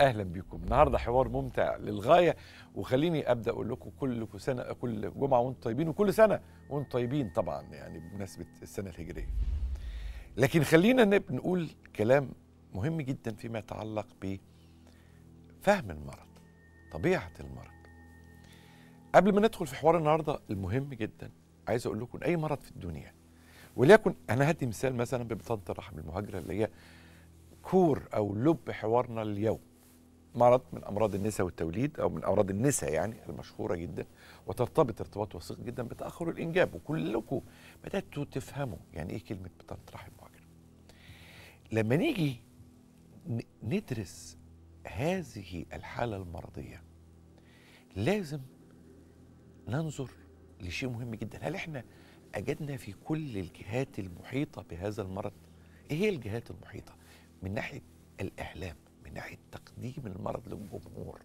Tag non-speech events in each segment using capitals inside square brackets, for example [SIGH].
اهلا بيكم النهارده حوار ممتع للغايه وخليني ابدا اقول لكم كل سنه كل جمعه وانتم طيبين وكل سنه وانتم طيبين طبعا يعني بمناسبه السنه الهجريه لكن خلينا نقول كلام مهم جدا فيما يتعلق بفهم المرض طبيعه المرض قبل ما ندخل في حوار النهارده المهم جدا عايز اقول لكم اي مرض في الدنيا وليكن انا هدي مثال مثلا ببطانه الرحم المهاجره اللي هي كور او لب حوارنا اليوم مرض من امراض النساء والتوليد او من امراض النساء يعني المشهوره جدا وترتبط ارتباط وثيق جدا بتاخر الانجاب وكلكم بداتوا تفهموا يعني ايه كلمه بطانه رحم معجنه. لما نيجي ندرس هذه الحاله المرضيه لازم ننظر لشيء مهم جدا هل احنا اجدنا في كل الجهات المحيطه بهذا المرض ايه هي الجهات المحيطه من ناحيه الاعلام ناحيه تقديم المرض للجمهور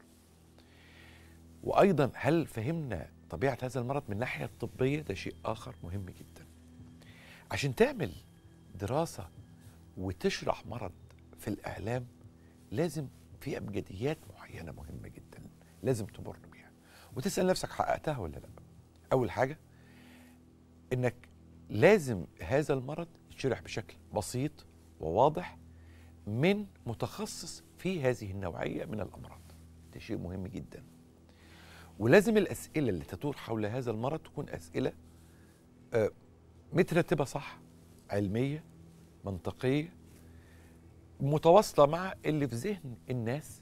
وايضا هل فهمنا طبيعه هذا المرض من الناحيه الطبيه ده شيء اخر مهم جدا عشان تعمل دراسه وتشرح مرض في الاعلام لازم في ابجديات معينه مهمه جدا لازم تمر بيها وتسال نفسك حققتها ولا لا اول حاجه انك لازم هذا المرض يتشرح بشكل بسيط وواضح من متخصص في هذه النوعية من الأمراض ده شيء مهم جدا ولازم الأسئلة اللي تدور حول هذا المرض تكون أسئلة آه، مترتبة صح علمية منطقية متواصلة مع اللي في ذهن الناس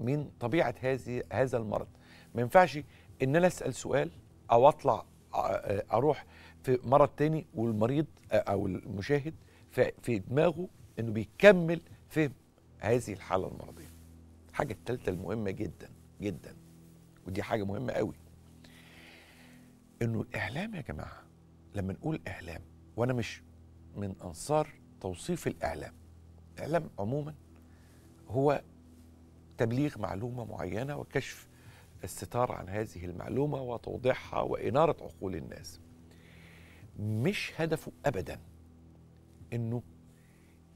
من طبيعة هذه هذا المرض ما ينفعش إن أنا أسأل سؤال أو أطلع آه، آه، أروح في مرض تاني والمريض أو المشاهد في دماغه إنه بيكمل فهم هذه الحاله المرضيه الحاجه الثالثه المهمه جدا جدا ودي حاجه مهمه قوي انه الاعلام يا جماعه لما نقول اعلام وانا مش من انصار توصيف الاعلام الاعلام عموما هو تبليغ معلومه معينه وكشف الستار عن هذه المعلومه وتوضيحها واناره عقول الناس مش هدفه ابدا انه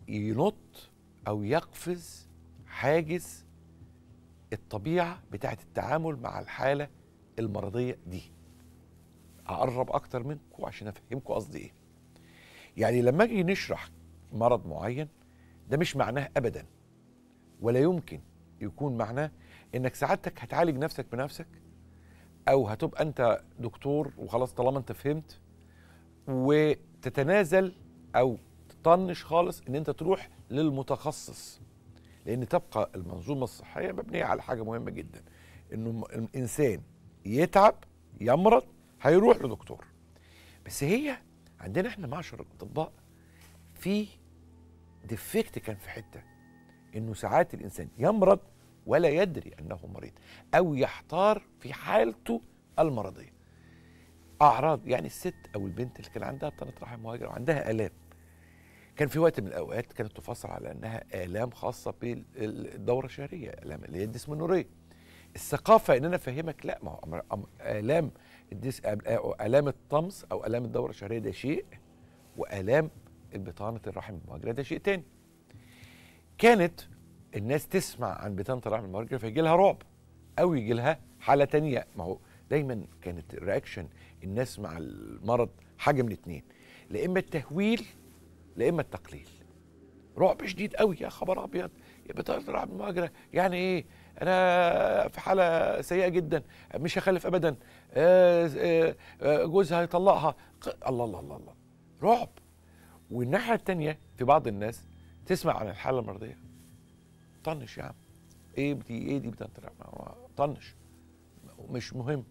ينط أو يقفز حاجز الطبيعة بتاعة التعامل مع الحالة المرضية دي هقرب أكتر منكم عشان أفهمكم قصدي إيه يعني لما أجي نشرح مرض معين ده مش معناه أبدا ولا يمكن يكون معناه إنك سعادتك هتعالج نفسك بنفسك أو هتبقى أنت دكتور وخلاص طالما أنت فهمت وتتنازل أو طنش خالص ان انت تروح للمتخصص لان تبقى المنظومه الصحيه مبنيه على حاجه مهمه جدا انه الانسان يتعب يمرض هيروح لدكتور بس هي عندنا احنا معشر الاطباء في ديفكت كان في حته انه ساعات الانسان يمرض ولا يدري انه مريض او يحتار في حالته المرضيه اعراض يعني الست او البنت اللي كان عندها طنط رحم مهاجر وعندها الام كان في وقت من الاوقات كانت تفسر على انها الام خاصه بالدوره الشهريه الام اللي هي الدسمنوريه الثقافه ان انا افهمك لا ما هو الام الدس الام الطمس او الام الدوره الشهريه ده شيء والام بطانه الرحم المهاجره ده شيء تاني كانت الناس تسمع عن بطانه الرحم المهاجره فيجي لها رعب او يجي لها حاله تانية ما هو دايما كانت الرياكشن الناس مع المرض حاجه من اتنين لا اما التهويل لا اما التقليل رعب شديد قوي يا خبر ابيض بطاقه عبد المهاجره يعني ايه انا في حاله سيئه جدا مش هخلف ابدا آه، آه، آه، جوزها هيطلقها الله الله الله الله رعب والناحيه الثانيه في بعض الناس تسمع عن الحاله المرضيه طنش يا عم ايه دي ايه دي بتنطرح طنش مش مهم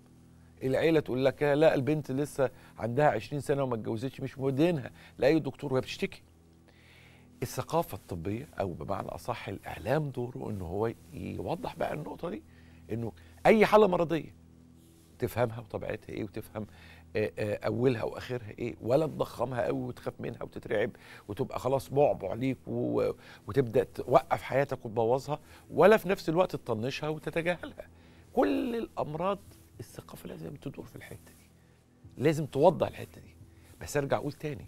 العيله تقول لك لا البنت لسه عندها 20 سنه وما اتجوزتش مش مدينها لاي دكتور وهي بتشتكي الثقافه الطبيه او بمعنى اصح الاعلام دوره ان هو يوضح بقى النقطه دي انه اي حاله مرضيه تفهمها وطبيعتها ايه وتفهم اولها واخرها ايه ولا تضخمها قوي وتخاف منها وتترعب وتبقى خلاص بعبع ليك وتبدا توقف حياتك وتبوظها ولا في نفس الوقت تطنشها وتتجاهلها كل الامراض الثقافه لازم تدور في الحته دي لازم توضح الحته دي بس ارجع اقول تاني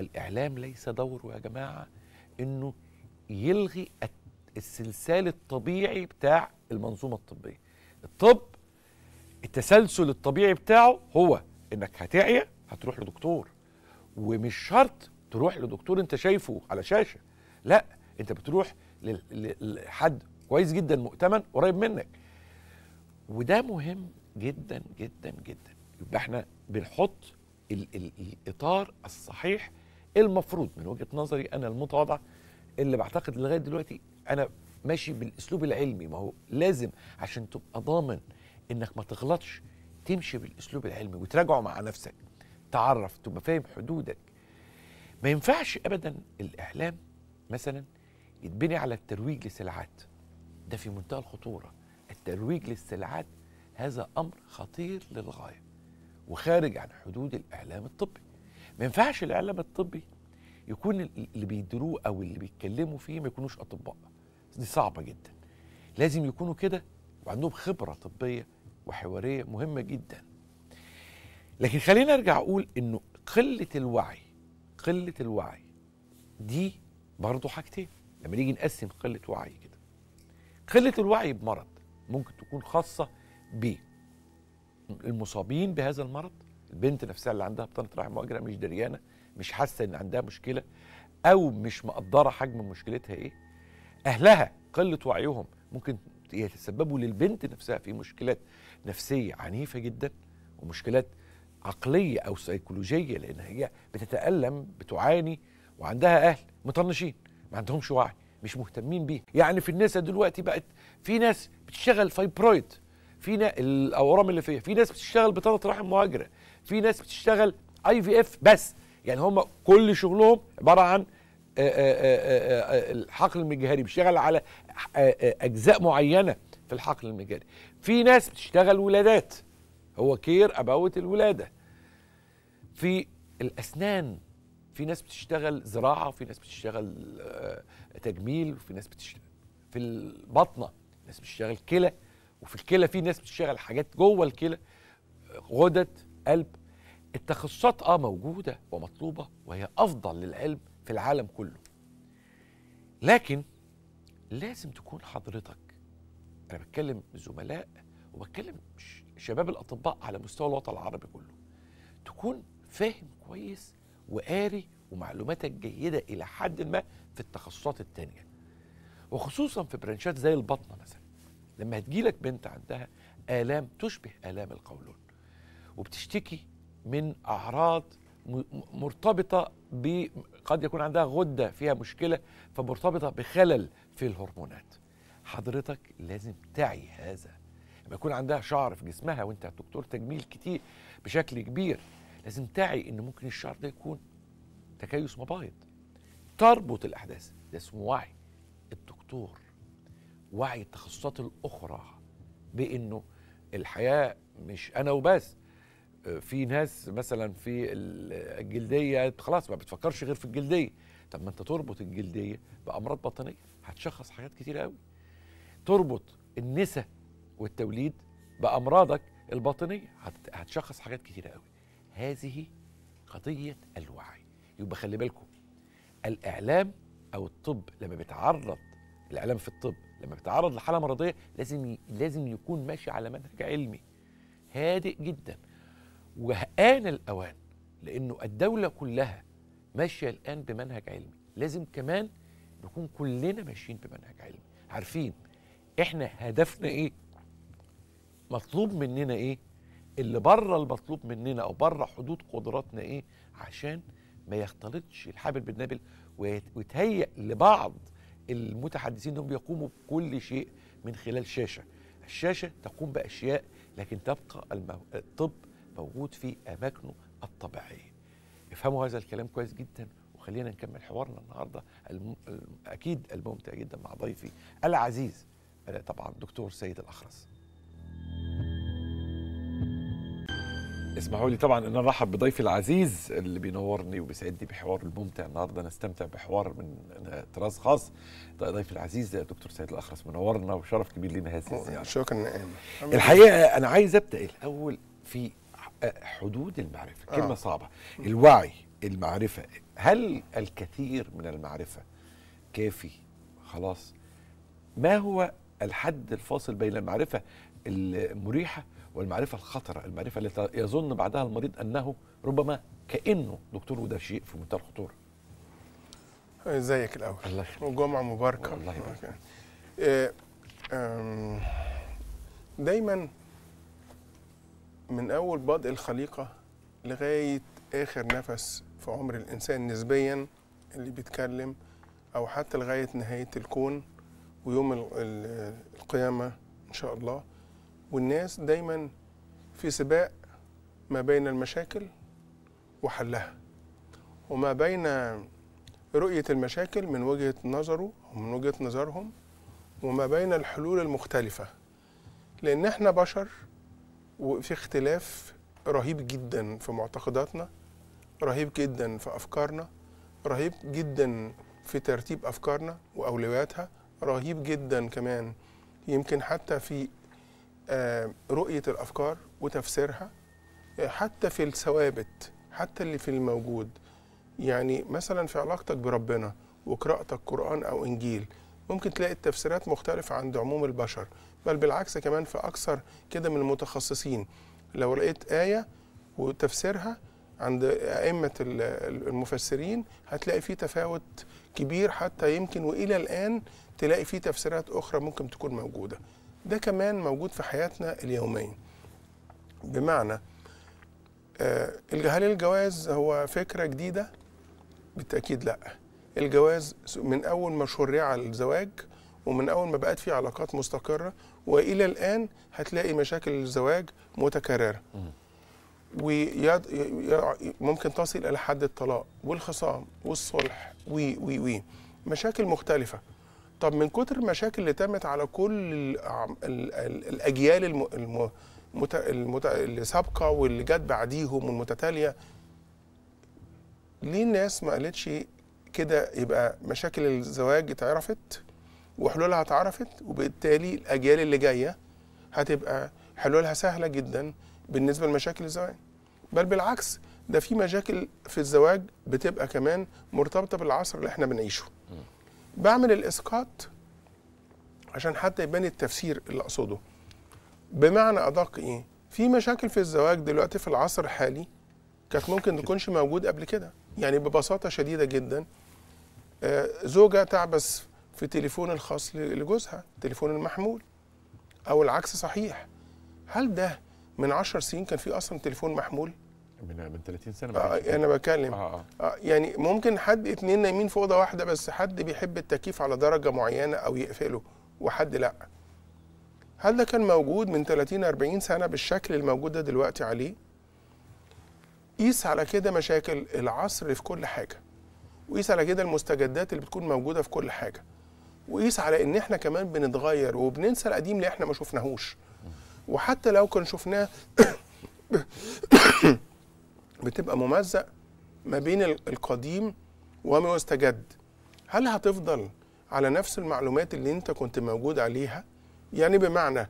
الاعلام ليس دوره يا جماعه انه يلغي السلسال الطبيعي بتاع المنظومه الطبيه الطب التسلسل الطبيعي بتاعه هو انك هتعيا هتروح لدكتور ومش شرط تروح لدكتور انت شايفه على شاشه لا انت بتروح لحد كويس جدا مؤتمن قريب منك وده مهم جدا جدا جدا يبقى احنا بنحط ال ال الاطار الصحيح المفروض من وجهه نظري انا المتواضع اللي بعتقد لغايه دلوقتي انا ماشي بالاسلوب العلمي ما هو لازم عشان تبقى ضامن انك ما تغلطش تمشي بالاسلوب العلمي وتراجعه مع نفسك تعرف تبقى فاهم حدودك ما ينفعش ابدا الاعلام مثلا يتبني على الترويج لسلعات ده في منتهى الخطوره الترويج للسلعات هذا امر خطير للغايه وخارج عن حدود الاعلام الطبي ما ينفعش الاعلام الطبي يكون اللي بيديروه او اللي بيتكلموا فيه ما يكونوش اطباء دي صعبه جدا لازم يكونوا كده وعندهم خبره طبيه وحواريه مهمه جدا لكن خلينا ارجع اقول انه قله الوعي قله الوعي دي برضه حاجتين لما نيجي نقسم قله وعي كده قله الوعي بمرض ممكن تكون خاصه بالمصابين المصابين بهذا المرض البنت نفسها اللي عندها بطانه رحم مؤجره مش دريانه مش حاسه ان عندها مشكله او مش مقدره حجم مشكلتها ايه اهلها قله وعيهم ممكن يتسببوا للبنت نفسها في مشكلات نفسيه عنيفه جدا ومشكلات عقليه او سيكولوجيه لان هي بتتالم بتعاني وعندها اهل مطنشين ما عندهمش وعي مش مهتمين بيها يعني في النساء دلوقتي بقت في ناس بتشتغل فايبرويد في الاورام اللي فيها في ناس بتشتغل بطاقه رحم مهاجره في ناس بتشتغل اي في اف بس يعني هم كل شغلهم عباره عن الحقل المجهري بيشتغل على اجزاء معينه في الحقل المجهري في ناس بتشتغل ولادات هو كير اباوت الولاده في الاسنان في ناس بتشتغل زراعه في ناس بتشتغل آه، تجميل وفي ناس بتشتغل في البطنه ناس بتشتغل كلى وفي الكلى في ناس بتشتغل حاجات جوه الكلى غدد قلب التخصصات اه موجوده ومطلوبه وهي افضل للعلم في العالم كله لكن لازم تكون حضرتك انا بتكلم زملاء وبتكلم شباب الاطباء على مستوى الوطن العربي كله تكون فاهم كويس وقاري ومعلوماتك جيدة إلى حد ما في التخصصات التانية وخصوصا في برانشات زي البطنة مثلا لما هتجيلك بنت عندها آلام تشبه آلام القولون وبتشتكي من أعراض مرتبطة ب قد يكون عندها غدة فيها مشكلة فمرتبطة بخلل في الهرمونات حضرتك لازم تعي هذا لما يكون عندها شعر في جسمها وانت دكتور تجميل كتير بشكل كبير لازم تعي ان ممكن الشعر ده يكون تكيس مبايض تربط الاحداث ده اسمه وعي الدكتور وعي التخصصات الاخرى بانه الحياه مش انا وبس في ناس مثلا في الجلديه خلاص ما بتفكرش غير في الجلديه طب ما انت تربط الجلديه بامراض بطنيه هتشخص حاجات كتير قوي تربط النسا والتوليد بامراضك الباطنيه هتشخص حاجات كتير قوي هذه خطية الوعي يبقى خلي بالكم الإعلام أو الطب لما بيتعرض الإعلام في الطب لما بيتعرض لحالة مرضية لازم لازم يكون ماشي على منهج علمي هادئ جدا وآن الأوان لأنه الدولة كلها ماشية الآن بمنهج علمي لازم كمان نكون كلنا ماشيين بمنهج علمي عارفين احنا هدفنا ايه مطلوب مننا ايه اللي بره المطلوب مننا او بره حدود قدراتنا ايه عشان ما يختلطش الحابل بالنابل ويتهيأ لبعض المتحدثين انهم يقوموا بكل شيء من خلال شاشه الشاشه تقوم باشياء لكن تبقى الطب موجود في اماكنه الطبيعيه افهموا هذا الكلام كويس جدا وخلينا نكمل حوارنا النهارده الم... اكيد الممتع جدا مع ضيفي العزيز آه، طبعا دكتور سيد الاخرس اسمحوا لي طبعا ان ارحب بضيفي العزيز اللي بينورني وبيسعدني بحوار الممتع النهارده نستمتع بحوار من طراز خاص ضيفي العزيز دكتور سيد الاخرس منورنا وشرف كبير لنا هذه الزياره شكرا نعم. الحقيقه انا عايز ابدا الاول في حدود المعرفه آه. كلمه آه. صعبه الوعي المعرفه هل الكثير من المعرفه كافي خلاص ما هو الحد الفاصل بين المعرفه المريحه والمعرفة الخطرة المعرفة التي يظن بعدها المريض أنه ربما كأنه دكتور وده شيء في منتهى الخطورة ازيك الأول الله يخليك وجمعة مباركة الله يبارك آه، دايما من أول بدء الخليقة لغاية آخر نفس في عمر الإنسان نسبيا اللي بيتكلم أو حتى لغاية نهاية الكون ويوم القيامة إن شاء الله والناس دايما في سباق ما بين المشاكل وحلها وما بين رؤية المشاكل من وجهة نظره ومن وجهة نظرهم وما بين الحلول المختلفة لأن احنا بشر وفي اختلاف رهيب جدا في معتقداتنا رهيب جدا في أفكارنا رهيب جدا في ترتيب أفكارنا وأولوياتها رهيب جدا كمان يمكن حتى في آه، رؤية الأفكار وتفسيرها آه، حتى في الثوابت حتى اللي في الموجود يعني مثلا في علاقتك بربنا وقراءتك قرآن أو إنجيل ممكن تلاقي التفسيرات مختلفة عند عموم البشر بل بالعكس كمان في أكثر كده من المتخصصين لو لقيت آية وتفسيرها عند أئمة المفسرين هتلاقي فيه تفاوت كبير حتى يمكن وإلى الآن تلاقي فيه تفسيرات أخرى ممكن تكون موجودة ده كمان موجود في حياتنا اليوميه بمعنى آه، هل الجواز هو فكره جديده بالتاكيد لا الجواز من اول ما شرع الزواج ومن اول ما بقت في علاقات مستقره والى الان هتلاقي مشاكل الزواج متكرره وممكن تصل الى حد الطلاق والخصام والصلح و و و مشاكل مختلفه طب من كتر المشاكل اللي تمت على كل ال ال الاجيال الم المت... المت... اللي سابقه واللي جت بعديهم والمتتاليه ليه الناس ما قالتش كده يبقى مشاكل الزواج اتعرفت وحلولها اتعرفت وبالتالي الاجيال اللي جايه هتبقى حلولها سهله جدا بالنسبه لمشاكل الزواج بل بالعكس ده في مشاكل في الزواج بتبقى كمان مرتبطه بالعصر اللي احنا بنعيشه بعمل الاسقاط عشان حتى يبان التفسير اللي اقصده بمعنى ادق ايه في مشاكل في الزواج دلوقتي في العصر الحالي كانت ممكن تكونش موجود قبل كده يعني ببساطه شديده جدا آه، زوجه تعبس في تليفون الخاص لجوزها تليفون المحمول او العكس صحيح هل ده من عشر سنين كان في اصلا تليفون محمول من من 30 سنه آه انا بتكلم آه آه. آه يعني ممكن حد اثنين نايمين في اوضه واحده بس حد بيحب التكييف على درجه معينه او يقفله وحد لا هل ده كان موجود من 30 40 سنه بالشكل الموجود ده دلوقتي عليه قيس على كده مشاكل العصر في كل حاجه وقيس على كده المستجدات اللي بتكون موجوده في كل حاجه وقيس على ان احنا كمان بنتغير وبننسى القديم اللي احنا ما شفناهوش وحتى لو كان شفناه [COUGHS] [COUGHS] بتبقى ممزق ما بين القديم وما يستجد هل هتفضل على نفس المعلومات اللي انت كنت موجود عليها يعني بمعنى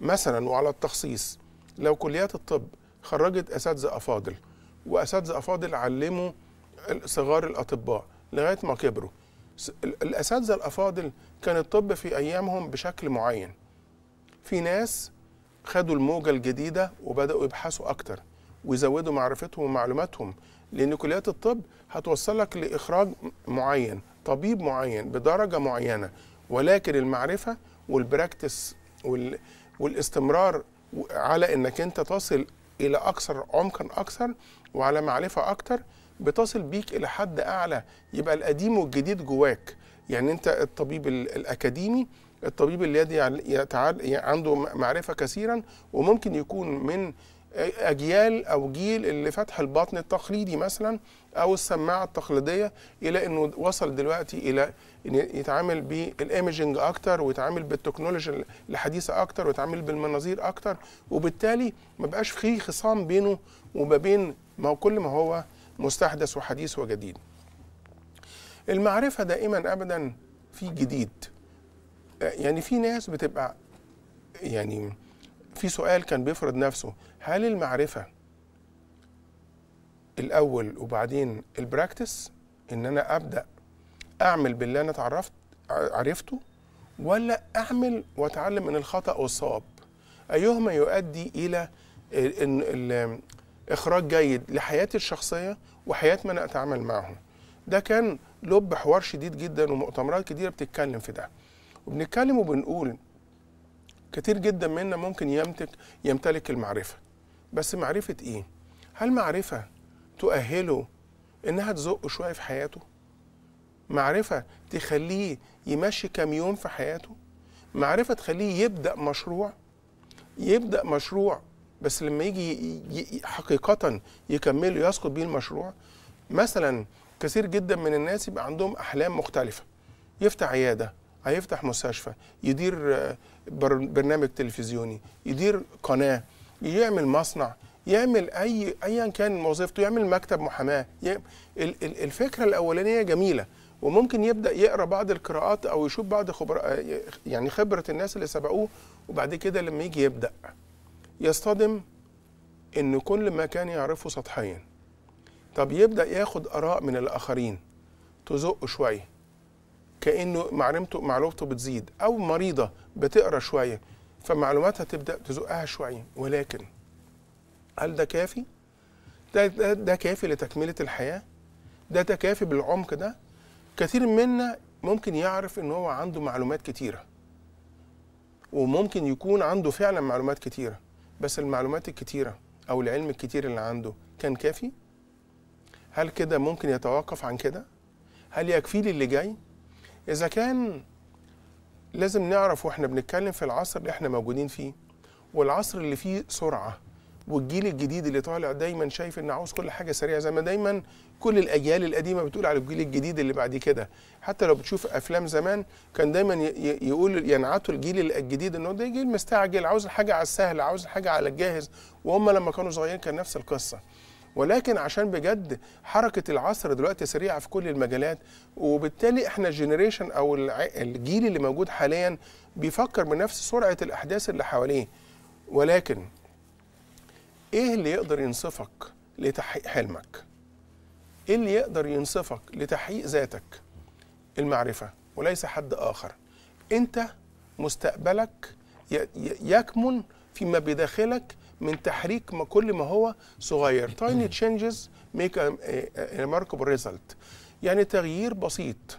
مثلا وعلى التخصيص لو كليات الطب خرجت اساتذه افاضل واساتذه افاضل علموا صغار الاطباء لغايه ما كبروا الاساتذه الافاضل كان الطب في ايامهم بشكل معين في ناس خدوا الموجه الجديده وبداوا يبحثوا اكتر ويزودوا معرفتهم ومعلوماتهم لان كليات الطب هتوصلك لاخراج معين طبيب معين بدرجه معينه ولكن المعرفه والبراكتس وال... والاستمرار على انك انت تصل الى اكثر عمقا اكثر وعلى معرفه اكثر بتصل بيك الى حد اعلى يبقى القديم والجديد جواك يعني انت الطبيب الاكاديمي الطبيب الذي عنده معرفه كثيرا وممكن يكون من اجيال او جيل اللي فتح البطن التقليدي مثلا او السماعه التقليديه الى انه وصل دلوقتي الى ان يتعامل بالايمجنج اكتر ويتعامل بالتكنولوجيا الحديثه اكتر ويتعامل بالمناظير اكتر وبالتالي ما بقاش في خصام بينه وما بين ما هو كل ما هو مستحدث وحديث وجديد. المعرفه دائما ابدا في جديد. يعني في ناس بتبقى يعني في سؤال كان بيفرض نفسه هل المعرفة الأول وبعدين البراكتس إن أنا أبدأ أعمل باللي أنا اتعرفت عرفته ولا أعمل وأتعلم من الخطأ والصواب أيهما يؤدي إلى إخراج جيد لحياتي الشخصية وحياة من أتعامل معهم ده كان لب حوار شديد جدا ومؤتمرات كتيرة بتتكلم في ده وبنتكلم وبنقول كتير جدا منا ممكن يمتلك المعرفة بس معرفة إيه؟ هل معرفة تؤهله إنها تزقه شوية في حياته؟ معرفة تخليه يمشي كام يوم في حياته؟ معرفة تخليه يبدأ مشروع؟ يبدأ مشروع بس لما يجي حقيقة يكمله يسقط بيه المشروع مثلا كثير جدا من الناس يبقى عندهم أحلام مختلفة يفتح عيادة هيفتح مستشفى يدير برنامج تلفزيوني يدير قناه يعمل مصنع يعمل اي ايا كان وظيفته يعمل مكتب محاماه الفكره الاولانيه جميله وممكن يبدا يقرا بعض القراءات او يشوف بعض خبر آه، يعني خبره الناس اللي سبقوه وبعد كده لما يجي يبدا يصطدم ان كل ما كان يعرفه سطحيا طب يبدا ياخد اراء من الاخرين تزقه شويه كانه معرفته معلومته بتزيد او مريضه بتقرا شويه فمعلوماتها تبدا تزقها شويه ولكن هل ده كافي؟ ده, ده, ده كافي لتكمله الحياه؟ ده تكافي بالعمق ده؟ كثير منا ممكن يعرف ان هو عنده معلومات كتيره وممكن يكون عنده فعلا معلومات كتيره بس المعلومات الكتيره او العلم الكتير اللي عنده كان كافي؟ هل كده ممكن يتوقف عن كده؟ هل يكفي لي اللي جاي؟ إذا كان لازم نعرف واحنا بنتكلم في العصر اللي احنا موجودين فيه والعصر اللي فيه سرعه والجيل الجديد اللي طالع دايما شايف ان عاوز كل حاجه سريعه زي ما دايما كل الاجيال القديمه بتقول على الجيل الجديد اللي بعد كده حتى لو بتشوف افلام زمان كان دايما يقول ينعتوا الجيل الجديد ان هو ده جيل مستعجل عاوز الحاجه على السهل عاوز الحاجه على الجاهز وهم لما كانوا صغيرين كان نفس القصه ولكن عشان بجد حركه العصر دلوقتي سريعه في كل المجالات وبالتالي احنا الجنريشن او الجيل اللي موجود حاليا بيفكر بنفس سرعه الاحداث اللي حواليه ولكن ايه اللي يقدر ينصفك لتحقيق حلمك ايه اللي يقدر ينصفك لتحقيق ذاتك المعرفه وليس حد اخر انت مستقبلك يكمن فيما بداخلك من تحريك ما كل ما هو صغير تايني تشينجز ميك ريماركبل ريزلت يعني تغيير بسيط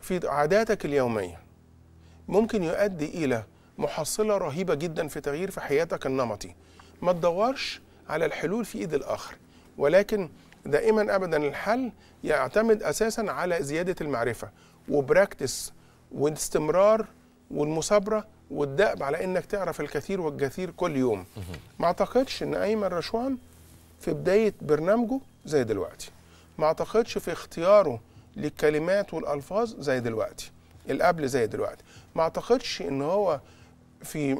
في عاداتك اليوميه ممكن يؤدي الى محصله رهيبه جدا في تغيير في حياتك النمطي ما تدورش على الحلول في ايد الاخر ولكن دائما ابدا الحل يعتمد اساسا على زياده المعرفه وبراكتس واستمرار والمثابره والدأب على انك تعرف الكثير والكثير كل يوم ما اعتقدش ان ايمن رشوان في بدايه برنامجه زي دلوقتي ما اعتقدش في اختياره للكلمات والالفاظ زي دلوقتي القبل زي دلوقتي ما اعتقدش ان هو في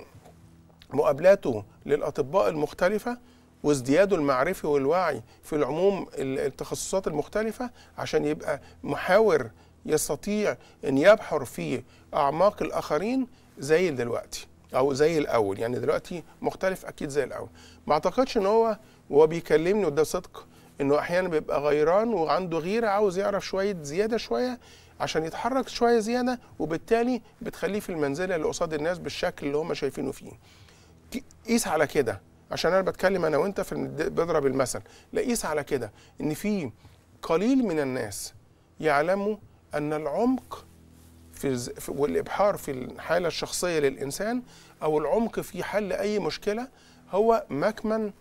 مقابلاته للاطباء المختلفه وازدياده المعرفي والوعي في العموم التخصصات المختلفه عشان يبقى محاور يستطيع ان يبحر في اعماق الاخرين زي دلوقتي او زي الاول يعني دلوقتي مختلف اكيد زي الاول ما اعتقدش ان هو وهو بيكلمني وده صدق انه احيانا بيبقى غيران وعنده غيره عاوز يعرف شويه زياده شويه عشان يتحرك شويه زياده وبالتالي بتخليه في المنزله اللي قصاد الناس بالشكل اللي هم شايفينه فيه قيس على كده عشان انا بتكلم انا وانت في بضرب المثل لا قيس على كده ان في قليل من الناس يعلموا أن العمق في والإبحار في الحالة الشخصية للإنسان أو العمق في حل أي مشكلة هو مكمن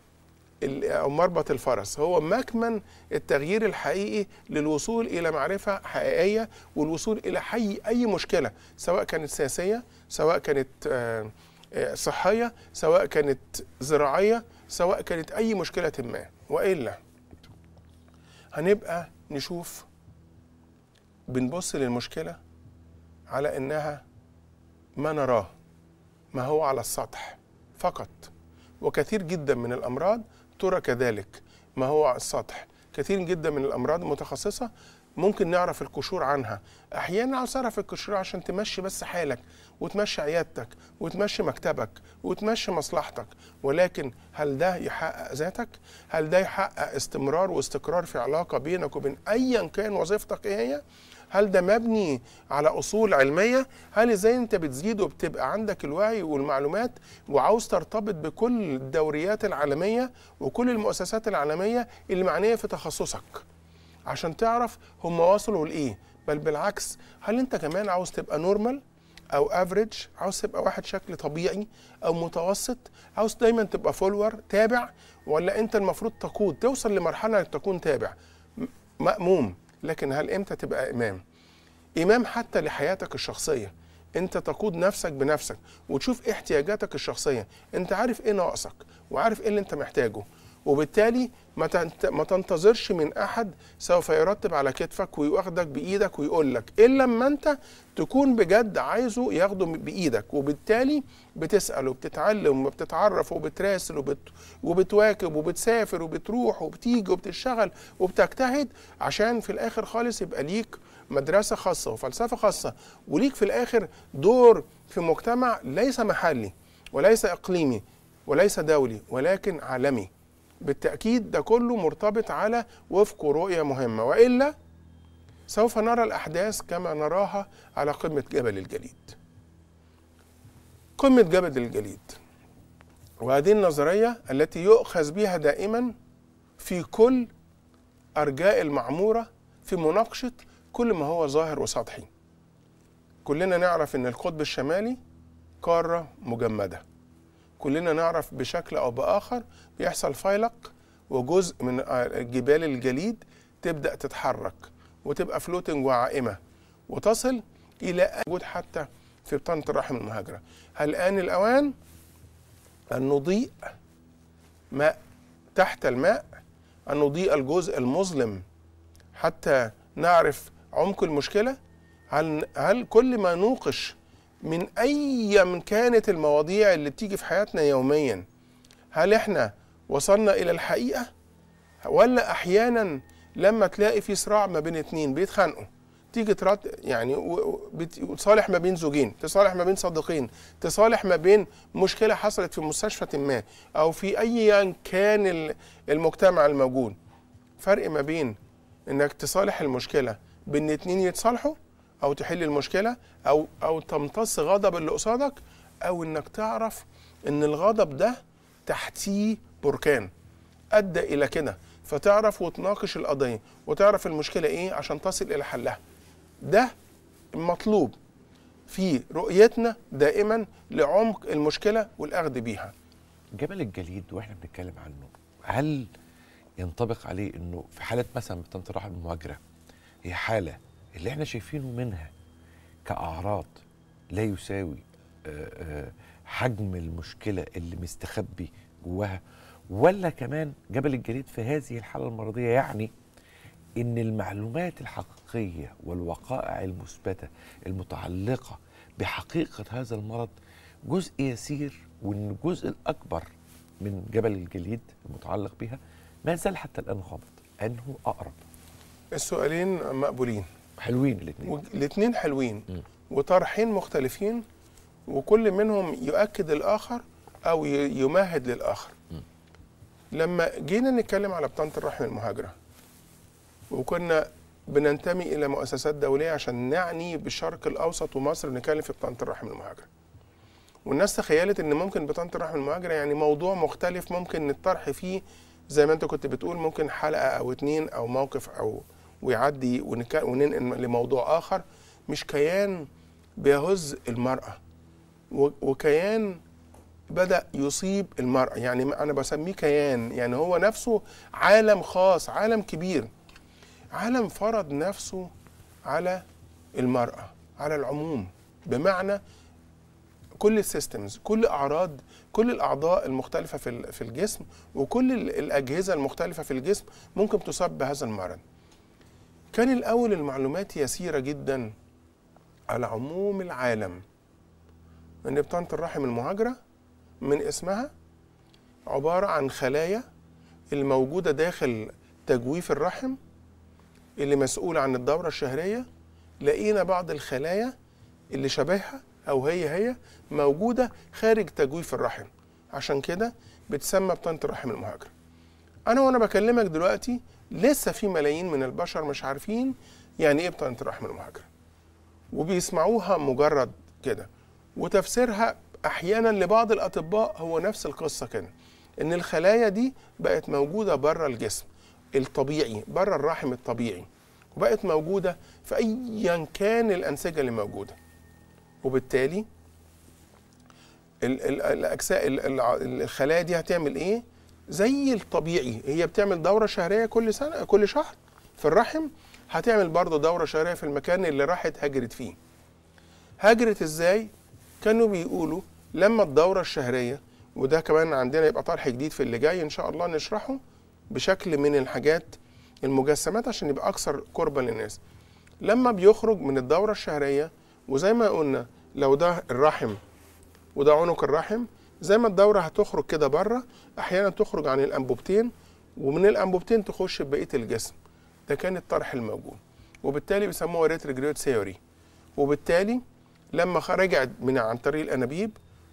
أو مربط الفرس هو مكمن التغيير الحقيقي للوصول إلى معرفة حقيقية والوصول إلى حي أي مشكلة سواء كانت سياسية سواء كانت آه، آه، صحية سواء كانت زراعية سواء كانت أي مشكلة ما وإلا هنبقى نشوف بنبص للمشكله على انها ما نراه ما هو على السطح فقط وكثير جدا من الامراض ترى كذلك ما هو على السطح كثير جدا من الامراض المتخصصة ممكن نعرف القشور عنها احيانا عاوز اعرف القشور عشان تمشي بس حالك وتمشي عيادتك وتمشي مكتبك وتمشي مصلحتك ولكن هل ده يحقق ذاتك هل ده يحقق استمرار واستقرار في علاقه بينك وبين ايا كان وظيفتك ايه هي هل ده مبني على اصول علميه هل ازاي انت بتزيد وبتبقى عندك الوعي والمعلومات وعاوز ترتبط بكل الدوريات العالميه وكل المؤسسات العالميه اللي معنيه في تخصصك عشان تعرف هم وصلوا لايه بل بالعكس هل انت كمان عاوز تبقى نورمال او افريج عاوز تبقى واحد شكل طبيعي او متوسط عاوز دايما تبقى فولور تابع ولا انت المفروض تقود توصل لمرحله انك تكون تابع مأموم لكن هل امتى تبقى امام امام حتى لحياتك الشخصيه انت تقود نفسك بنفسك وتشوف احتياجاتك الشخصيه انت عارف ايه ناقصك وعارف ايه اللي انت محتاجه وبالتالي ما تنتظرش من احد سوف يرتب على كتفك وياخدك بايدك ويقول لك الا لما انت تكون بجد عايزه ياخده بايدك وبالتالي بتسال وبتتعلم وبتتعرف وبتراسل وبت... وبتواكب وبتسافر وبتروح وبتيجي وبتشتغل وبتجتهد عشان في الاخر خالص يبقى ليك مدرسه خاصه وفلسفه خاصه وليك في الاخر دور في مجتمع ليس محلي وليس اقليمي وليس دولي ولكن عالمي بالتأكيد ده كله مرتبط على وفق رؤية مهمة وإلا سوف نرى الأحداث كما نراها على قمة جبل الجليد قمة جبل الجليد وهذه النظرية التي يؤخذ بها دائما في كل أرجاء المعمورة في مناقشة كل ما هو ظاهر وسطحي كلنا نعرف أن القطب الشمالي قارة مجمدة كلنا نعرف بشكل أو بآخر يحصل فيلق وجزء من جبال الجليد تبدا تتحرك وتبقى فلوتنج وعائمه وتصل الى وجود حتى في بطانه الرحم المهاجره هل ان الاوان ان نضيء ماء تحت الماء ان نضيء الجزء المظلم حتى نعرف عمق المشكله هل هل كل ما نوقش من ايا كانت المواضيع اللي بتيجي في حياتنا يوميا هل احنا وصلنا الى الحقيقه ولا احيانا لما تلاقي في صراع ما بين اتنين بيتخانقوا تيجي ترد يعني تصالح ما بين زوجين تصالح ما بين صديقين تصالح ما بين مشكله حصلت في مستشفى ما او في ايا كان المجتمع الموجود فرق ما بين انك تصالح المشكله بان اتنين يتصالحوا او تحل المشكله او او تمتص غضب اللي قصادك او انك تعرف ان الغضب ده تحتيه بركان ادى الى كده فتعرف وتناقش القضيه وتعرف المشكله ايه عشان تصل الى حلها ده المطلوب في رؤيتنا دائما لعمق المشكله والاخذ بيها جبل الجليد واحنا بنتكلم عنه هل ينطبق عليه انه في حاله مثلا بنت الرحم المهاجره هي حاله اللي احنا شايفينه منها كاعراض لا يساوي آه، آه، حجم المشكله اللي مستخبي جواها ولا كمان جبل الجليد في هذه الحالة المرضية يعني إن المعلومات الحقيقية والوقائع المثبتة المتعلقة بحقيقة هذا المرض جزء يسير وإن الجزء الأكبر من جبل الجليد المتعلق بها ما زال حتى الآن غامض أنه أقرب السؤالين مقبولين حلوين الاثنين الاثنين حلوين م. وطرحين مختلفين وكل منهم يؤكد الآخر أو يمهد للآخر لما جينا نتكلم على بطانه الرحم المهاجره وكنا بننتمي الى مؤسسات دوليه عشان نعني بالشرق الاوسط ومصر نتكلم في بطانه الرحم المهاجره والناس تخيلت ان ممكن بطانه الرحم المهاجره يعني موضوع مختلف ممكن الطرح فيه زي ما انت كنت بتقول ممكن حلقه او اتنين او موقف او ويعدي وننقل لموضوع اخر مش كيان بيهز المراه وكيان بدأ يصيب المرأة يعني أنا بسميه كيان يعني هو نفسه عالم خاص عالم كبير عالم فرض نفسه على المرأة على العموم بمعنى كل السيستمز كل أعراض كل الأعضاء المختلفة في في الجسم وكل الأجهزة المختلفة في الجسم ممكن تصاب بهذا المرض كان الأول المعلومات يسيرة جدا على عموم العالم ان بطانة الرحم المهاجرة من اسمها عبارة عن خلايا الموجودة داخل تجويف الرحم اللي مسؤولة عن الدورة الشهرية لقينا بعض الخلايا اللي شبهها أو هي هي موجودة خارج تجويف الرحم عشان كده بتسمى بطانة الرحم المهاجرة أنا وأنا بكلمك دلوقتي لسه في ملايين من البشر مش عارفين يعني إيه بطانة الرحم المهاجرة وبيسمعوها مجرد كده وتفسيرها احيانا لبعض الاطباء هو نفس القصه كده ان الخلايا دي بقت موجوده بره الجسم الطبيعي بره الرحم الطبيعي وبقت موجوده في ايا كان الانسجه اللي موجوده وبالتالي الاجزاء الخلايا دي هتعمل ايه زي الطبيعي هي بتعمل دوره شهريه كل سنه كل شهر في الرحم هتعمل برضه دوره شهريه في المكان اللي راحت هجرت فيه هجرت ازاي كانوا بيقولوا لما الدوره الشهريه وده كمان عندنا يبقى طرح جديد في اللي جاي ان شاء الله نشرحه بشكل من الحاجات المجسمات عشان يبقى اكثر قربا للناس لما بيخرج من الدوره الشهريه وزي ما قلنا لو ده الرحم وده عنق الرحم زي ما الدوره هتخرج كده بره احيانا تخرج عن الانبوبتين ومن الانبوبتين تخش بقيه الجسم ده كان الطرح الموجود وبالتالي بيسموها ريترجريد ثيوري وبالتالي لما رجعت من عن طريق الانابيب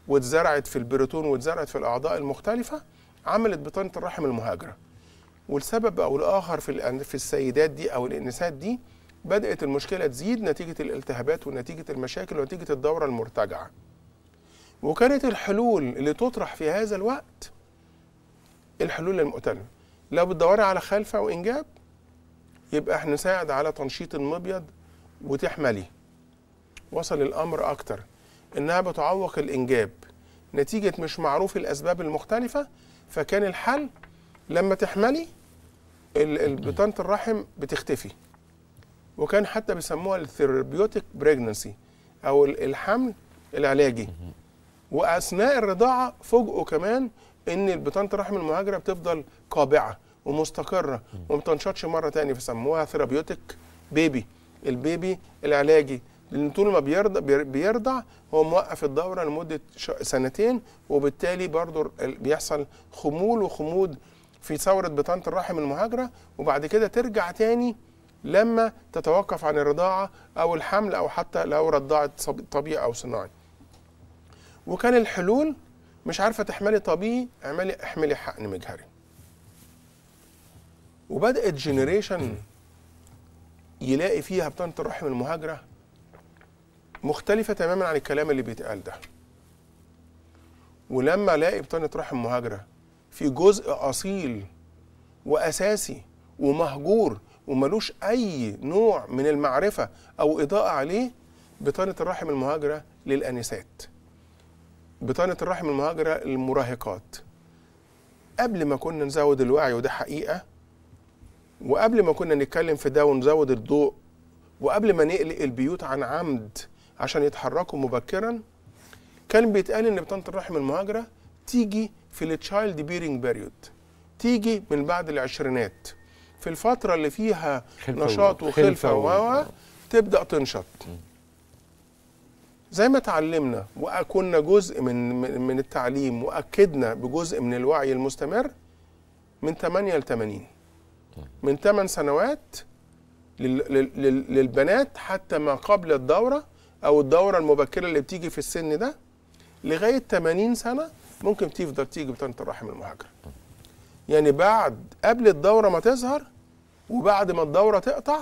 واتزرعت في البروتون واتزرعت في الاعضاء المختلفه عملت بطانه الرحم المهاجره والسبب او الاخر في في السيدات دي او الانسات دي بدات المشكله تزيد نتيجه الالتهابات ونتيجه المشاكل ونتيجه الدوره المرتجعه وكانت الحلول اللي تطرح في هذا الوقت الحلول المؤتمنه لو بتدوري على خلفه وانجاب يبقى احنا نساعد على تنشيط المبيض وتحمليه وصل الأمر أكتر إنها بتعوق الإنجاب نتيجة مش معروف الأسباب المختلفة فكان الحل لما تحملي بطانة الرحم بتختفي وكان حتى بيسموها الثيرابيوتيك بريجنسي أو الحمل العلاجي وأثناء الرضاعة فوجئوا كمان إن بطانة الرحم المهاجرة بتفضل قابعة ومستقرة وما بتنشطش مرة تانية فسموها ثيرابيوتيك بيبي البيبي العلاجي لان طول ما بيرضع بيرضع هو موقف الدوره لمده سنتين وبالتالي برضه بيحصل خمول وخمود في ثوره بطانه الرحم المهاجره وبعد كده ترجع تاني لما تتوقف عن الرضاعه او الحمل او حتى لو رضعت طبيعي او صناعي. وكان الحلول مش عارفه تحملي طبيعي اعملي احملي حقن مجهري. وبدات جنريشن يلاقي فيها بطانه الرحم المهاجره مختلفه تماما عن الكلام اللي بيتقال ده ولما الاقي بطانه روح المهاجره في جزء اصيل واساسي ومهجور وملوش اي نوع من المعرفه او اضاءه عليه بطانه الرحم المهاجره للانسات بطانه الرحم المهاجره للمراهقات قبل ما كنا نزود الوعي وده حقيقه وقبل ما كنا نتكلم في ده ونزود الضوء وقبل ما نقلق البيوت عن عمد عشان يتحركوا مبكرا كان بيتقال ان بطانه الرحم المهاجره تيجي في التشايلد بيرنج بيريود تيجي من بعد العشرينات في الفتره اللي فيها نشاط وخلفه و آه. تبدا تنشط زي ما اتعلمنا وكنا جزء من من التعليم واكدنا بجزء من الوعي المستمر من 8 ل 80 من 8 سنوات للبنات حتى ما قبل الدوره او الدوره المبكره اللي بتيجي في السن ده لغايه 80 سنه ممكن تفضل تيجي بطنه الرحم المهاجره يعني بعد قبل الدوره ما تظهر وبعد ما الدوره تقطع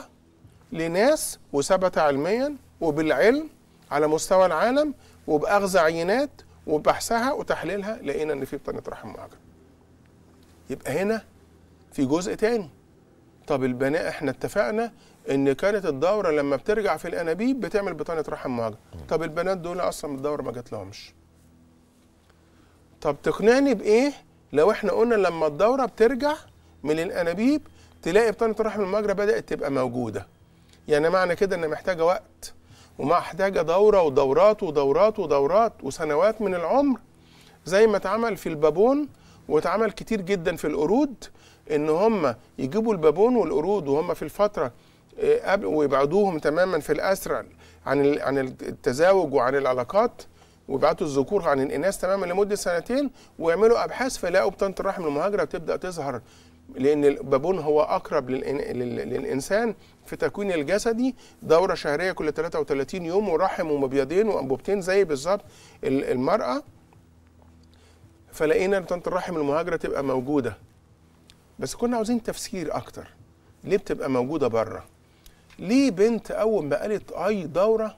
لناس وثبت علميا وبالعلم على مستوى العالم وباخذ عينات وبحثها وتحليلها لقينا ان في بطانه رحم مهاجره يبقى هنا في جزء تاني طب البناء احنا اتفقنا ان كانت الدوره لما بترجع في الانابيب بتعمل بطانه رحم معجن طب البنات دول اصلا الدوره ما جات لهمش طب تقنعني بايه لو احنا قلنا لما الدوره بترجع من الانابيب تلاقي بطانه رحم المجرى بدات تبقى موجوده يعني معنى كده ان محتاجه وقت ومحتاجه دوره ودورات ودورات ودورات وسنوات من العمر زي ما اتعمل في البابون واتعمل كتير جدا في القرود ان هم يجيبوا البابون والقرود وهم في الفتره إيه، قبل ويبعدوهم تماما في الاسرى عن عن التزاوج وعن العلاقات ويبعتوا الذكور عن الاناث تماما لمده سنتين ويعملوا ابحاث فيلاقوا بطانه الرحم المهاجره بتبدا تظهر لان البابون هو اقرب للانسان في تكوين الجسدي دوره شهريه كل 33 يوم ورحم ومبيضين وانبوبتين زي بالظبط المراه فلقينا بطانه الرحم المهاجره تبقى موجوده بس كنا عاوزين تفسير اكتر ليه بتبقى موجوده بره ليه بنت اول ما قالت اي دوره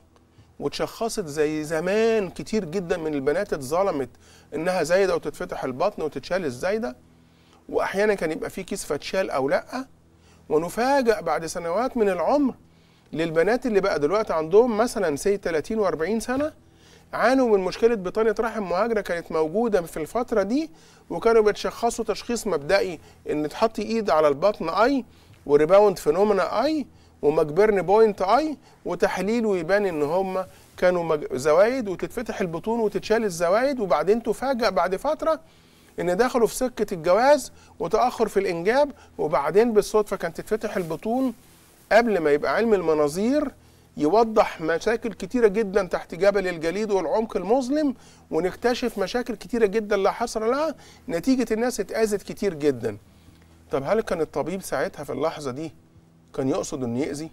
وتشخصت زي زمان كتير جدا من البنات اتظلمت انها زايده وتتفتح البطن وتتشال الزايده واحيانا كان يبقى في كيس فتشال او لا ونفاجأ بعد سنوات من العمر للبنات اللي بقى دلوقتي عندهم مثلا سي 30 و40 سنه عانوا من مشكله بطانه رحم مهاجره كانت موجوده في الفتره دي وكانوا بيتشخصوا تشخيص مبدئي ان تحطي ايد على البطن اي وريباوند فينومينا اي ومجبرن بوينت اي وتحليله يبان ان هم كانوا زوايد وتتفتح البطون وتتشال الزوايد وبعدين تفاجأ بعد فتره ان دخلوا في سكه الجواز وتاخر في الانجاب وبعدين بالصدفه كانت تتفتح البطون قبل ما يبقى علم المناظير يوضح مشاكل كتيرة جدا تحت جبل الجليد والعمق المظلم ونكتشف مشاكل كتيرة جدا لا حصر لها نتيجة الناس اتأذت كتير جدا طب هل كان الطبيب ساعتها في اللحظة دي كان يقصد انه يأذي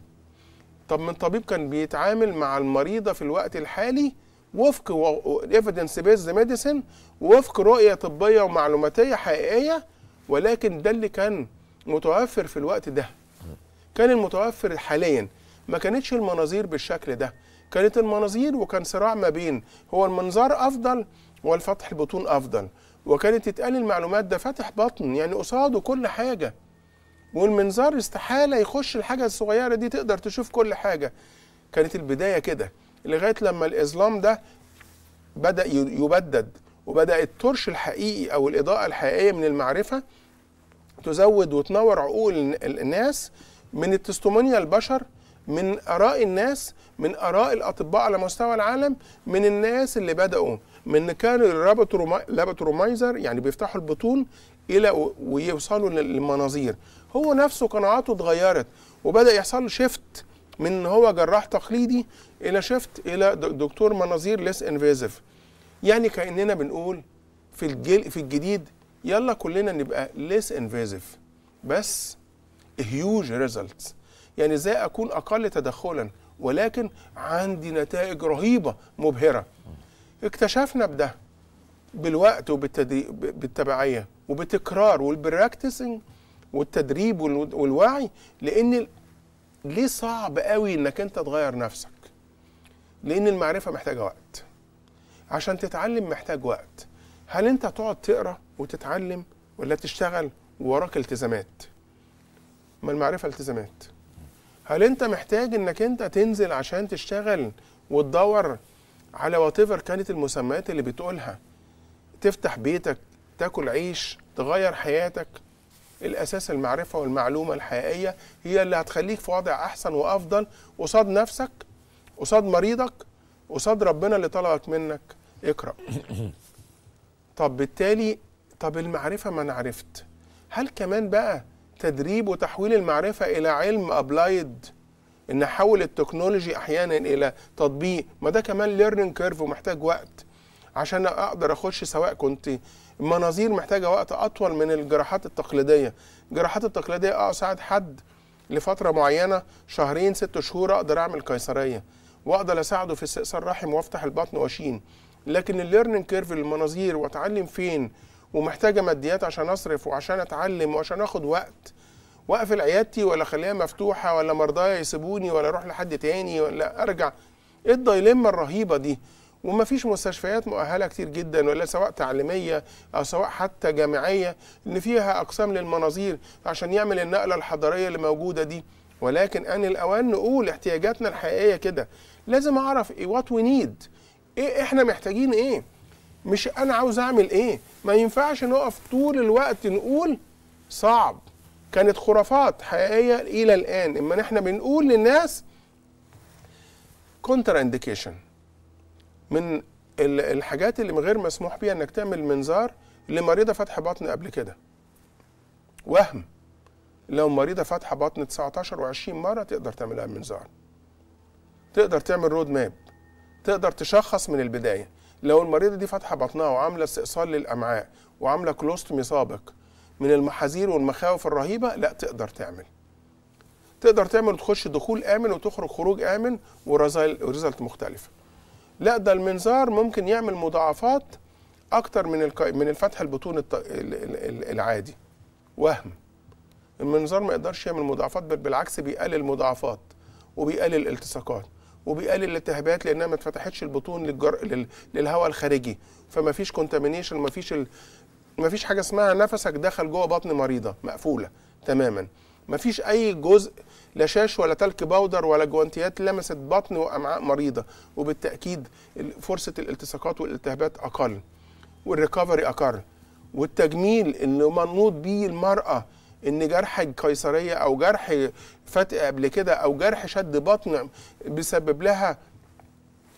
طب من طبيب كان بيتعامل مع المريضه في الوقت الحالي وفق ايفيدنس بيز ميديسن وفق رؤيه طبيه ومعلوماتيه حقيقيه ولكن ده اللي كان متوفر في الوقت ده كان المتوفر حاليا ما كانتش المناظير بالشكل ده كانت المناظير وكان صراع ما بين هو المنظار افضل والفتح البطون افضل وكانت تتقال المعلومات ده فتح بطن يعني قصاده كل حاجه والمنظار استحاله يخش الحاجه الصغيره دي تقدر تشوف كل حاجه كانت البدايه كده لغايه لما الاظلام ده بدا يبدد وبدا الترش الحقيقي او الاضاءه الحقيقيه من المعرفه تزود وتنور عقول الناس من التستومونيا البشر من اراء الناس من اراء الاطباء على مستوى العالم من الناس اللي بداوا من كانوا رومايزر يعني بيفتحوا البطون الى ويوصلوا للمناظير هو نفسه قناعاته اتغيرت وبدا يحصل له شيفت من ان هو جراح تقليدي الى شيفت الى دكتور مناظير ليس انفيزيف يعني كاننا بنقول في الجيل في الجديد يلا كلنا نبقى ليس انفيزيف بس هيوج ريزلتس يعني ازاي اكون اقل تدخلا ولكن عندي نتائج رهيبه مبهره اكتشفنا بده بالوقت وبالتبعيه وبتكرار والبراكتسنج والتدريب والوعي لان ليه صعب قوي انك انت تغير نفسك لان المعرفه محتاجه وقت عشان تتعلم محتاج وقت هل انت تقعد تقرا وتتعلم ولا تشتغل ووراك التزامات ما المعرفه التزامات هل انت محتاج انك انت تنزل عشان تشتغل وتدور على واتيفر كانت المسميات اللي بتقولها تفتح بيتك تاكل عيش تغير حياتك الاساس المعرفه والمعلومه الحقيقيه هي اللي هتخليك في وضع احسن وافضل قصاد نفسك قصاد مريضك قصاد ربنا اللي طلبك منك اقرا [LAUGHS] طب بالتالي طب المعرفه ما انا عرفت هل كمان بقى تدريب وتحويل المعرفه الى علم ابلايد ان احول التكنولوجي احيانا الى تطبيق ما ده كمان ليرنينج كيرف ومحتاج وقت عشان اقدر اخش سواء كنت المناظير محتاجه وقت اطول من الجراحات التقليديه الجراحات التقليديه اه حد لفتره معينه شهرين ست شهور اقدر اعمل قيصريه واقدر اساعده في استئصال الرحم وافتح البطن واشين لكن الليرنينج كيرف المناظير واتعلم فين ومحتاجه ماديات عشان اصرف وعشان اتعلم وعشان اخد وقت واقفل عيادتي ولا اخليها مفتوحه ولا مرضايا يسيبوني ولا اروح لحد تاني ولا ارجع ايه الدايلما الرهيبه دي وما فيش مستشفيات مؤهله كتير جدا ولا سواء تعليميه او سواء حتى جامعيه ان فيها اقسام للمناظير عشان يعمل النقله الحضاريه اللي موجوده دي ولكن ان الاوان نقول احتياجاتنا الحقيقيه كده لازم اعرف ايه وات وي نيد ايه احنا محتاجين ايه مش انا عاوز اعمل ايه ما ينفعش نقف طول الوقت نقول صعب كانت خرافات حقيقيه الى الان اما احنا بنقول للناس كونتر انديكيشن من الحاجات اللي غير مسموح بيها انك تعمل منظار لمريضه فتح بطن قبل كده وهم لو مريضه فاتحه بطن 19 و20 مره تقدر تعملها منظار تقدر تعمل رود ماب تقدر تشخص من البدايه لو المريضه دي فاتحه بطنها وعامله استئصال للامعاء وعامله كلوستومي سابق من المحاذير والمخاوف الرهيبه لا تقدر تعمل تقدر تعمل وتخش دخول امن وتخرج خروج امن وريزلت مختلفه لا ده المنظار ممكن يعمل مضاعفات اكتر من من الفتح البطون العادي وهم المنظار ما يقدرش يعمل مضاعفات بل بالعكس بيقلل مضاعفات وبيقلل الالتصاقات وبيقلل الالتهابات لانها ما اتفتحتش البطون للجر... لل... للهواء الخارجي فما فيش كونتامينيشن ما فيش ال... ما فيش حاجه اسمها نفسك دخل جوه بطن مريضه مقفوله تماما مفيش اي جزء لا شاش ولا تلك باودر ولا جوانتيات لمست بطن وامعاء مريضه وبالتاكيد فرصه الالتصاقات والالتهابات اقل والريكفري اقل والتجميل اللي منوط بيه المراه ان جرح قيصريه او جرح فتق قبل كده او جرح شد بطن بيسبب لها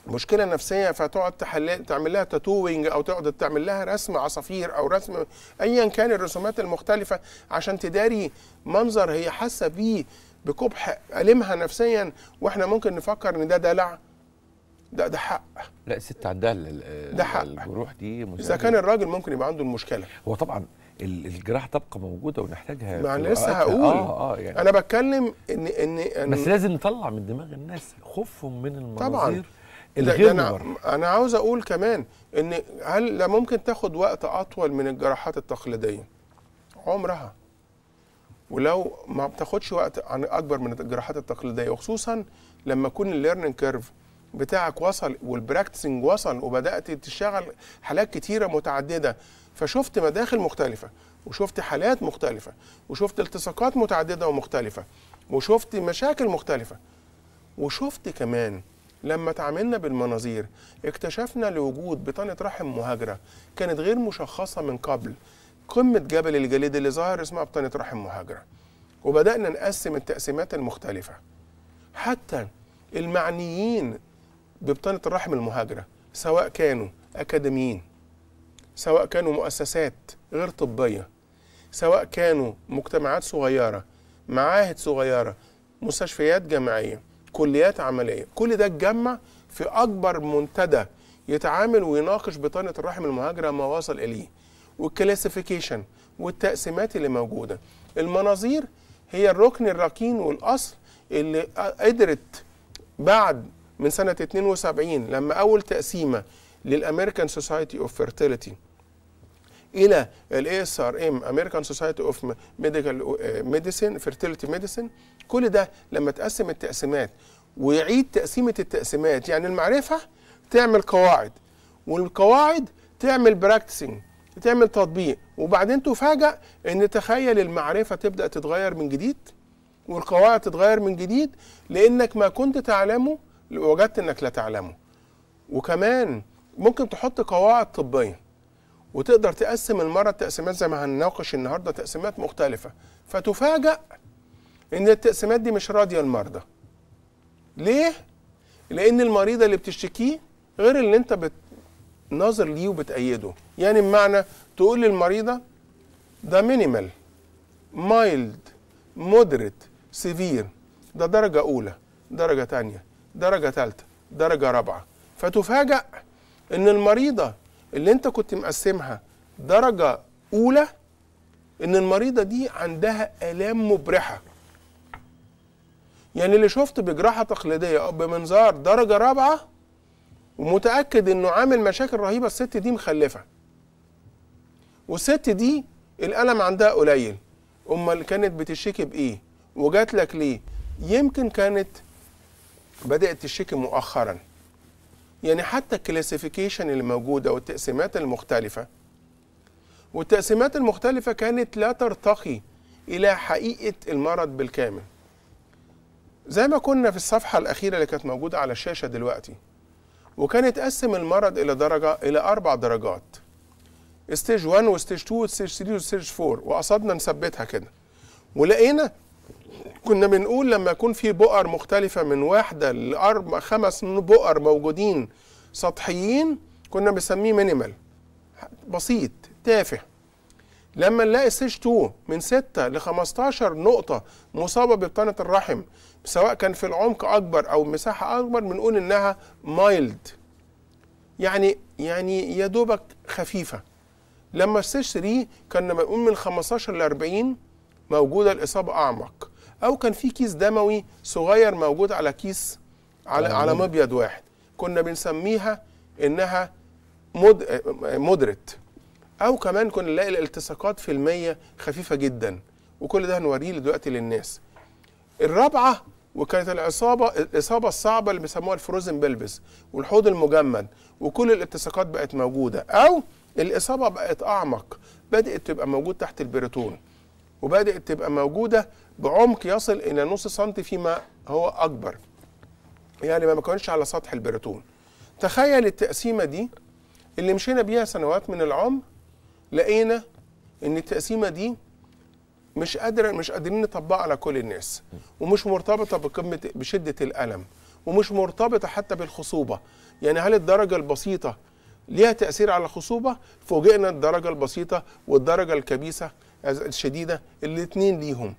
مشكلة نفسية فتقعد تحلل تعمل لها تاتوينج أو تقعد تعمل لها رسم عصافير أو رسم أيا كان الرسومات المختلفة عشان تداري منظر هي حاسة بيه بقبح ألمها نفسيا وإحنا ممكن نفكر إن ده دلع ده ده حق لا الست عندها ده حق الجروح دي إذا كان الراجل ممكن يبقى عنده المشكلة هو طبعا الجراحه تبقى موجوده ونحتاجها ما انا لسه هقول اه اه يعني انا بتكلم ان ان, إن بس لازم نطلع من دماغ الناس خوفهم من المناظير طبعا الغير مبرر انا عاوز اقول كمان ان هل لا ممكن تاخد وقت اطول من الجراحات التقليديه عمرها ولو ما بتاخدش وقت عن اكبر من الجراحات التقليديه وخصوصا لما يكون الليرنينج كيرف بتاعك وصل والبراكتسنج وصل وبدات تشتغل حالات كتيره متعدده فشفت مداخل مختلفه وشفت حالات مختلفه وشفت التصاقات متعدده ومختلفه وشفت مشاكل مختلفه وشفت كمان لما تعاملنا بالمناظير اكتشفنا لوجود بطانة رحم مهاجرة كانت غير مشخصة من قبل قمة جبل الجليد اللي ظهر اسمها بطانة رحم مهاجرة وبدأنا نقسم التقسيمات المختلفة حتى المعنيين ببطانة الرحم المهاجرة سواء كانوا أكاديميين سواء كانوا مؤسسات غير طبية سواء كانوا مجتمعات صغيرة معاهد صغيرة مستشفيات جامعية كليات عمليه كل ده اتجمع في اكبر منتدى يتعامل ويناقش بطانه الرحم المهاجره ما وصل اليه والكلاسيفيكيشن والتقسيمات اللي موجوده المناظير هي الركن الركين والاصل اللي قدرت بعد من سنه 72 لما اول تقسيمه للامريكان سوسايتي اوف فيرتيليتي الى الاي اس ار ام امريكان سوسايتي اوف ميديكال ميديسن فيرتيليتي ميديسن كل ده لما تقسم التقسيمات ويعيد تقسيمة التقسيمات يعني المعرفة تعمل قواعد والقواعد تعمل براكتسنج تعمل تطبيق وبعدين تفاجأ ان تخيل المعرفة تبدأ تتغير من جديد والقواعد تتغير من جديد لانك ما كنت تعلمه وجدت انك لا تعلمه وكمان ممكن تحط قواعد طبية وتقدر تقسم المرة التقسيمات زي ما هنناقش النهاردة تقسيمات مختلفة فتفاجأ ان التقسيمات دي مش راضيه المرضى ليه لان المريضه اللي بتشتكيه غير اللي انت بتناظر ليه وبتأيده يعني بمعنى تقول للمريضه ده مينيمال مايلد مودريت سيفير ده درجه اولى درجه ثانيه درجه ثالثه درجه رابعه فتفاجأ ان المريضه اللي انت كنت مقسمها درجه اولى ان المريضه دي عندها الام مبرحه يعني اللي شفته بجراحه تقليديه او بمنظار درجه رابعه ومتاكد انه عامل مشاكل رهيبه الست دي مخلفه والست دي الالم عندها قليل امال كانت بتشتكي بايه وجات لك ليه يمكن كانت بدات تشتكي مؤخرا يعني حتى الكلاسيفيكيشن اللي موجوده والتقسيمات المختلفه والتقسيمات المختلفه كانت لا ترتقي الى حقيقه المرض بالكامل زي ما كنا في الصفحة الأخيرة اللي كانت موجودة على الشاشة دلوقتي وكان اتقسم المرض إلى درجة إلى أربع درجات ستيج 1 وستيج 2 وستيج 3 وستيج 4 وقصدنا نثبتها كده ولقينا كنا بنقول لما يكون في بؤر مختلفة من واحدة لأربع خمس بؤر موجودين سطحيين كنا بنسميه مينيمال بسيط تافه لما نلاقي ستيج 2 من 6 ل 15 نقطة مصابة ببطانة الرحم سواء كان في العمق أكبر أو مساحة أكبر بنقول إنها مايلد يعني يعني يا دوبك خفيفة لما ستيج 3 كنا بنقول من 15 ل 40 موجودة الإصابة أعمق أو كان في كيس دموي صغير موجود على كيس على على مبيض واحد كنا بنسميها إنها مد مدرت او كمان كنا نلاقي الالتصاقات في المية خفيفة جدا وكل ده هنوريه دلوقتي للناس الرابعة وكانت العصابة الإصابة الصعبة اللي بيسموها الفروزن بلبس والحوض المجمد وكل الالتصاقات بقت موجودة أو الإصابة بقت أعمق بدأت تبقى موجود تحت البريتون وبدأت تبقى موجودة بعمق يصل إلى نص سنتي فيما هو أكبر يعني ما كانش على سطح البريتون تخيل التقسيمة دي اللي مشينا بيها سنوات من العمر لقينا ان التقسيمه دي مش قادره مش قادرين نطبقها على كل الناس ومش مرتبطه بقمه بشده الالم ومش مرتبطه حتى بالخصوبه يعني هل الدرجه البسيطه ليها تاثير على الخصوبه فوجئنا الدرجه البسيطه والدرجه الكبيسه الشديده الاثنين ليهم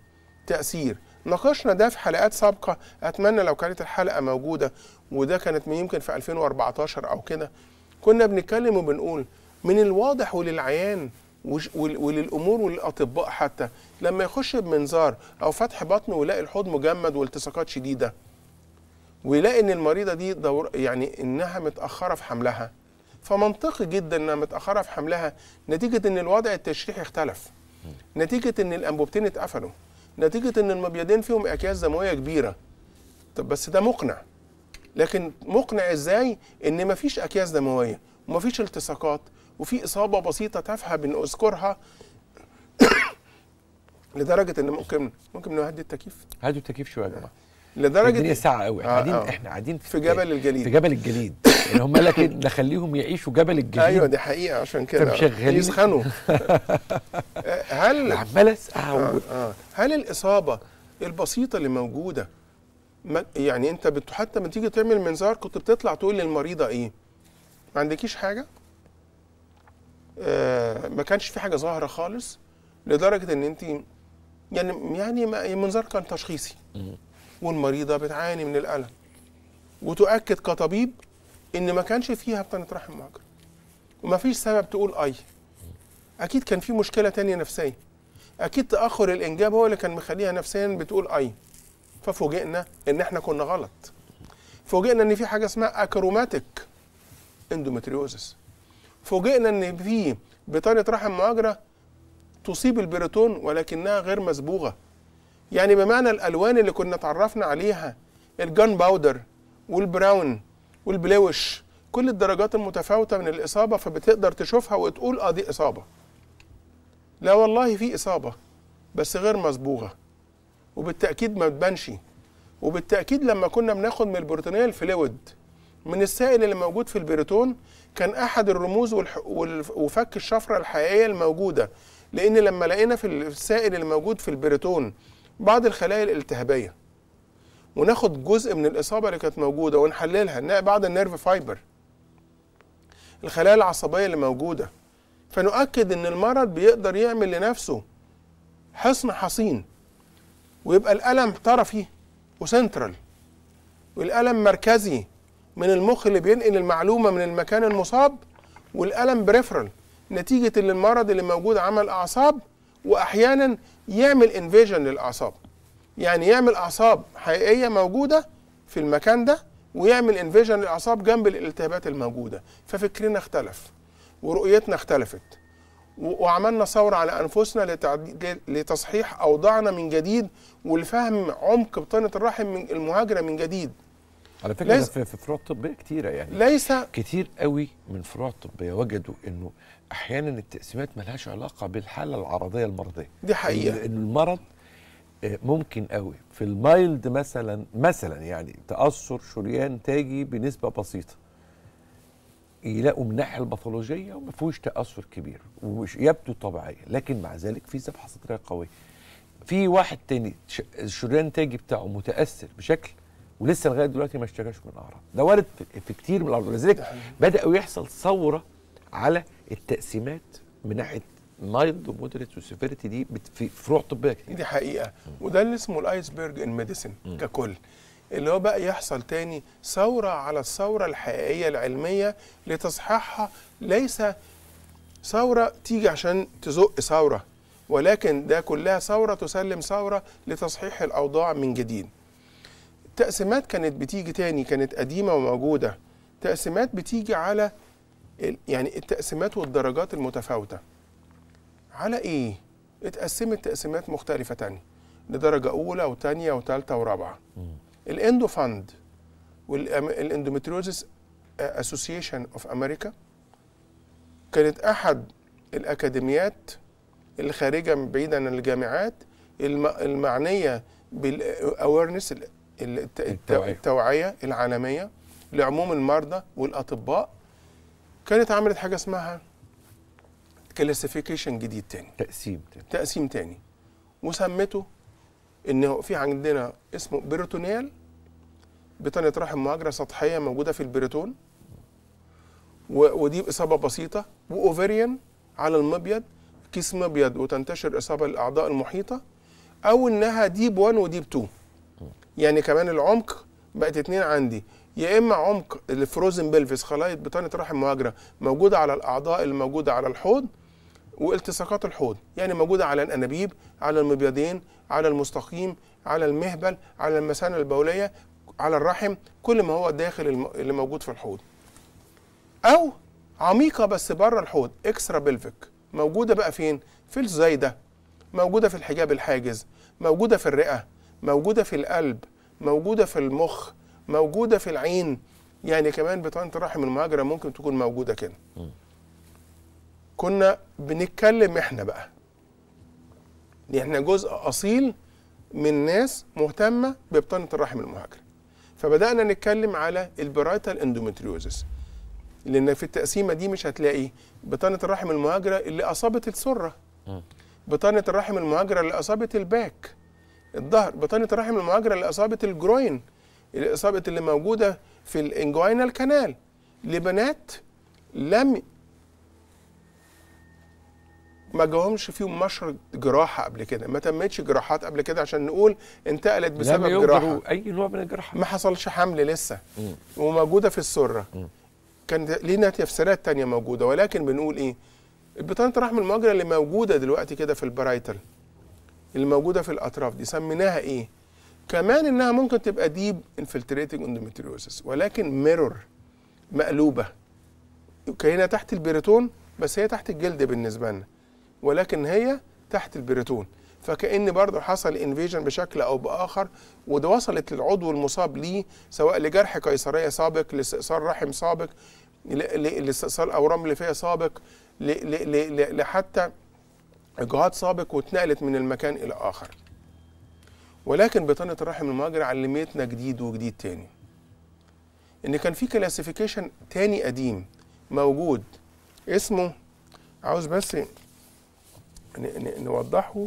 تاثير ناقشنا ده في حلقات سابقه اتمنى لو كانت الحلقه موجوده وده كانت يمكن في 2014 او كده كنا بنتكلم وبنقول من الواضح وللعيان وللامور وللاطباء حتى لما يخش بمنظار او فتح بطن ويلاقي الحوض مجمد والتصاقات شديده ويلاقي ان المريضه دي دور يعني انها متاخره في حملها فمنطقي جدا انها متاخره في حملها نتيجه ان الوضع التشريحي اختلف نتيجه ان الانبوبتين اتقفلوا نتيجه ان المبيضين فيهم اكياس دمويه كبيره طب بس ده مقنع لكن مقنع ازاي ان مفيش اكياس دمويه ومفيش التصاقات وفي اصابه بسيطه تافهه بنذكرها [COUGHS] لدرجه ان ممكن ممكن نهدي التكييف هدوا التكييف شويه يا جماعه لدرجه الدنيا ساعة قوي آه قاعدين آه احنا قاعدين في, في جبل الجليد في جبل الجليد يعني هم لك إيه؟ نخليهم يعيشوا جبل الجليد ايوه دي حقيقه عشان كده شغالين يسخنوا [LAUGHS] آه، هل عمال اسقع آه آه هل الاصابه البسيطه اللي موجوده يعني انت حتى لما تيجي تعمل منظار كنت بتطلع تقول للمريضه ايه؟ ما عندكيش حاجه؟ آه، ما كانش في حاجه ظاهره خالص لدرجه ان انت يعني يعني المنظار كان تشخيصي والمريضه بتعاني من الالم وتؤكد كطبيب ان ما كانش فيها بطنه رحم مهجر وما فيش سبب تقول اي اكيد كان في مشكله تانية نفسيه اكيد تاخر الانجاب هو اللي كان مخليها نفسيا بتقول اي ففوجئنا ان احنا كنا غلط فوجئنا ان في حاجه اسمها اكروماتيك اندومتريوزس فوجئنا ان في بطانه رحم مهاجره تصيب البريتون ولكنها غير مسبوغه يعني بمعنى الالوان اللي كنا اتعرفنا عليها الجان باودر والبراون والبلوش كل الدرجات المتفاوته من الاصابه فبتقدر تشوفها وتقول اه دي اصابه لا والله في اصابه بس غير مسبوغه وبالتاكيد ما بتبانش وبالتاكيد لما كنا بناخد من البروتينيه الفلويد من السائل اللي موجود في البريتون كان احد الرموز وفك الشفره الحقيقيه الموجوده لان لما لقينا في السائل الموجود في البريتون بعض الخلايا الالتهابيه وناخد جزء من الاصابه اللي كانت موجوده ونحللها نلاقي بعض النيرف فايبر الخلايا العصبيه اللي موجوده فنؤكد ان المرض بيقدر يعمل لنفسه حصن حصين ويبقى الالم طرفي وسنترال والالم مركزي من المخ اللي بينقل المعلومه من المكان المصاب والالم بريفرال نتيجه اللي المرض اللي موجود عمل اعصاب واحيانا يعمل انفيجن للاعصاب يعني يعمل اعصاب حقيقيه موجوده في المكان ده ويعمل انفيجن للاعصاب جنب الالتهابات الموجوده ففكرنا اختلف ورؤيتنا اختلفت وعملنا ثورة على أنفسنا لتصحيح أوضاعنا من جديد والفهم عمق بطانة الرحم المهاجرة من جديد على فكره ليس في فروع طبيه كتيره يعني ليس كتير قوي من فروع طبيه وجدوا انه احيانا التقسيمات ملهاش علاقه بالحاله العرضيه المرضيه دي حقيقه المرض آه، ممكن قوي في المايلد مثلا مثلا يعني تاثر شريان تاجي بنسبه بسيطه يلاقوا من الناحيه الباثولوجيه وما فيهوش تاثر كبير ومش يبدو طبيعيه لكن مع ذلك في ذبحه صدريه قويه في واحد تاني الشريان تاجي بتاعه متاثر بشكل ولسه لغايه دلوقتي ما اشتكاش من اعراض ده وارد في كتير من الاعراض لذلك بداوا يحصل ثوره على التقسيمات من ناحيه مايلد ومودريت وسيفيريتي دي في فروع طبيه كتير دي حقيقه وده اللي اسمه الايسبرج ان ميديسن ككل اللي هو بقى يحصل تاني ثوره على الثوره الحقيقيه العلميه لتصحيحها ليس ثوره تيجي عشان تزق ثوره ولكن ده كلها ثوره تسلم ثوره لتصحيح الاوضاع من جديد تقسيمات كانت بتيجي تاني كانت قديمه وموجوده تقسيمات بتيجي على يعني التقسيمات والدرجات المتفاوته على ايه اتقسمت تقسيمات مختلفه تاني لدرجه اولى وثانيه وثالثه ورابعه الاندو فاند والاندومتريوزس اسوسيشن اوف امريكا كانت احد الاكاديميات الخارجه بعيدا عن الجامعات المعنيه بالاويرنس التوعية, التوعية العالمية لعموم المرضى والأطباء كانت عملت حاجة اسمها كلاسيفيكيشن جديد تاني تقسيم تاني تقسيم تاني وسمته إنه في عندنا اسمه بيروتونيل بطانية رحم مهاجرة سطحية موجودة في البريتون ودي إصابة بسيطة وأوفيريان على المبيض كيس مبيض وتنتشر إصابة للأعضاء المحيطة أو إنها ديب 1 وديب 2 يعني كمان العمق بقت اتنين عندي يا اما عمق الفروزن بيلفيس خلايا بطانه رحم مهاجره موجوده على الاعضاء الموجوده على الحوض والتصاقات الحوض يعني موجوده على الانابيب على المبيضين على المستقيم على المهبل على المثانه البوليه على الرحم كل ما هو داخل الم... اللي موجود في الحوض او عميقه بس بره الحوض اكسترا بلفيك موجوده بقى فين في الزايده موجوده في الحجاب الحاجز موجوده في الرئه موجوده في القلب موجوده في المخ موجوده في العين يعني كمان بطانه الرحم المهاجره ممكن تكون موجوده كده كنا بنتكلم احنا بقى احنا جزء اصيل من ناس مهتمه ببطانه الرحم المهاجره فبدانا نتكلم على البرايتال اندومتريوزس لان في التقسيمه دي مش هتلاقي بطانه الرحم المهاجره اللي اصابت السره بطانه الرحم المهاجره اللي اصابت الباك الظهر بطانه الرحم المعاجره لاصابه الجروين الاصابه اللي موجوده في الانجوينال كانال لبنات لم ما جاهمش فيهم مشر جراحه قبل كده ما تمتش جراحات قبل كده عشان نقول انتقلت بسبب لم جراحه اي نوع من الجراحه ما حصلش حمل لسه مم. وموجوده في السره مم. كان لينا تفسيرات تانية موجوده ولكن بنقول ايه البطانه الرحم المؤجرة اللي موجوده دلوقتي كده في البرايتل الموجوده في الاطراف دي سميناها ايه كمان انها ممكن تبقى ديب انفلتريتنج اندوميتريوسس ولكن ميرور مقلوبه كهنا تحت البريتون بس هي تحت الجلد بالنسبه لنا ولكن هي تحت البريتون فكأن برضه حصل انفيجن بشكل او باخر وده وصلت للعضو المصاب ليه سواء لجرح قيصريه سابق لاستئصال رحم سابق لاستئصال اورام فيها سابق لحتى إجهاض سابق واتنقلت من المكان إلى آخر ولكن بطانة الرحم المهاجر علمتنا جديد وجديد تاني إن كان في كلاسيفيكيشن تاني قديم موجود اسمه عاوز بس نوضحه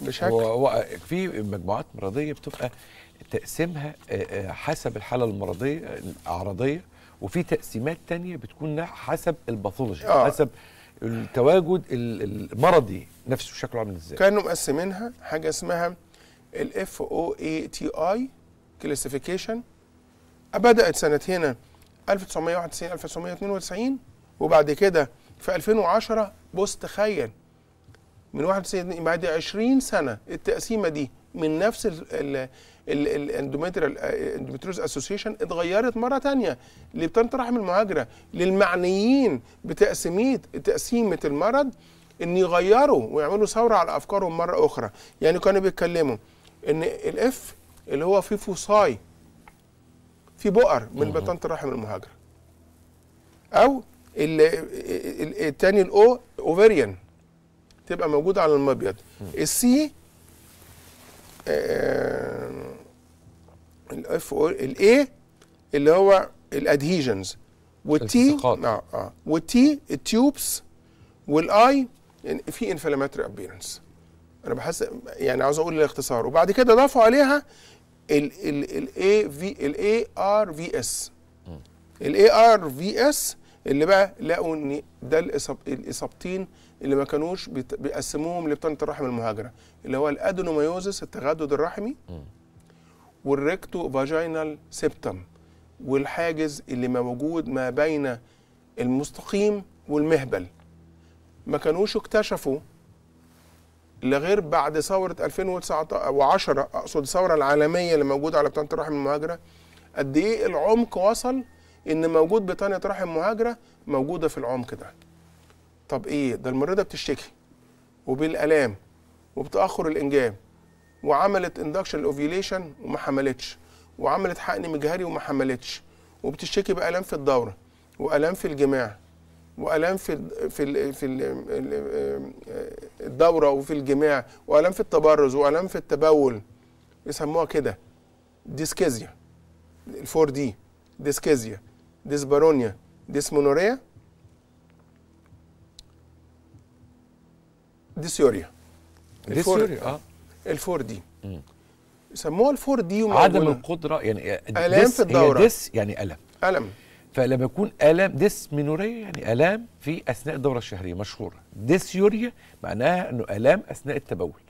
بشكل هو في مجموعات مرضيه بتبقى تقسيمها حسب الحاله المرضيه الاعراضيه وفي تقسيمات تانية بتكون حسب الباثولوجي آه. حسب التواجد المرضي نفسه شكله عامل ازاي كانوا مقسمينها حاجه اسمها الاف او اي تي اي كلاسيفيكيشن بدات سنه هنا 1991 1992 وبعد كده في 2010 بص تخيل من 91 بعد 20 سنه التقسيمه دي من نفس الاندوميتريوز اسوسيشن آه، اتغيرت مره ثانيه لبطانه الرحم المهاجره للمعنيين بتقسيميه تقسيمه المرض ان يغيروا ويعملوا ثوره على افكارهم مره اخرى يعني كانوا بيتكلموا ان الاف اللي هو في فوساي في بؤر من بطانه الرحم المهاجره او الثاني الاو اوفريان تبقى موجوده على المبيض السي آه الاف او الاي اللي هو الادهيجنز والتي اه اه والتي التيوبس والاي في انفلاماتري ابيرنس انا بحس يعني عاوز اقول الاختصار وبعد كده ضافوا عليها الاي في الاي ار في اس الاي ار في اس اللي بقى لقوا ان ده الاصابتين اللي ما كانوش بيقسموهم لبطانه الرحم المهاجره اللي هو الادينوميوزس التغدد الرحمي والريكتو فاجينال سيبتم والحاجز اللي موجود ما بين المستقيم والمهبل ما كانوش اكتشفوا لغير بعد ثورة 2010 أقصد الثورة العالمية اللي موجودة على بطانة الرحم المهاجرة قد إيه العمق وصل إن موجود بطانة رحم مهاجرة موجودة في العمق ده طب إيه ده المريضة بتشتكي وبالآلام وبتأخر الإنجاب وعملت اندكشن اوفيليشن وما حملتش وعملت حقن مجهري وما حملتش وبتشتكي بالام في الدوره والام في الجماع والام في في في آه، الدوره وفي الجماع والام في التبرز والام في التبول يسموها كده ديسكيزيا الفور دي ديسكيزيا ديسبارونيا ديسمونوريا ديسيوريا ديسيوريا اه الفور دي سموها الفور دي عدم القدره يعني الام في الدوره دس يعني الم الم فلما يكون الم مينوريا يعني الام في اثناء الدوره الشهريه مشهوره ديسيوريا معناها انه الام اثناء التبول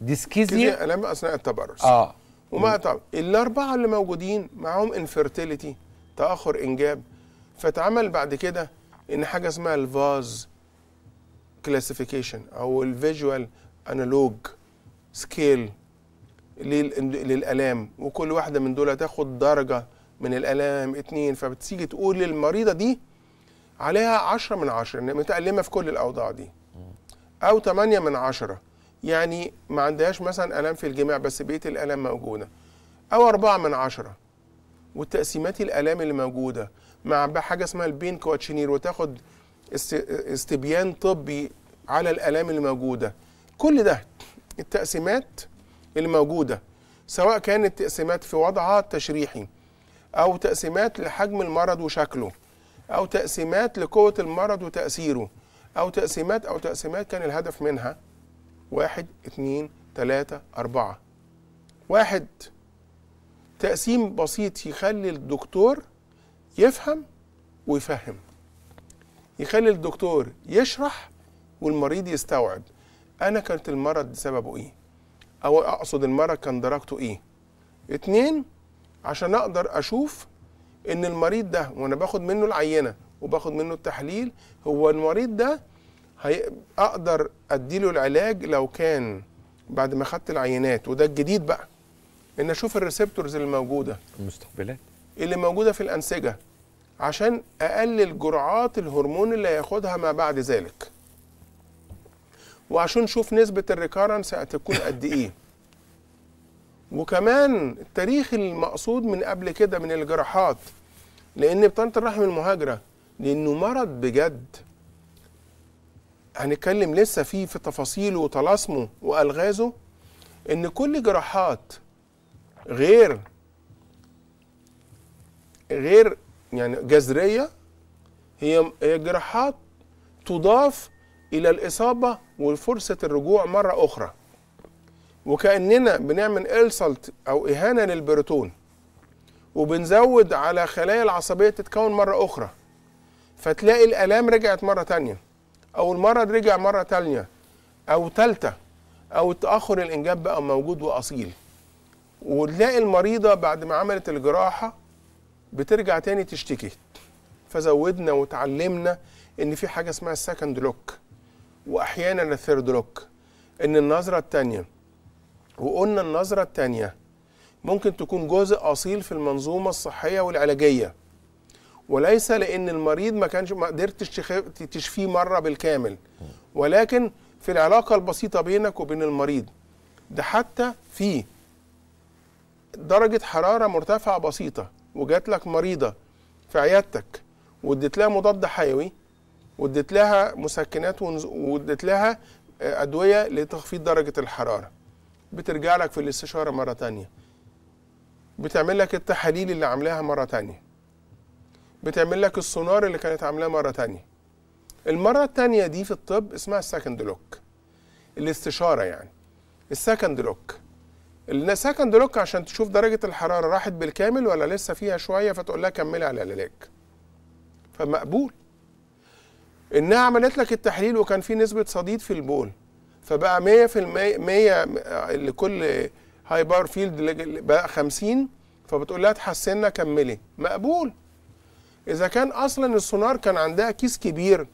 ديسكيزيا الام اثناء التبرز اه ومع طبعا الاربعه اللي موجودين معاهم انفرتيليتي تاخر انجاب فتعمل بعد كده ان حاجه اسمها الفاز كلاسيفيكيشن او الفيجوال انالوج سكيل للالام وكل واحده من دول هتاخد درجه من الالام اتنين فبتيجي تقول للمريضه دي عليها عشرة من عشرة متألمة في كل الأوضاع دي أو تمانية من عشرة يعني ما عندهاش مثلا ألم في الجماع بس بقية الألم موجودة أو أربعة من عشرة والتقسيمات الألام اللي موجودة مع حاجة اسمها البين كواتشينير وتاخد استبيان طبي على الألام اللي موجودة كل ده التقسيمات اللي موجودة سواء كانت تقسيمات في وضعها التشريحي أو تقسيمات لحجم المرض وشكله أو تقسيمات لقوة المرض وتأثيره أو تقسيمات أو تقسيمات كان الهدف منها واحد اتنين تلاتة أربعة واحد تقسيم بسيط يخلي الدكتور يفهم ويفهم يخلي الدكتور يشرح والمريض يستوعب انا كانت المرض سببه ايه او اقصد المرض كان درجته ايه اتنين عشان اقدر اشوف ان المريض ده وانا باخد منه العينه وباخد منه التحليل هو المريض ده هي اقدر اديله العلاج لو كان بعد ما خدت العينات وده الجديد بقى ان اشوف الريسبتورز اللي موجوده المستقبلات اللي موجوده في الانسجه عشان اقلل جرعات الهرمون اللي هياخدها ما بعد ذلك وعشان نشوف نسبه الريكارنس هتكون قد ايه وكمان التاريخ المقصود من قبل كده من الجراحات لان بطانه الرحم المهاجره لانه مرض بجد هنتكلم لسه فيه في تفاصيله وطلاسمه والغازه ان كل جراحات غير غير يعني جذريه هي هي جراحات تضاف الى الاصابه وفرصه الرجوع مره اخرى وكاننا بنعمل إلسلت او اهانه للبروتون وبنزود على خلايا العصبيه تتكون مره اخرى فتلاقي الالام رجعت مره تانية او المرض رجع مره تانية او تالتة او تاخر الانجاب بقى موجود واصيل وتلاقي المريضه بعد ما عملت الجراحه بترجع تاني تشتكي فزودنا وتعلمنا ان في حاجه اسمها السكند لوك واحيانا الثيرد لوك ان النظره الثانيه وقلنا النظره الثانيه ممكن تكون جزء اصيل في المنظومه الصحيه والعلاجيه وليس لان المريض ما كانش ما قدرتش تشفيه مره بالكامل ولكن في العلاقه البسيطه بينك وبين المريض ده حتى في درجه حراره مرتفعه بسيطه وجات لك مريضه في عيادتك واديت لها مضاد حيوي واديت لها مسكنات واديت لها آه، ادويه لتخفيض درجه الحراره بترجع لك في الاستشاره مره تانية بتعمل لك التحاليل اللي عاملاها مره تانية بتعمل لك السونار اللي كانت عاملاه مره تانية المره التانية دي في الطب اسمها السكند لوك الاستشاره يعني السكند لوك السكند لوك عشان تشوف درجه الحراره راحت بالكامل ولا لسه فيها شويه فتقول لها كملي على العلاج فمقبول انها عملت لك التحليل وكان في نسبه صديد في البول فبقى 100% 100 لكل هاي باور فيلد بقى 50 فبتقول لها تحسنا كملي مقبول اذا كان اصلا السونار كان عندها كيس كبير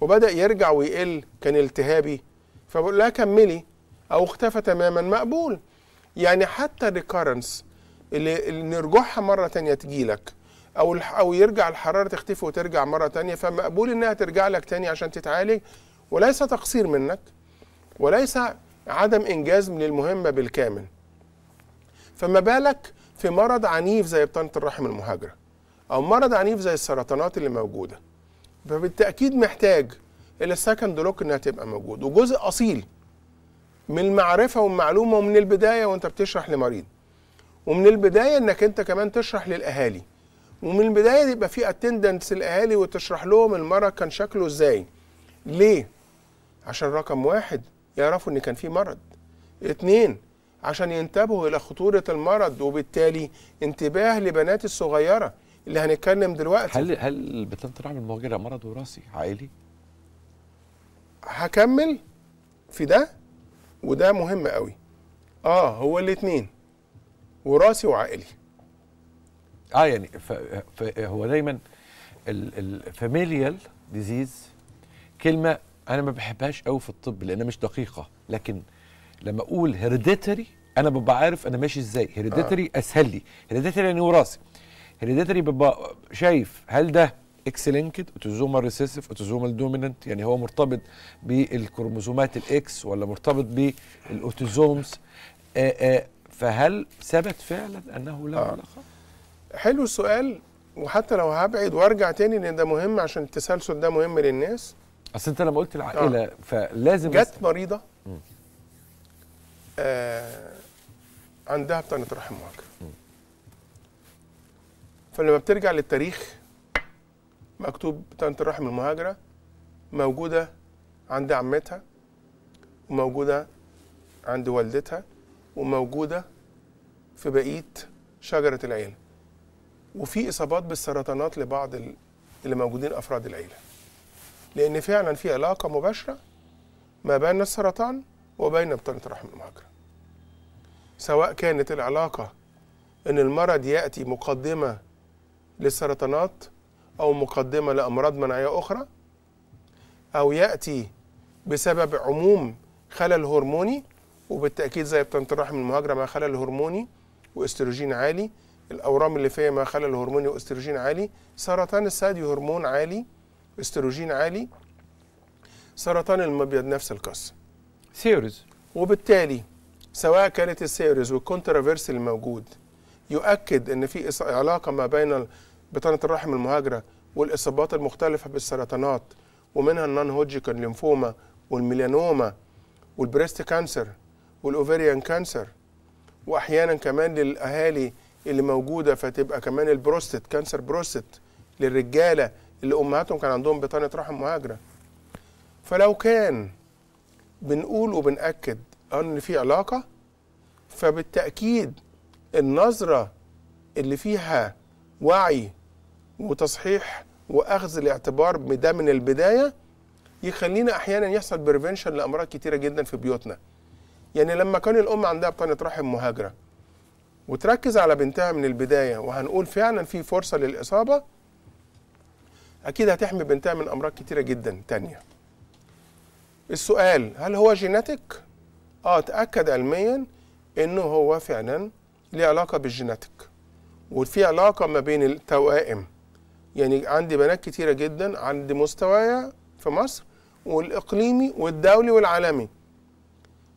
وبدا يرجع ويقل كان التهابي فبقول لها كملي او اختفى تماما مقبول يعني حتى الريكارنس اللي, اللي نرجعها مره تانية تجيلك او او يرجع الحراره تختفي وترجع مره ثانيه فمقبول انها ترجع لك ثاني عشان تتعالج وليس تقصير منك وليس عدم انجاز من المهمه بالكامل فما بالك في مرض عنيف زي بطانه الرحم المهاجره او مرض عنيف زي السرطانات اللي موجوده فبالتاكيد محتاج الى السكند لوك انها تبقى موجود وجزء اصيل من المعرفه والمعلومه ومن البدايه وانت بتشرح لمريض ومن البدايه انك انت كمان تشرح للاهالي ومن البدايه يبقى في اتندنس الاهالي وتشرح لهم المرض كان شكله ازاي ليه عشان رقم واحد يعرفوا ان كان في مرض اتنين عشان ينتبهوا الى خطوره المرض وبالتالي انتباه لبنات الصغيره اللي هنتكلم دلوقتي هل هل البتلان طلع من المهاجره مرض وراثي عائلي هكمل في ده وده مهم قوي اه هو الاتنين وراثي وعائلي اه يعني ف... ف... هو دايما الفاميليال ديزيز كلمه انا ما بحبهاش قوي في الطب لانها مش دقيقه لكن لما اقول هيريديتري انا ببقى عارف انا ماشي ازاي هيريديتري آه. اسهل لي هيريديتري يعني وراثي هيريديتري ببقى شايف هل ده اكس لينكد اوتوزومال ريسيسيف اوتوزومال دوميننت يعني هو مرتبط بالكروموزومات الاكس ولا مرتبط بالاوتوزومز آه، آه، فهل ثبت فعلا انه له آه. علاقه؟ حلو السؤال وحتى لو هبعد وارجع تاني لان ده مهم عشان التسلسل ده مهم للناس اصل انت لما قلت العائله آه. فلازم جت مريضه آه عندها بطانه رحم معاكه فلما بترجع للتاريخ مكتوب بطانه الرحم المهاجره موجوده عند عمتها وموجوده عند والدتها وموجوده في بقيه شجره العيله وفي اصابات بالسرطانات لبعض اللي موجودين افراد العيله لان فعلا في علاقه مباشره ما بين السرطان وبين بطانه الرحم المهاجره سواء كانت العلاقه ان المرض ياتي مقدمه للسرطانات او مقدمه لامراض مناعيه اخرى او ياتي بسبب عموم خلل هرموني وبالتاكيد زي بطانه الرحم المهاجره مع خلل هرموني واستروجين عالي الاورام فيها ما خلل هرموني واستروجين عالي سرطان الثدي هرمون عالي استروجين عالي سرطان المبيض نفس القصه سيريز وبالتالي سواء كانت السيريز والكونترافيرس الموجود يؤكد ان في علاقه ما بين بطانه الرحم المهاجره والاصابات المختلفه بالسرطانات ومنها النون هوجكن ليمفوما والميلانوما والبريست كانسر والاوفيريان كانسر واحيانا كمان للاهالي اللي موجوده فتبقى كمان البروستيت كانسر بروستيت للرجاله اللي امهاتهم كان عندهم بطانه رحم مهاجره فلو كان بنقول وبنأكد ان في علاقه فبالتأكيد النظرة اللي فيها وعي وتصحيح وأخذ الاعتبار ده من البداية يخلينا أحيانا يحصل بريفنشن لأمراض كتيرة جدا في بيوتنا يعني لما كان الأم عندها بطانة رحم مهاجرة وتركز على بنتها من البدايه وهنقول فعلا في فرصه للاصابه اكيد هتحمي بنتها من امراض كتيره جدا تانية السؤال هل هو جيناتيك اه اتاكد علميا انه هو فعلا ليه علاقه بالجيناتيك وفي علاقه ما بين التوائم يعني عندي بنات كتيره جدا عند مستوايا في مصر والاقليمي والدولي والعالمي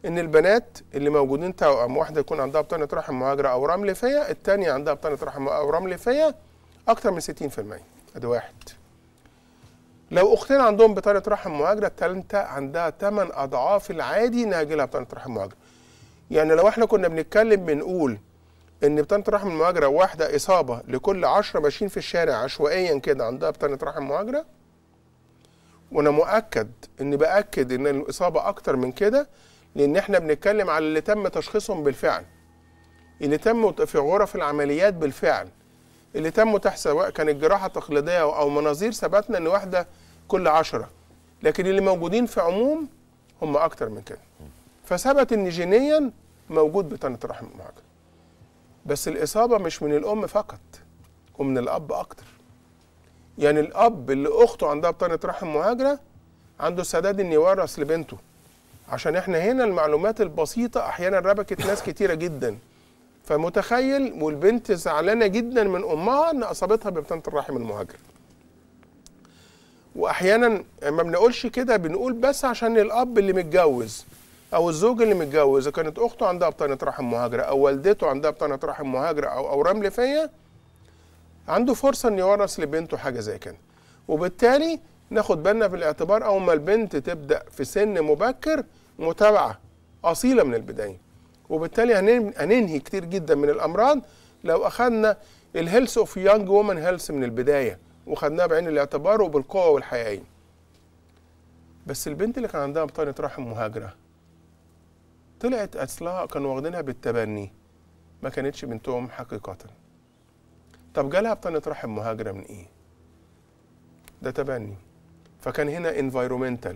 ان البنات اللي موجودين توأم واحده يكون عندها بطانه رحم مهاجره او رمل فيا الثانيه عندها بطانه رحم او رمل فيا اكتر من 60% ادي واحد لو اختين عندهم بطانه رحم مهاجره الثالثه عندها 8 اضعاف العادي ناجلها بطانه رحم مهاجره يعني لو احنا كنا بنتكلم بنقول ان بطانه رحم المهاجره واحده اصابه لكل 10 ماشيين في الشارع عشوائيا كده عندها بطانه رحم مهاجره وانا مؤكد ان باكد ان الاصابه اكتر من كده لان احنا بنتكلم على اللي تم تشخيصهم بالفعل اللي تم في غرف العمليات بالفعل اللي تم تحت سواء كانت جراحه تقليديه او مناظير ثبتنا ان واحده كل عشرة لكن اللي موجودين في عموم هم اكتر من كده فثبت ان جينيا موجود بطانه رحم المعجن بس الاصابه مش من الام فقط ومن الاب اكتر يعني الاب اللي اخته عندها بطانه رحم مهاجره عنده استعداد ان يورث لبنته عشان احنا هنا المعلومات البسيطه احيانا ربكت ناس كتيره جدا فمتخيل والبنت زعلانه جدا من امها ان اصابتها ببطانه الرحم المهاجر واحيانا ما بنقولش كده بنقول بس عشان الاب اللي متجوز او الزوج اللي متجوز كانت اخته عندها بطانه رحم مهاجره او والدته عندها بطانه رحم مهاجره او اورام فيا عنده فرصه ان يورث لبنته حاجه زي كده وبالتالي ناخد بالنا في الاعتبار أول ما البنت تبدأ في سن مبكر متابعة أصيلة من البداية وبالتالي هننهي كتير جدا من الأمراض لو أخدنا الهيلث اوف يانج وومن هيلث من البداية وخدناها بعين الاعتبار وبالقوة والحقيقية بس البنت اللي كان عندها بطانة رحم مهاجرة طلعت أصلها كانوا واخدينها بالتبني ما كانتش بنتهم حقيقة طب جالها بطانة رحم مهاجرة من إيه؟ ده تبني فكان هنا انفايرومنتال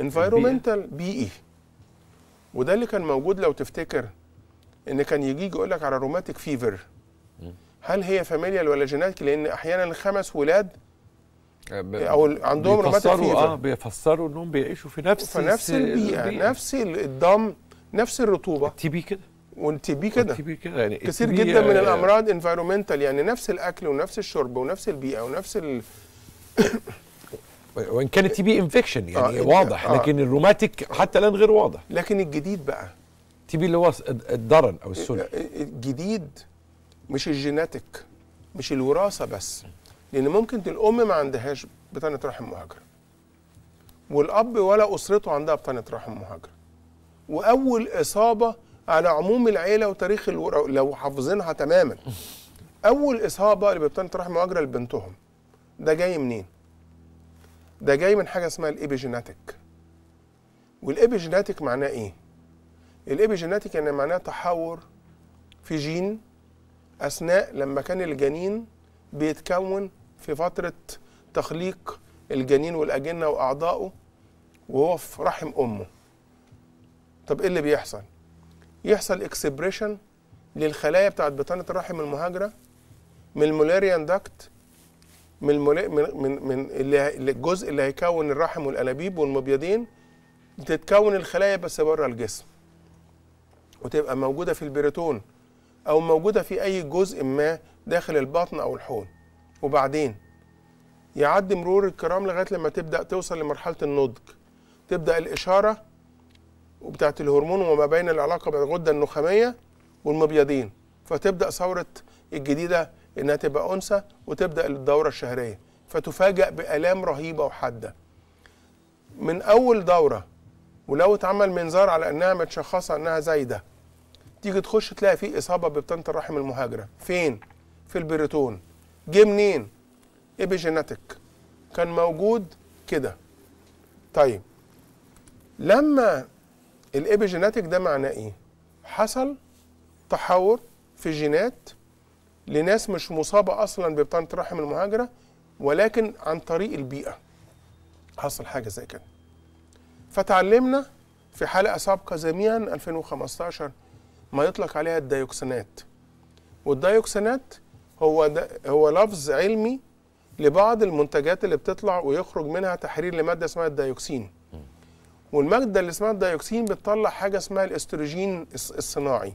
انفايرومنتال بيئي وده اللي كان موجود لو تفتكر ان كان يجي يقول لك على روماتيك فيفر هل هي فاميليال ولا جيناتيك لان احيانا خمس ولاد آه، او عندهم روماتيك فيفر اه بيفسروا انهم بيعيشوا في نفس في نفس البيئه, نفس الدم نفس الرطوبه تي بي كده والتي بي كده التي بي كده يعني كثير جدا من آه، الامراض انفايرومنتال يعني نفس الاكل ونفس الشرب ونفس البيئه ونفس ال وان كانت تي بي انفكشن يعني آه واضح آه لكن الروماتيك حتى الان غير واضح لكن الجديد بقى تي بي اللي هو الدرن او السل إيه، إيه، الجديد مش الجيناتيك مش الوراثه بس لان ممكن الام ما عندهاش بطانه رحم مهاجره والاب ولا اسرته عندها بطانه رحم مهاجره واول اصابه على عموم العيله وتاريخ لو حافظينها تماما اول اصابه لبطانه رحم مهاجره لبنتهم ده جاي منين ده جاي من حاجه اسمها الابيجيناتيك والابيجيناتيك معناه ايه الابيجيناتيك يعني معناه تحور في جين اثناء لما كان الجنين بيتكون في فتره تخليق الجنين والاجنه واعضائه وهو في رحم امه طب ايه اللي بيحصل يحصل اكسبريشن للخلايا بتاعت بطانه الرحم المهاجره من المولاريان داكت من من من اللي الجزء اللي هيكون الرحم والانابيب والمبيضين تتكون الخلايا بس بره الجسم وتبقى موجوده في البريتون او موجوده في اي جزء ما داخل البطن او الحوض وبعدين يعدي مرور الكرام لغايه لما تبدا توصل لمرحله النضج تبدا الاشاره وبتاعه الهرمون وما بين العلاقه بالغده النخاميه والمبيضين فتبدا ثوره الجديده انها تبقى انثى وتبدا الدوره الشهريه فتفاجأ بالام رهيبه وحاده من اول دوره ولو اتعمل منظار على انها متشخصه انها زايده تيجي تخش تلاقي فيه اصابه ببطانه الرحم المهاجره فين في البريتون جه منين ايبيجيناتيك كان موجود كده طيب لما الايبيجيناتيك ده معناه ايه حصل تحور في الجينات لناس مش مصابه اصلا ببطانه الرحم المهاجره ولكن عن طريق البيئه حصل حاجه زي كده فتعلمنا في حلقه سابقه زميا 2015 ما يطلق عليها الديوكسينات والديوكسينات هو ده هو لفظ علمي لبعض المنتجات اللي بتطلع ويخرج منها تحرير لماده اسمها الديوكسين والماده اللي اسمها الديوكسين بتطلع حاجه اسمها الاستروجين الصناعي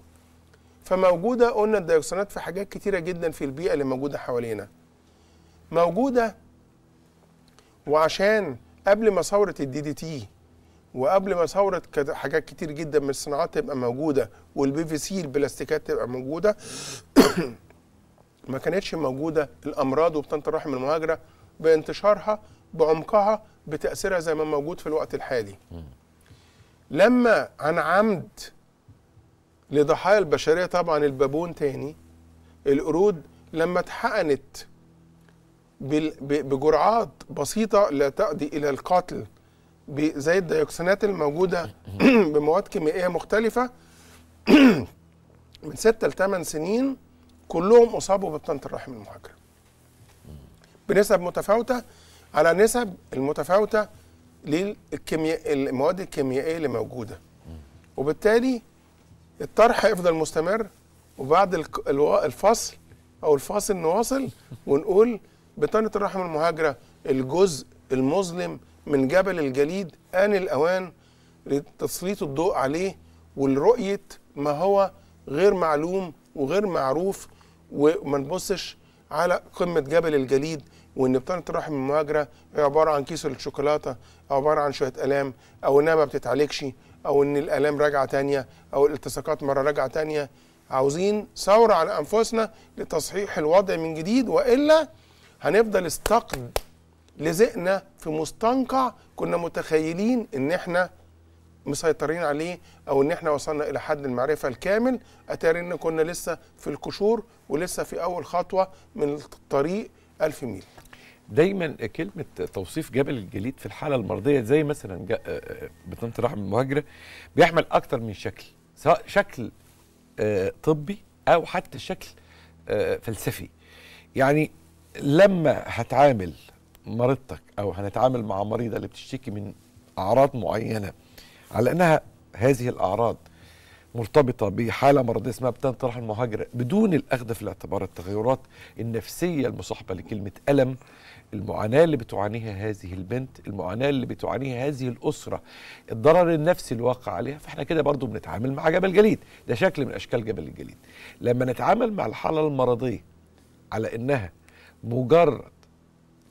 فموجوده قلنا الديوكسينات في حاجات كتيره جدا في البيئه اللي موجوده حوالينا موجوده وعشان قبل ما ثوره الدي دي تي وقبل ما ثوره حاجات كتير جدا من الصناعات تبقى موجوده والبي في سي البلاستيكات تبقى موجوده [COUGHS] ما كانتش موجوده الامراض وبطنه الرحم المهاجره بانتشارها بعمقها بتاثيرها زي ما موجود في الوقت الحالي لما عن عمد لضحايا البشريه طبعا البابون تاني القرود لما اتحقنت بجرعات بسيطه لا تؤدي الى القتل زي الديوكسينات الموجوده [CLEARS THROAT] بمواد كيميائيه مختلفه [CLEARS THROAT] من 6 ل 8 سنين كلهم اصابوا ببطانه الرحم المهاجره بنسب متفاوته على نسب المتفاوته للمواد المواد الكيميائيه اللي موجوده وبالتالي الطرح يفضل مستمر وبعد الفصل او الفاصل نواصل ونقول بطانه الرحم المهاجره الجزء المظلم من جبل الجليد ان الاوان لتسليط الضوء عليه ولرؤيه ما هو غير معلوم وغير معروف وما نبصش على قمه جبل الجليد وان بطانه الرحم المهاجره هي عباره عن كيس الشوكولاته عباره عن شويه الام او انها ما بتتعالجش او ان الالام راجعه تانية او الالتصاقات مره راجعه تانية عاوزين ثوره على انفسنا لتصحيح الوضع من جديد والا هنفضل استقد لزقنا في مستنقع كنا متخيلين ان احنا مسيطرين عليه او ان احنا وصلنا الى حد المعرفه الكامل اتاري ان كنا لسه في الكشور ولسه في اول خطوه من الطريق 1000 ميل دايما كلمه توصيف جبل الجليد في الحاله المرضيه زي مثلا آه، آه، بطانه الرحم المهاجره بيحمل اكتر من شكل سواء شكل آه، طبي او حتى شكل فلسفي يعني لما هتعامل مريضتك او هنتعامل مع مريضه اللي بتشتكي من اعراض معينه على انها هذه الاعراض مرتبطه بحاله مرضيه اسمها الرحم المهاجره بدون الاخذ في الاعتبار التغيرات النفسيه المصاحبه لكلمه الم المعاناه اللي بتعانيها هذه البنت المعاناه اللي بتعانيها هذه الاسره الضرر النفسي الواقع عليها فاحنا كده برضو بنتعامل مع جبل جليد ده شكل من اشكال جبل الجليد لما نتعامل مع الحاله المرضيه على انها مجرد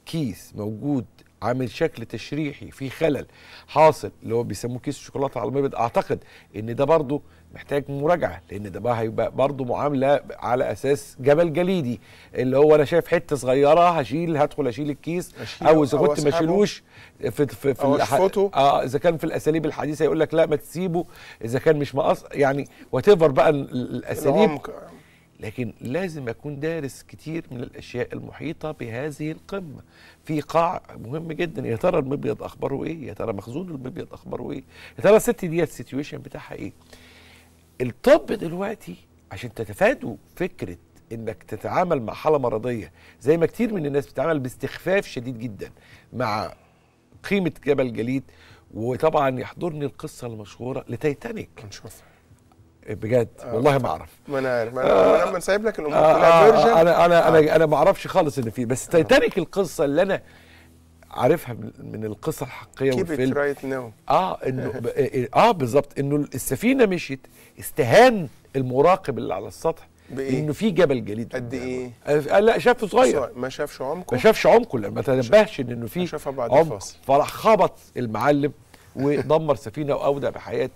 كيس موجود عامل شكل تشريحي في خلل حاصل اللي هو بيسموه كيس الشوكولاتة على المبيض اعتقد ان ده برضو محتاج مراجعه لان ده بقى هيبقى برضه معامله على اساس جبل جليدي اللي هو انا شايف حته صغيره هشيل هدخل اشيل الكيس أشيل او اذا كنت ما اشيلوش في في في الح... اه اذا كان في الاساليب الحديثه يقول لك لا ما تسيبه اذا كان مش مقص يعني وات بقى الاساليب لكن لازم اكون دارس كتير من الاشياء المحيطه بهذه القمه في قاع مهم جدا يا ترى المبيض اخباره ايه يا ترى مخزون المبيض اخباره ايه يا ترى الست ديت السيتويشن بتاعها ايه الطب دلوقتي عشان تتفادوا فكره انك تتعامل مع حاله مرضيه زي ما كتير من الناس بتتعامل باستخفاف شديد جدا مع قيمه جبل جليد وطبعا يحضرني القصه المشهوره لتايتانيك هنشوف بجد آه. والله ما اعرف ما انا عارف ما انا آه. سايب لك الامور آه. كلها آه،, آه. انا انا آه. انا انا ما اعرفش خالص ان في بس آه. تايتانيك القصه اللي انا عارفها من القصه الحقيقيه والفيلم right ناو اه انه إيه، إيه، اه بالظبط انه السفينه مشيت استهان المراقب اللي على السطح بإيه؟ انه في جبل جليد قد ايه؟ آه لا شافه صغير ما شافش عمقه ما شافش عمقه لما تنبهش ان انه في عمق فراح خبط المعلم ودمر سفينه واودع بحياه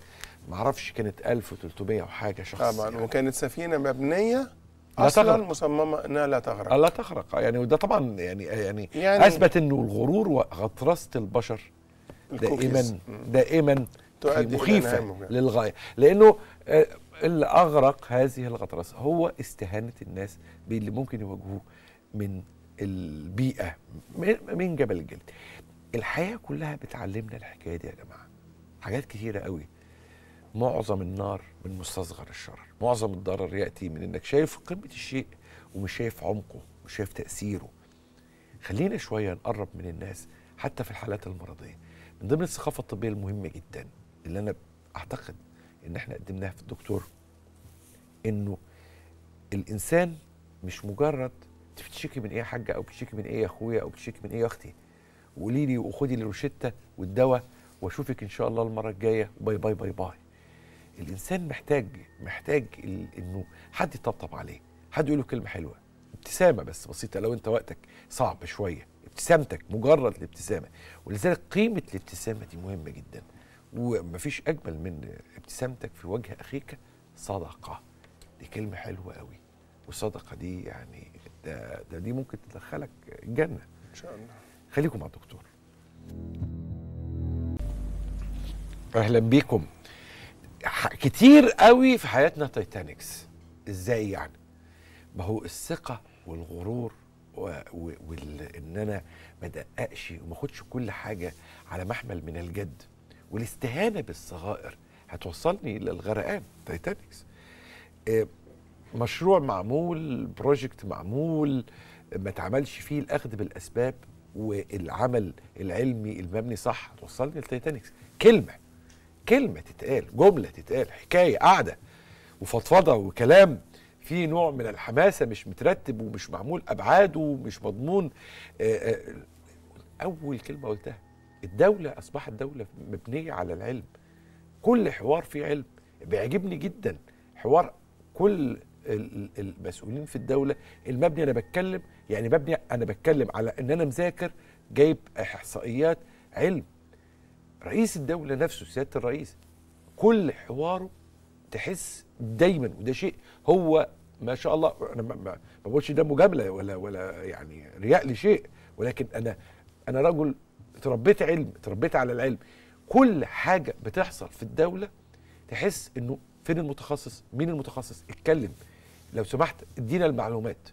معرفش كانت 1300 وحاجه شخص طبعا يعني. وكانت سفينه مبنيه لا اصلا تغرق. مصممه انها لا تغرق لا تغرق يعني وده طبعا يعني يعني, يعني اثبت انه الغرور وغطرسه البشر دائما دائما مخيفه للغايه لانه آه، اللي اغرق هذه الغطرسه هو استهانه الناس باللي ممكن يواجهوه من البيئه من جبل الجلد الحياه كلها بتعلمنا الحكايه دي يا جماعه حاجات كتيره قوي معظم النار من مستصغر الشرر معظم الضرر يأتي من أنك شايف قمة الشيء ومش شايف عمقه ومش شايف تأثيره خلينا شوية نقرب من الناس حتى في الحالات المرضية من ضمن الثقافة الطبية المهمة جدا اللي أنا أعتقد إن إحنا قدمناها في الدكتور إنه الإنسان مش مجرد تشكي من ايه يا حاجه او تشكي من ايه يا اخويا او تشكي من ايه يا اختي وقولي لي وخدي الروشته والدواء واشوفك ان شاء الله المره الجايه باي باي باي باي الانسان محتاج محتاج انه حد يطبطب عليه حد يقول له كلمه حلوه ابتسامه بس بسيطه لو انت وقتك صعب شويه ابتسامتك مجرد الابتسامه ولذلك قيمه الابتسامه دي مهمه جدا ومفيش اجمل من ابتسامتك في وجه اخيك صدقه دي كلمه حلوه قوي والصدقه دي يعني ده, ده دي ممكن تدخلك الجنه ان شاء الله خليكم مع الدكتور اهلا بيكم كتير قوي في حياتنا تايتانيكس ازاي يعني ما هو الثقه والغرور وان انا ما ادققش وما اخدش كل حاجه على محمل من الجد والاستهانه بالصغائر هتوصلني للغرقان تايتانيكس آه، مشروع معمول بروجكت معمول ما اتعملش فيه الاخذ بالاسباب والعمل العلمي المبني صح هتوصلني لتايتانيكس كلمه كلمه تتقال جمله تتقال حكايه قاعده وفضفضه وكلام في نوع من الحماسه مش مترتب ومش معمول ابعاده ومش مضمون آه، آه، اول كلمه قلتها الدوله اصبحت دوله مبنيه على العلم كل حوار فيه علم بيعجبني جدا حوار كل المسؤولين في الدوله المبني انا بتكلم يعني مبني انا بتكلم على ان انا مذاكر جايب احصائيات علم رئيس الدولة نفسه سيادة الرئيس كل حواره تحس دايما وده شيء هو ما شاء الله انا ما بقولش ده مجامله ولا ولا يعني رياء لشيء ولكن انا انا رجل تربيت علم تربيت على العلم كل حاجه بتحصل في الدوله تحس انه فين المتخصص مين المتخصص اتكلم لو سمحت ادينا المعلومات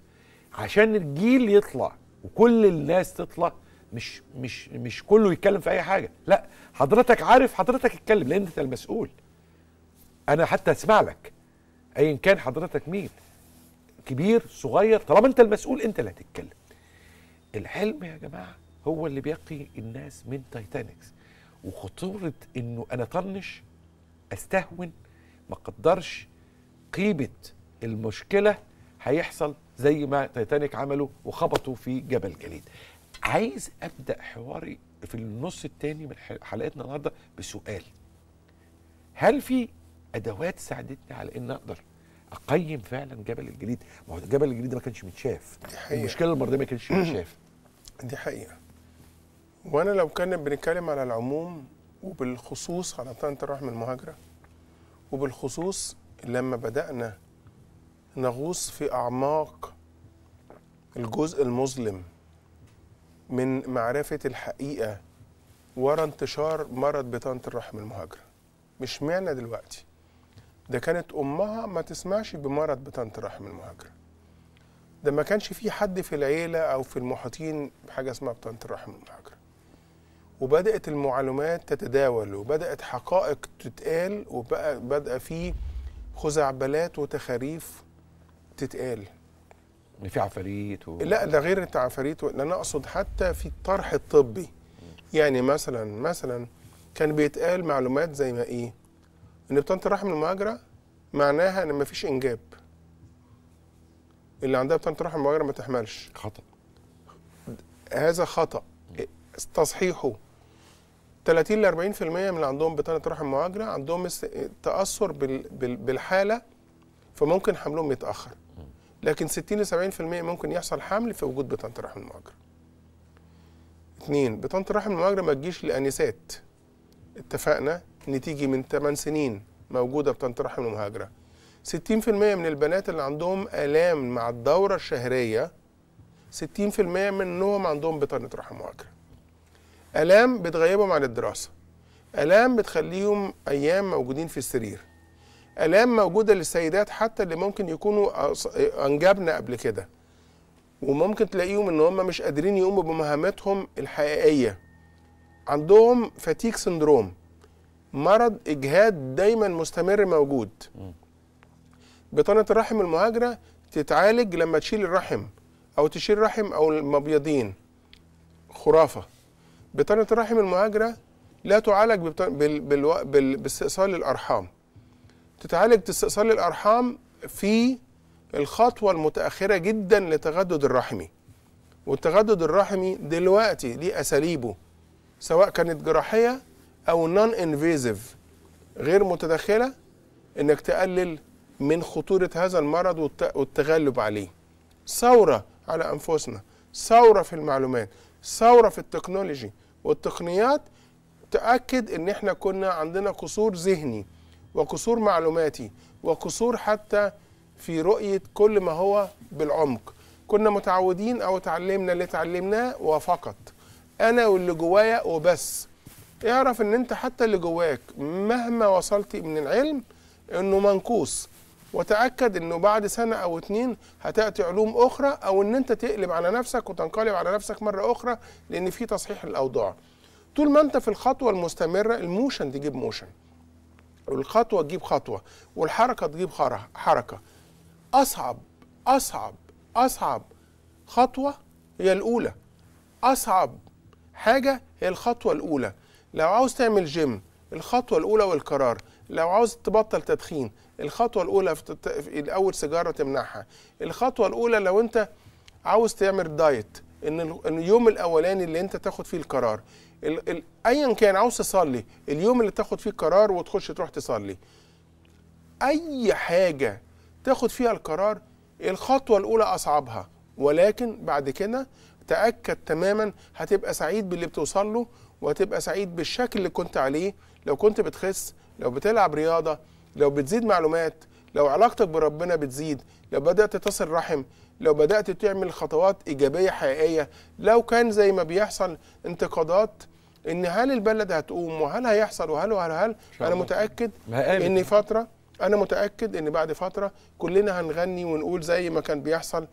عشان الجيل يطلع وكل الناس تطلع مش مش مش كله يتكلم في اي حاجه لا حضرتك عارف حضرتك اتكلم لان انت المسؤول انا حتى اسمع لك ايا كان حضرتك مين كبير صغير طالما انت المسؤول انت اللي هتتكلم الحلم يا جماعه هو اللي بيقي الناس من تايتانيكس وخطوره انه انا طنش استهون ما اقدرش قيمه المشكله هيحصل زي ما تايتانيك عمله وخبطوا في جبل جليد عايز ابدا حواري في النص الثاني من حلقتنا النهارده بسؤال هل في ادوات ساعدتني على ان اقدر اقيم فعلا جبل الجليد ما هو جبل الجليد ده ما كانش متشاف المشكله المرضيه ما كانش [CLEARS THROAT] متشاف دي حقيقه وانا لو كنا بنتكلم على العموم وبالخصوص على طنط الرحم المهاجره وبالخصوص لما بدانا نغوص في اعماق الجزء المظلم من معرفة الحقيقة ورا انتشار مرض بطانة الرحم المهاجرة مش معنى دلوقتي ده كانت أمها ما تسمعش بمرض بطانة الرحم المهاجرة ده ما كانش في حد في العيلة أو في المحيطين بحاجة اسمها بطانة الرحم المهاجرة وبدأت المعلومات تتداول وبدأت حقائق تتقال وبقى بدأ في خزعبلات وتخاريف تتقال ان في عفاريت و... لا ده غير العفاريت و... انا اقصد حتى في الطرح الطبي يعني مثلا مثلا كان بيتقال معلومات زي ما ايه ان بطانه الرحم المهاجره معناها ان مفيش انجاب اللي عندها بطانه رحم المهاجره ما تحملش خطا هذا خطا تصحيحه 30 ل 40% من اللي عندهم بطانه رحم مهاجره عندهم تاثر بالحاله فممكن حملهم يتاخر لكن 60 ل 70% ممكن يحصل حمل في وجود بطانه الرحم المؤجر. اثنين بطانه الرحم المؤجر ما تجيش لانسات. اتفقنا ان تيجي من 8 سنين موجوده بطانه الرحم المهاجره. 60% من البنات اللي عندهم الام مع الدوره الشهريه 60% منهم عندهم بطانه رحم مؤجره. الام بتغيبهم عن الدراسه. الام بتخليهم ايام موجودين في السرير. الام موجوده للسيدات حتى اللي ممكن يكونوا انجبنا قبل كده وممكن تلاقيهم ان هم مش قادرين يقوموا بمهاماتهم الحقيقيه عندهم فاتيك سندروم مرض اجهاد دايما مستمر موجود بطانه الرحم المهاجره تتعالج لما تشيل الرحم او تشيل رحم او المبيضين خرافه بطانه الرحم المهاجره لا تعالج باستئصال الارحام تتعالج استئصال الارحام في الخطوه المتاخره جدا لتغدد الرحمي والتغدد الرحمي دلوقتي ليه اساليبه سواء كانت جراحيه او نون انفيزيف غير متدخله انك تقلل من خطوره هذا المرض والتغلب عليه ثوره على انفسنا ثوره في المعلومات ثوره في التكنولوجي والتقنيات تاكد ان احنا كنا عندنا قصور ذهني وقصور معلوماتي وقصور حتى في رؤية كل ما هو بالعمق كنا متعودين أو اتعلمنا اللي اتعلمناه وفقط أنا واللي جوايا وبس اعرف ان انت حتى اللي جواك مهما وصلت من العلم انه منقوص وتأكد انه بعد سنة او اتنين هتأتي علوم اخرى او ان انت تقلب على نفسك وتنقلب على نفسك مرة اخرى لان في تصحيح الاوضاع طول ما انت في الخطوة المستمرة الموشن تجيب موشن الخطوه تجيب خطوه والحركه تجيب حركه اصعب اصعب اصعب خطوه هي الاولى اصعب حاجه هي الخطوه الاولى لو عاوز تعمل جيم الخطوه الاولى والقرار لو عاوز تبطل تدخين الخطوه الاولى في, تت... في الاول سيجاره تمنعها الخطوه الاولى لو انت عاوز تعمل دايت ان اليوم الاولاني اللي انت تاخد فيه القرار ايا كان عاوز تصلي اليوم اللي تاخد فيه قرار وتخش تروح تصلي اي حاجه تاخد فيها القرار الخطوه الاولى اصعبها ولكن بعد كده تاكد تماما هتبقى سعيد باللي بتوصل له وهتبقى سعيد بالشكل اللي كنت عليه لو كنت بتخس لو بتلعب رياضه لو بتزيد معلومات لو علاقتك بربنا بتزيد لو بدات تصل رحم لو بدات تعمل خطوات ايجابيه حقيقيه لو كان زي ما بيحصل انتقادات ان هل البلد هتقوم وهل هيحصل وهل وهل هل انا متاكد ان فتره انا متاكد ان بعد فتره كلنا هنغني ونقول زي ما كان بيحصل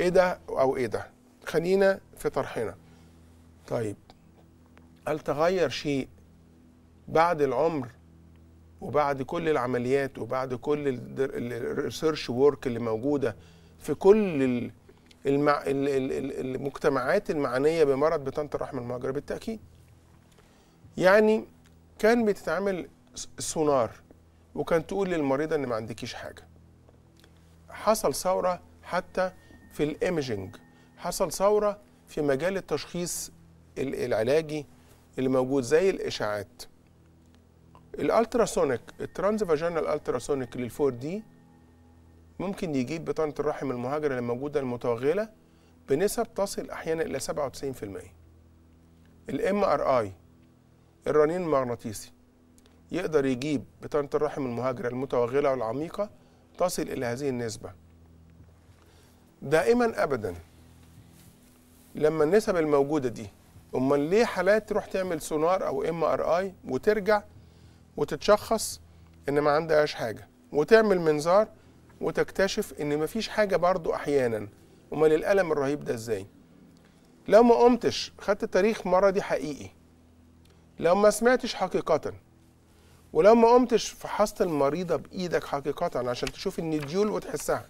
ايه ده او ايه ده خلينا في طرحنا طيب هل تغير شيء بعد العمر وبعد كل العمليات وبعد كل الريسيرش وورك اللي موجوده في كل المجتمعات المعنيه بمرض بطنط الرحم المهاجره بالتاكيد يعني كان بتتعمل سونار وكان تقول للمريضة إن ما عندكيش حاجة حصل ثورة حتى في الإيمجينج حصل ثورة في مجال التشخيص العلاجي اللي موجود زي الاشاعات الالتراسونيك الترانز فاجينال التراسونيك للفور دي ممكن يجيب بطانه الرحم المهاجره اللي موجوده المتوغله بنسب تصل احيانا الى 97% الام ار اي الرنين المغناطيسي يقدر يجيب بطانة الرحم المهاجرة المتوغلة والعميقة تصل إلى هذه النسبة دائما أبدا لما النسب الموجودة دي أمال ليه حالات تروح تعمل سونار أو ام ار اي وترجع وتتشخص إن ما عندهاش حاجة وتعمل منظار وتكتشف إن مفيش حاجة برضو أحيانا أمال الألم الرهيب ده إزاي لو ما قمتش خدت تاريخ مرضي حقيقي لو ما سمعتش حقيقة ولو ما قمتش فحصت المريضة بإيدك حقيقة عشان تشوف النديول وتحسها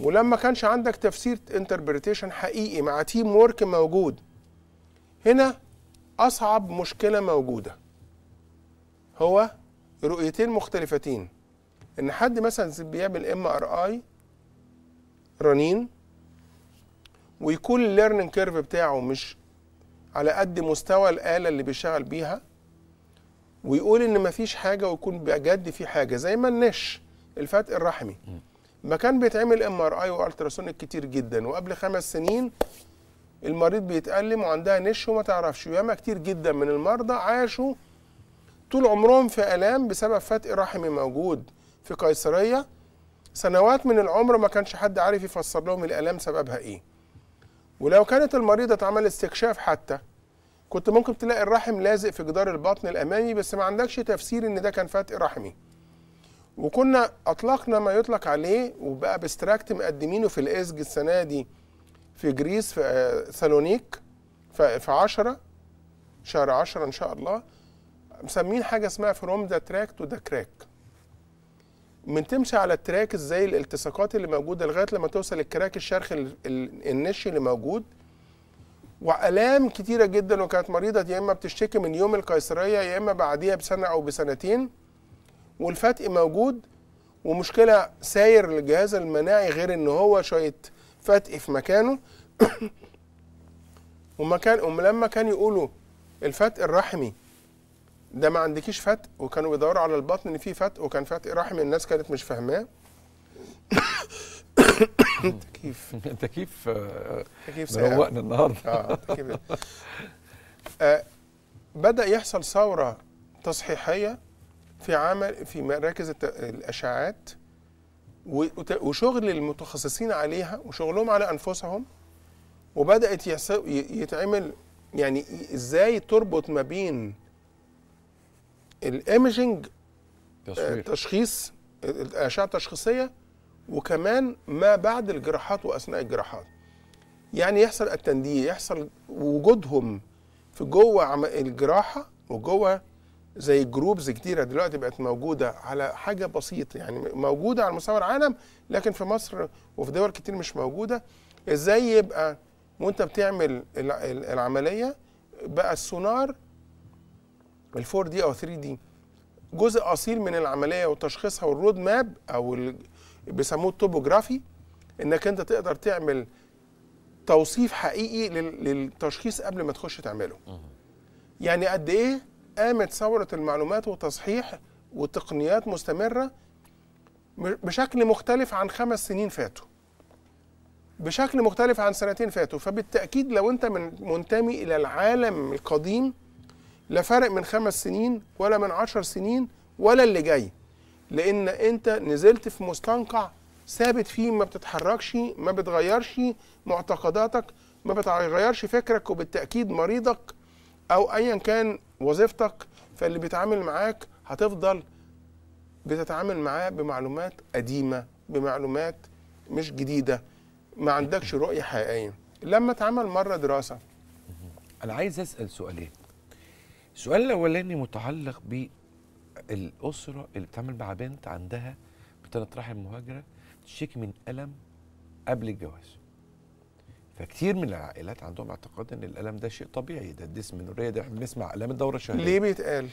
ولما كانش عندك تفسير انتربريتيشن حقيقي مع تيم وورك موجود هنا أصعب مشكلة موجودة هو رؤيتين مختلفتين إن حد مثلا بيعمل ام ار اي رنين ويكون الليرنينج كيرف بتاعه مش على قد مستوى الآلة اللي بيشتغل بيها ويقول إن مفيش حاجة ويكون بجد في حاجة زي ما النش الفتق الرحمي ما كان بيتعمل ام ار اي والتراسونيك كتير جدا وقبل خمس سنين المريض بيتألم وعندها نش وما تعرفش وياما كتير جدا من المرضى عاشوا طول عمرهم في آلام بسبب فتق رحمي موجود في قيصرية سنوات من العمر ما كانش حد عارف يفسر لهم الآلام سببها إيه ولو كانت المريضة اتعمل استكشاف حتى كنت ممكن تلاقي الرحم لازق في جدار البطن الأمامي بس ما عندكش تفسير إن ده كان فتق رحمي وكنا أطلقنا ما يطلق عليه وبقى بستراكت مقدمينه في الإسج السنة دي في جريس في آه، سالونيك في عشرة شهر عشرة إن شاء الله مسمين حاجة اسمها فروم ذا تراك تو ذا كراك من تمشي على التراك ازاي الالتصاقات اللي موجوده لغايه لما توصل الكراك الشرخ النش اللي موجود والام كتيره جدا وكانت مريضه يا اما بتشتكي من يوم القيصريه يا اما بعديها بسنه او بسنتين والفتق موجود ومشكله ساير للجهاز المناعي غير ان هو شويه فتق في مكانه [COUGHS] ومكان ام ولما كان يقولوا الفتق الرحمي ده ما عندكيش فتق وكانوا بيدوروا على البطن ان في فتق وكان فتق رحم الناس كانت مش فاهماه [COUGHS] [COUGHS] تكييف تكييف آه، تكييف روقنا النهارده آه،, اه بدا يحصل ثوره تصحيحيه في عمل في مراكز الاشعاعات وشغل المتخصصين عليها وشغلهم على انفسهم وبدات يتعمل يعني ازاي تربط ما بين الايمجنج آه، تشخيص الاشعه التشخيصيه وكمان ما بعد الجراحات واثناء الجراحات يعني يحصل التنديه يحصل وجودهم في جوه الجراحه وجوه زي جروبز كتيره دلوقتي بقت موجوده على حاجه بسيطه يعني موجوده على مستوى العالم لكن في مصر وفي دول كتير مش موجوده ازاي يبقى وانت بتعمل العمليه بقى السونار بال4 دي او 3 دي جزء اصيل من العمليه وتشخيصها والرود ماب او بيسموه التوبوجرافي انك انت تقدر تعمل توصيف حقيقي للتشخيص قبل ما تخش تعمله يعني قد ايه قامت ثوره المعلومات وتصحيح وتقنيات مستمره بشكل مختلف عن خمس سنين فاتوا بشكل مختلف عن سنتين فاتوا فبالتاكيد لو انت من منتمي الى العالم القديم لا فارق من خمس سنين ولا من عشر سنين ولا اللي جاي لان انت نزلت في مستنقع ثابت فيه ما بتتحركش ما بتغيرش معتقداتك ما بتغيرش فكرك وبالتاكيد مريضك او ايا كان وظيفتك فاللي بيتعامل معاك هتفضل بتتعامل معاه بمعلومات قديمه بمعلومات مش جديده ما عندكش رؤيه حقيقيه لما اتعمل مره دراسه انا عايز اسال سؤالين السؤال الاولاني متعلق بالاسره اللي بتعمل مع بنت عندها بتنط رحم مهاجره تشتكي من الم قبل الجواز فكتير من العائلات عندهم اعتقاد ان الالم ده شيء طبيعي ده الديسمنوريه ده احنا بنسمع الام الدوره الشهريه ليه بيتقال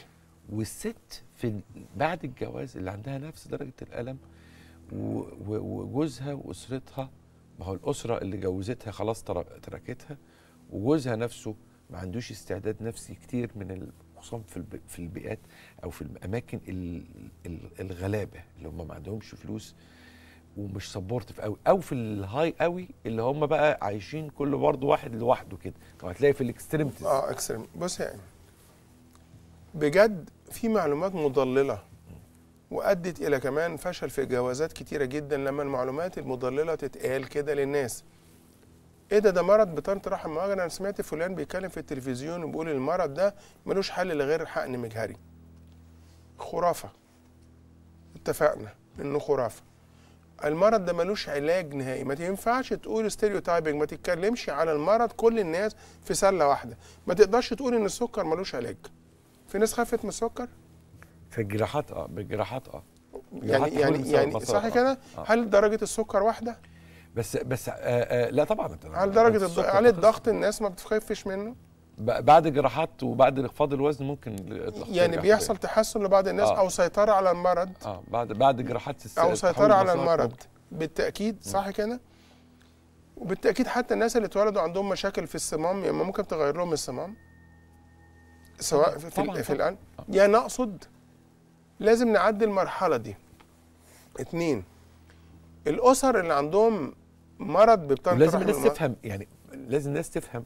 والست في بعد الجواز اللي عندها نفس درجه الالم وجوزها واسرتها ما هو الاسره اللي جوزتها خلاص تركتها وجوزها نفسه ما عندوش استعداد نفسي كتير من خصوصا في في البيئات او في الاماكن الغلابه اللي هم ما عندهمش فلوس ومش سبورتيف قوي او في الهاي قوي اللي هم بقى عايشين كله برضه واحد لوحده كده طب هتلاقي في الاكستريمتيز اه اكستريم بص يعني بجد في معلومات مضلله وادت الى كمان فشل في جوازات كتيره جدا لما المعلومات المضلله تتقال كده للناس ايه ده ده مرض بطانه رحم معاجل انا سمعت فلان بيتكلم في التلفزيون وبيقول المرض ده ملوش حل غير حقن مجهري خرافه اتفقنا انه خرافه المرض ده ملوش علاج نهائي ما ينفعش تقول ستيريوتايبنج ما تتكلمش على المرض كل الناس في سله واحده ما تقدرش تقول ان السكر ملوش علاج في ناس خافت من السكر في الجراحات اه بالجراحات اه يعني يعني يعني صح آه. كده آه. هل درجه السكر واحده بس بس آآ آه، آآ آه، لا طبعا على درجه على الضغط الناس ما بتخافش منه بعد الجراحات وبعد انخفاض الوزن ممكن يعني بيحصل تحسن لبعض الناس آه. او سيطره على المرض اه بعد بعد جراحات الس... او سيطره على المرض ممكن. بالتاكيد صح كده وبالتاكيد حتى الناس اللي اتولدوا عندهم مشاكل في الصمام يعني ممكن تغير لهم الصمام سواء في, طبعاً في, في الان آه. يعني اقصد لازم نعدي المرحله دي اتنين الاسر اللي عندهم مرض بيبتنكر لازم الناس تفهم يعني لازم الناس تفهم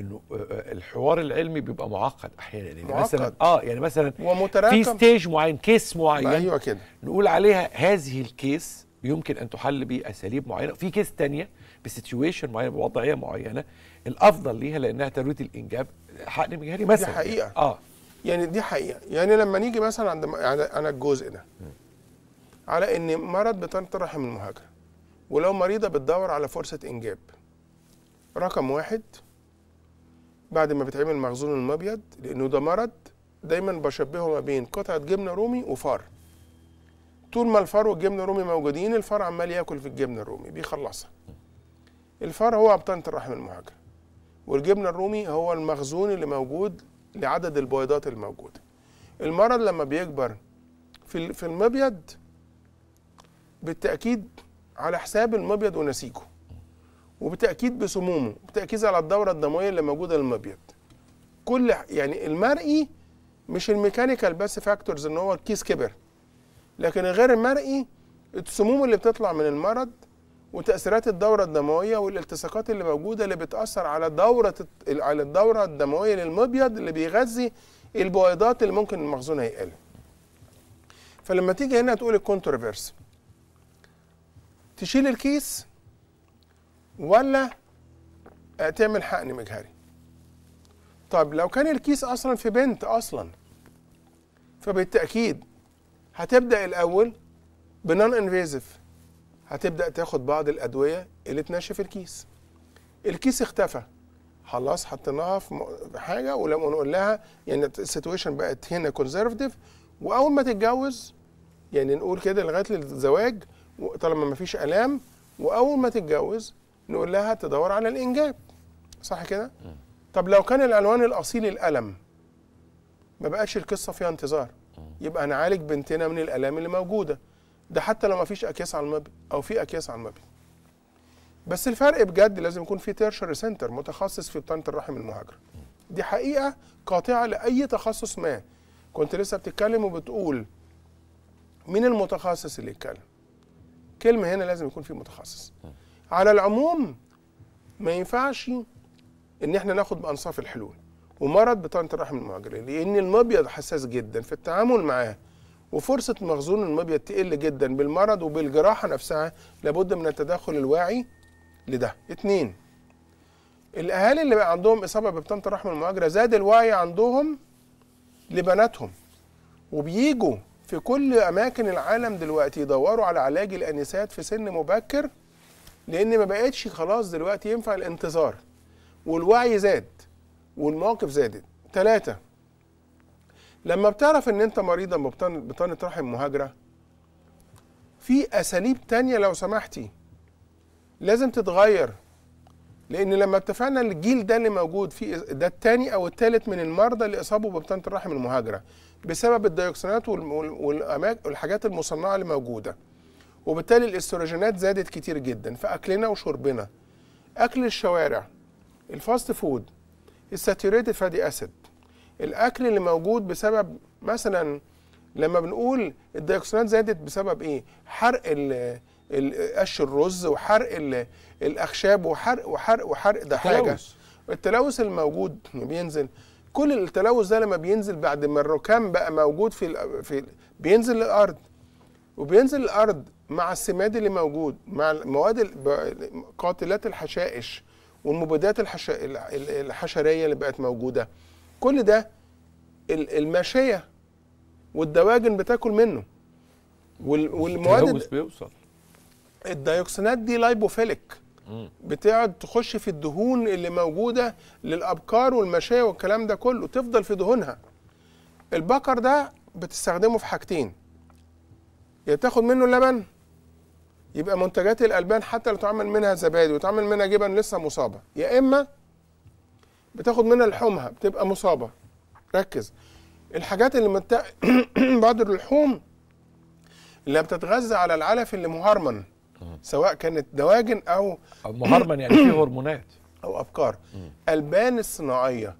انه آه، آه، الحوار العلمي بيبقى معقد احيانا يعني معقد. مثلا اه يعني مثلا ومتراكم في ستيج معين كيس معين ايوه كده نقول عليها هذه الكيس يمكن ان تحل باساليب معينه في كيس تانية بسيتويشن معينه بوضعيه معينه الافضل ليها لانها ترويه الانجاب حقن مجهري مثلا دي حقيقه اه يعني دي حقيقه يعني لما نيجي مثلا عند يعني انا الجزء ده على ان مرض بطانه الرحم المهاجره ولو مريضة بتدور على فرصة إنجاب رقم واحد بعد ما بتعمل مخزون المبيض لأنه ده مرض دايما بشبهه ما بين قطعة جبنة رومي وفار طول ما الفار والجبنة الرومي موجودين الفار عمال ياكل في الجبنة الرومي بيخلصها الفار هو أبطنة الرحم المهاجرة والجبنة الرومي هو المخزون اللي موجود لعدد البويضات الموجودة المرض لما بيكبر في في المبيض بالتأكيد على حساب المبيض ونسيجه وبتاكيد بسمومه بتركيز على الدوره الدمويه اللي موجوده للمبيض كل يعني المرئي مش الميكانيكال بس فاكتورز ان هو الكيس كبر لكن غير المرئي السموم اللي بتطلع من المرض وتاثيرات الدوره الدمويه والالتصاقات اللي موجوده اللي بتاثر على دوره على الدوره الدمويه للمبيض اللي بيغذي البويضات اللي ممكن المخزون هيقل فلما تيجي هنا تقول الكونتروفيرسي تشيل الكيس ولا تعمل حقن مجهري طب لو كان الكيس اصلا في بنت اصلا فبالتاكيد هتبدا الاول بنون انفيزيف هتبدا تاخد بعض الادويه اللي تنشف الكيس الكيس اختفى خلاص حطيناها في حاجه ولما نقول لها يعني السيتويشن بقت هنا كونزرفتيف واول ما تتجوز يعني نقول كده لغايه الزواج طالما ما فيش الام واول ما تتجوز نقول لها تدور على الانجاب صح كده طب لو كان العنوان الاصيل الالم ما بقاش القصه فيها انتظار يبقى نعالج بنتنا من الالام اللي موجوده ده حتى لو ما فيش اكياس على المبي او في اكياس على المبي بس الفرق بجد لازم يكون في تيرشر سنتر متخصص في بطانه الرحم المهاجره دي حقيقه قاطعه لاي تخصص ما كنت لسه بتتكلم وبتقول مين المتخصص اللي يتكلم كلمه هنا لازم يكون في متخصص آه. على العموم ما ينفعش ان احنا ناخد بانصاف الحلول ومرض بطانه الرحم المعجله لان المبيض حساس جدا في التعامل معاه وفرصه مخزون المبيض تقل جدا بالمرض وبالجراحه نفسها لابد من التدخل الواعي لده اتنين الاهالي اللي بقى عندهم اصابه ببطانه الرحم المعجله زاد الوعي عندهم لبناتهم وبيجوا في كل اماكن العالم دلوقتي يدوروا على علاج الانسات في سن مبكر لان ما بقتش خلاص دلوقتي ينفع الانتظار والوعي زاد والمواقف زادت ثلاثة لما بتعرف ان انت مريضة بطانة رحم مهاجرة في اساليب تانية لو سمحتي لازم تتغير لان لما اتفقنا الجيل ده اللي موجود فيه ده التاني او التالت من المرضى اللي اصابوا ببطانة الرحم المهاجرة بسبب الديوكسينات والحاجات المصنعه اللي موجوده وبالتالي الاستروجينات زادت كتير جدا في اكلنا وشربنا اكل الشوارع الفاست فود الساتوريتد فادي اسيد الاكل اللي موجود بسبب مثلا لما بنقول الديوكسينات زادت بسبب ايه حرق قش الرز وحرق الاخشاب وحرق وحرق وحرق ده حاجه التلوث الموجود بينزل كل التلوث ده لما بينزل بعد ما الركام بقى موجود في في بينزل للارض وبينزل الارض مع السماد اللي موجود مع المواد قاتلات الحشائش والمبيدات الحش... الحشريه اللي بقت موجوده كل ده الماشيه والدواجن بتاكل منه وال... والمواد بيوصل الديوكسينات دي لايبوفيليك بتقعد تخش في الدهون اللي موجوده للابكار والمشايه والكلام ده كله تفضل في دهونها البقر ده بتستخدمه في حاجتين يا تاخد منه اللبن يبقى منتجات الالبان حتى لو تعمل منها زبادي وتعمل منها جبن لسه مصابه يا اما بتاخد منها لحومها بتبقى مصابه ركز الحاجات اللي مت... [CLEARS THROAT] بعض اللحوم اللي بتتغذى على العلف اللي مهرمن سواء كانت دواجن او مهرمن يعني في هرمونات [CLEARS THROAT] او ابكار البان الصناعيه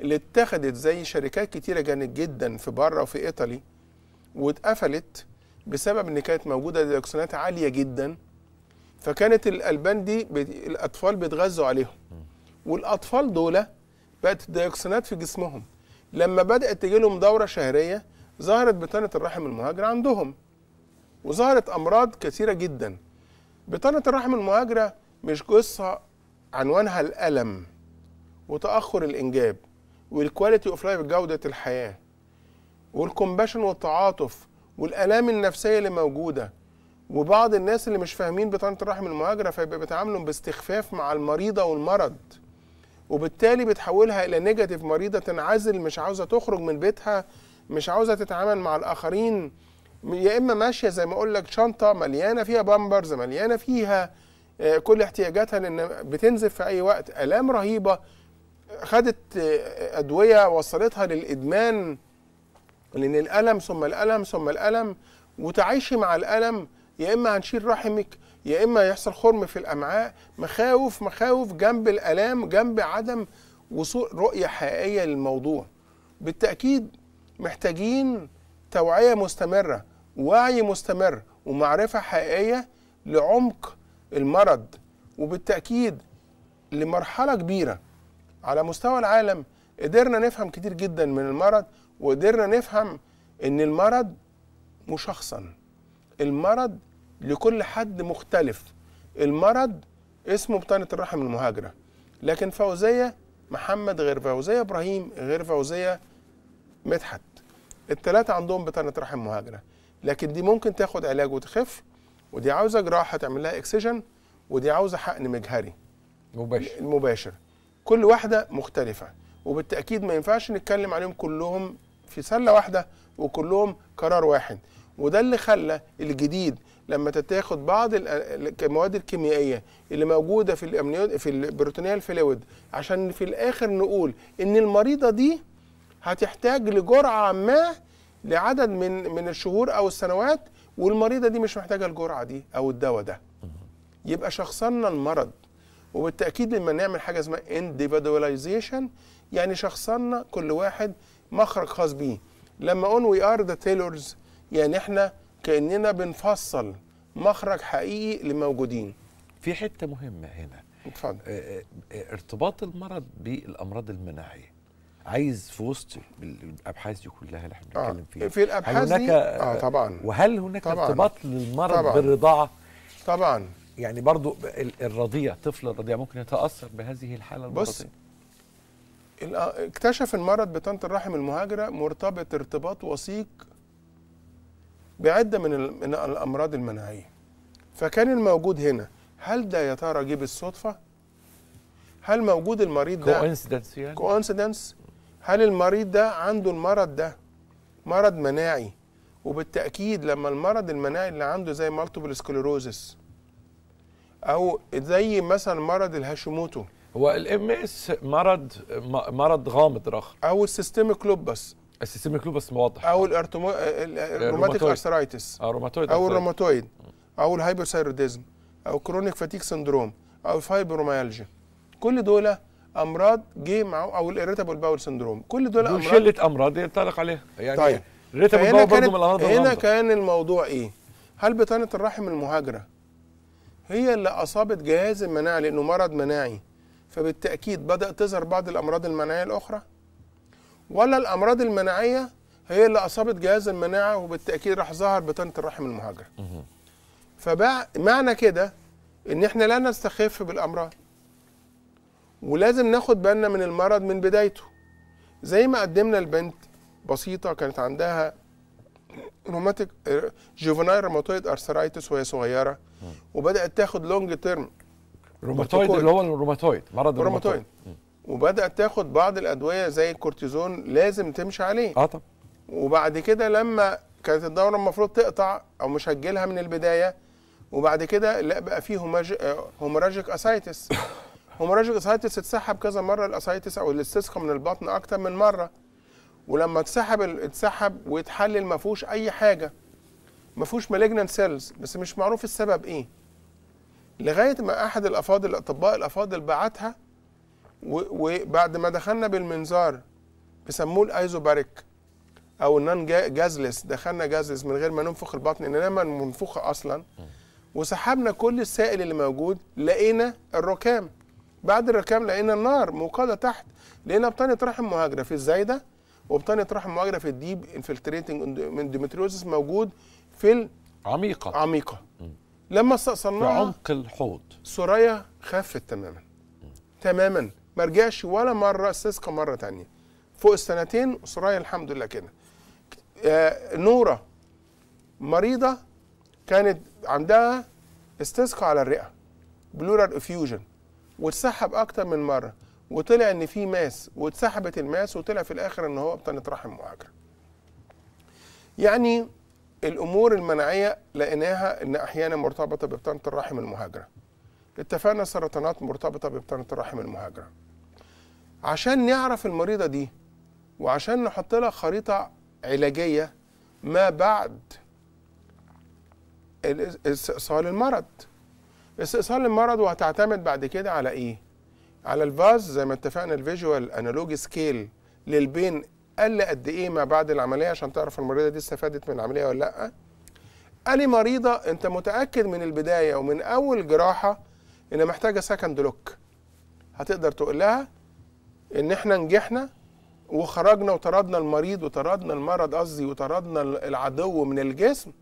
اللي اتخذت زي شركات كتيره كانت جدا في بره وفي ايطالي واتقفلت بسبب ان كانت موجوده ديوكسينات عاليه جدا فكانت الالبان دي الاطفال بيتغذوا عليهم والاطفال دول بقت الديوكسينات في جسمهم لما بدات تجيلهم دوره شهريه ظهرت بطانه الرحم المهاجر عندهم وظهرت امراض كثيره جدا بطانه الرحم المهاجره مش قصه عنوانها الالم وتاخر الانجاب والكواليتي اوف لايف جوده الحياه والكومباشن والتعاطف والالام النفسيه اللي موجوده وبعض الناس اللي مش فاهمين بطانه الرحم المهاجره فيبقى بيتعاملوا باستخفاف مع المريضه والمرض وبالتالي بتحولها الى نيجاتيف مريضه تنعزل مش عاوزه تخرج من بيتها مش عاوزه تتعامل مع الاخرين يا اما ماشيه زي ما اقول لك شنطه مليانه فيها بامبرز مليانه فيها آه، كل احتياجاتها لان بتنزف في اي وقت الام رهيبه خدت آه، ادويه وصلتها للادمان لان الالم ثم الالم ثم الالم وتعيشي مع الالم يا اما هنشيل رحمك يا اما يحصل خرم في الامعاء مخاوف مخاوف جنب الالام جنب عدم وصول رؤيه حقيقيه للموضوع بالتاكيد محتاجين توعيه مستمره وعي مستمر ومعرفة حقيقية لعمق المرض وبالتأكيد لمرحلة كبيرة على مستوى العالم قدرنا نفهم كتير جدا من المرض وقدرنا نفهم ان المرض مشخصا المرض لكل حد مختلف المرض اسمه بطانة الرحم المهاجرة لكن فوزية محمد غير فوزية إبراهيم غير فوزية مدحت التلاتة عندهم بطانة رحم مهاجرة لكن دي ممكن تاخد علاج وتخف ودي عاوزه جراحه تعمل لها اكسجن ودي عاوزه حقن مجهري مباشر المباشر كل واحده مختلفه وبالتاكيد ما ينفعش نتكلم عليهم كلهم في سله واحده وكلهم قرار واحد وده اللي خلى الجديد لما تتاخد بعض المواد الكيميائيه اللي موجوده في الامنيون في البروتونيال فلويد عشان في الاخر نقول ان المريضه دي هتحتاج لجرعه ما لعدد من من الشهور او السنوات والمريضه دي مش محتاجه الجرعه دي او الدواء ده يبقى شخصنا المرض وبالتاكيد لما نعمل حاجه اسمها individualization يعني شخصنا كل واحد مخرج خاص بيه لما اون وي ار ذا تيلورز يعني احنا كاننا بنفصل مخرج حقيقي لموجودين في حته مهمه هنا اتفضل آه، آه، آه، ارتباط المرض بالامراض المناعيه عايز في وسط الابحاث دي كلها اللي احنا آه، بنتكلم فيها في الابحاث هل هناك دي اه طبعا وهل هناك ارتباط للمرض طبعاً بالرضاعه؟ طبعا يعني برضو الرضيع طفل الرضيع ممكن يتاثر بهذه الحاله المرضيه بص آه، اكتشف المرض بطنط الرحم المهاجره مرتبط ارتباط وثيق بعده من الامراض المناعيه فكان الموجود هنا هل ده يا ترى جه بالصدفه هل موجود المريض ده كوانسيدنس يعني كوانسيدنس هل المريض ده عنده المرض ده مرض مناعي وبالتاكيد لما المرض المناعي اللي عنده زي مالتيبل سكليروزس او زي مثلا مرض الهاشيموتو هو الام اس مرض مرض غامض رخ او السيستميك لوبس السيستميك لوبس واضح او الروماتيك ارثرايتس آه، آه، او الروماتويد او الهايبر الهايبوثايروديزم او كرونيك فاتيك سندروم او الفايبروميالجيا كل دول امراض جه معه او الاريتابل باول سندروم كل دول, امراض شله امراض ينطلق عليها يعني طيب الاريتابل باول برضه من الامراض هنا كان الموضوع ايه؟ هل بطانه الرحم المهاجره هي اللي اصابت جهاز المناعه لانه مرض مناعي فبالتاكيد بدات تظهر بعض الامراض المناعيه الاخرى ولا الامراض المناعيه هي اللي اصابت جهاز المناعه وبالتاكيد راح ظهر بطانه الرحم المهاجره فبقى معنى كده ان احنا لا نستخف بالامراض ولازم ناخد بالنا من المرض من بدايته زي ما قدمنا البنت بسيطة كانت عندها روماتيك جوفنايل روماتويد ارثرايتس وهي صغيرة وبدأت تاخد لونج تيرم روماتويد اللي هو الروماتويد مرض الروماتويد وبدأت تاخد بعض الأدوية زي الكورتيزون لازم تمشي عليه اه طب وبعد كده لما كانت الدورة المفروض تقطع أو مش هتجيلها من البداية وبعد كده لا بقى فيه هومراجيك اسايتس آه، [LAUGHS] هيموراجيك اسايتس اتسحب كذا مره الاسايتس او الاستسقاء من البطن اكتر من مره ولما اتسحب اتسحب ويتحلل ما فيهوش اي حاجه ما فيهوش مالجنانت سيلز بس مش معروف السبب ايه لغايه ما احد الافاضل الاطباء الافاضل بعتها وبعد ما دخلنا بالمنظار بيسموه الايزوباريك او النان جازلس دخلنا جازلس من غير ما ننفخ البطن انما منفوخه اصلا وسحبنا كل السائل اللي موجود لقينا الركام بعد الركاب لقينا النار موقده تحت لقينا بطانه رحم مهاجره في الزايده وبطانه رحم مهاجره في الديب انفلتريتنج ديمتريوزس موجود في عميقه عميقه لما استأصلناها في عمق الحوض سوريا خفت تماما تماما ما رجعش ولا مره استسقى مره تانية فوق السنتين سوريا الحمد لله كده آه نوره مريضه كانت عندها استسقى على الرئه بلورال افيوجن واتسحب اكتر من مره وطلع ان في ماس واتسحبت الماس وطلع في الاخر ان هو بطنه رحم مهاجر يعني الامور المناعيه لقيناها ان احيانا مرتبطه ببطانه الرحم المهاجره اتفقنا السرطانات مرتبطه ببطانه الرحم المهاجره عشان نعرف المريضه دي وعشان نحط لها خريطه علاجيه ما بعد استئصال المرض استئصال المرض وهتعتمد بعد كده على ايه على الفاز زي ما اتفقنا الفيجوال انالوج سكيل للبين قل قد ايه ما بعد العمليه عشان تعرف المريضه دي استفادت من العمليه ولا لا قالي مريضه انت متاكد من البدايه ومن اول جراحه انها محتاجه سكند لوك هتقدر تقول لها ان احنا نجحنا وخرجنا وطردنا المريض وطردنا المرض قصدي وطردنا العدو من الجسم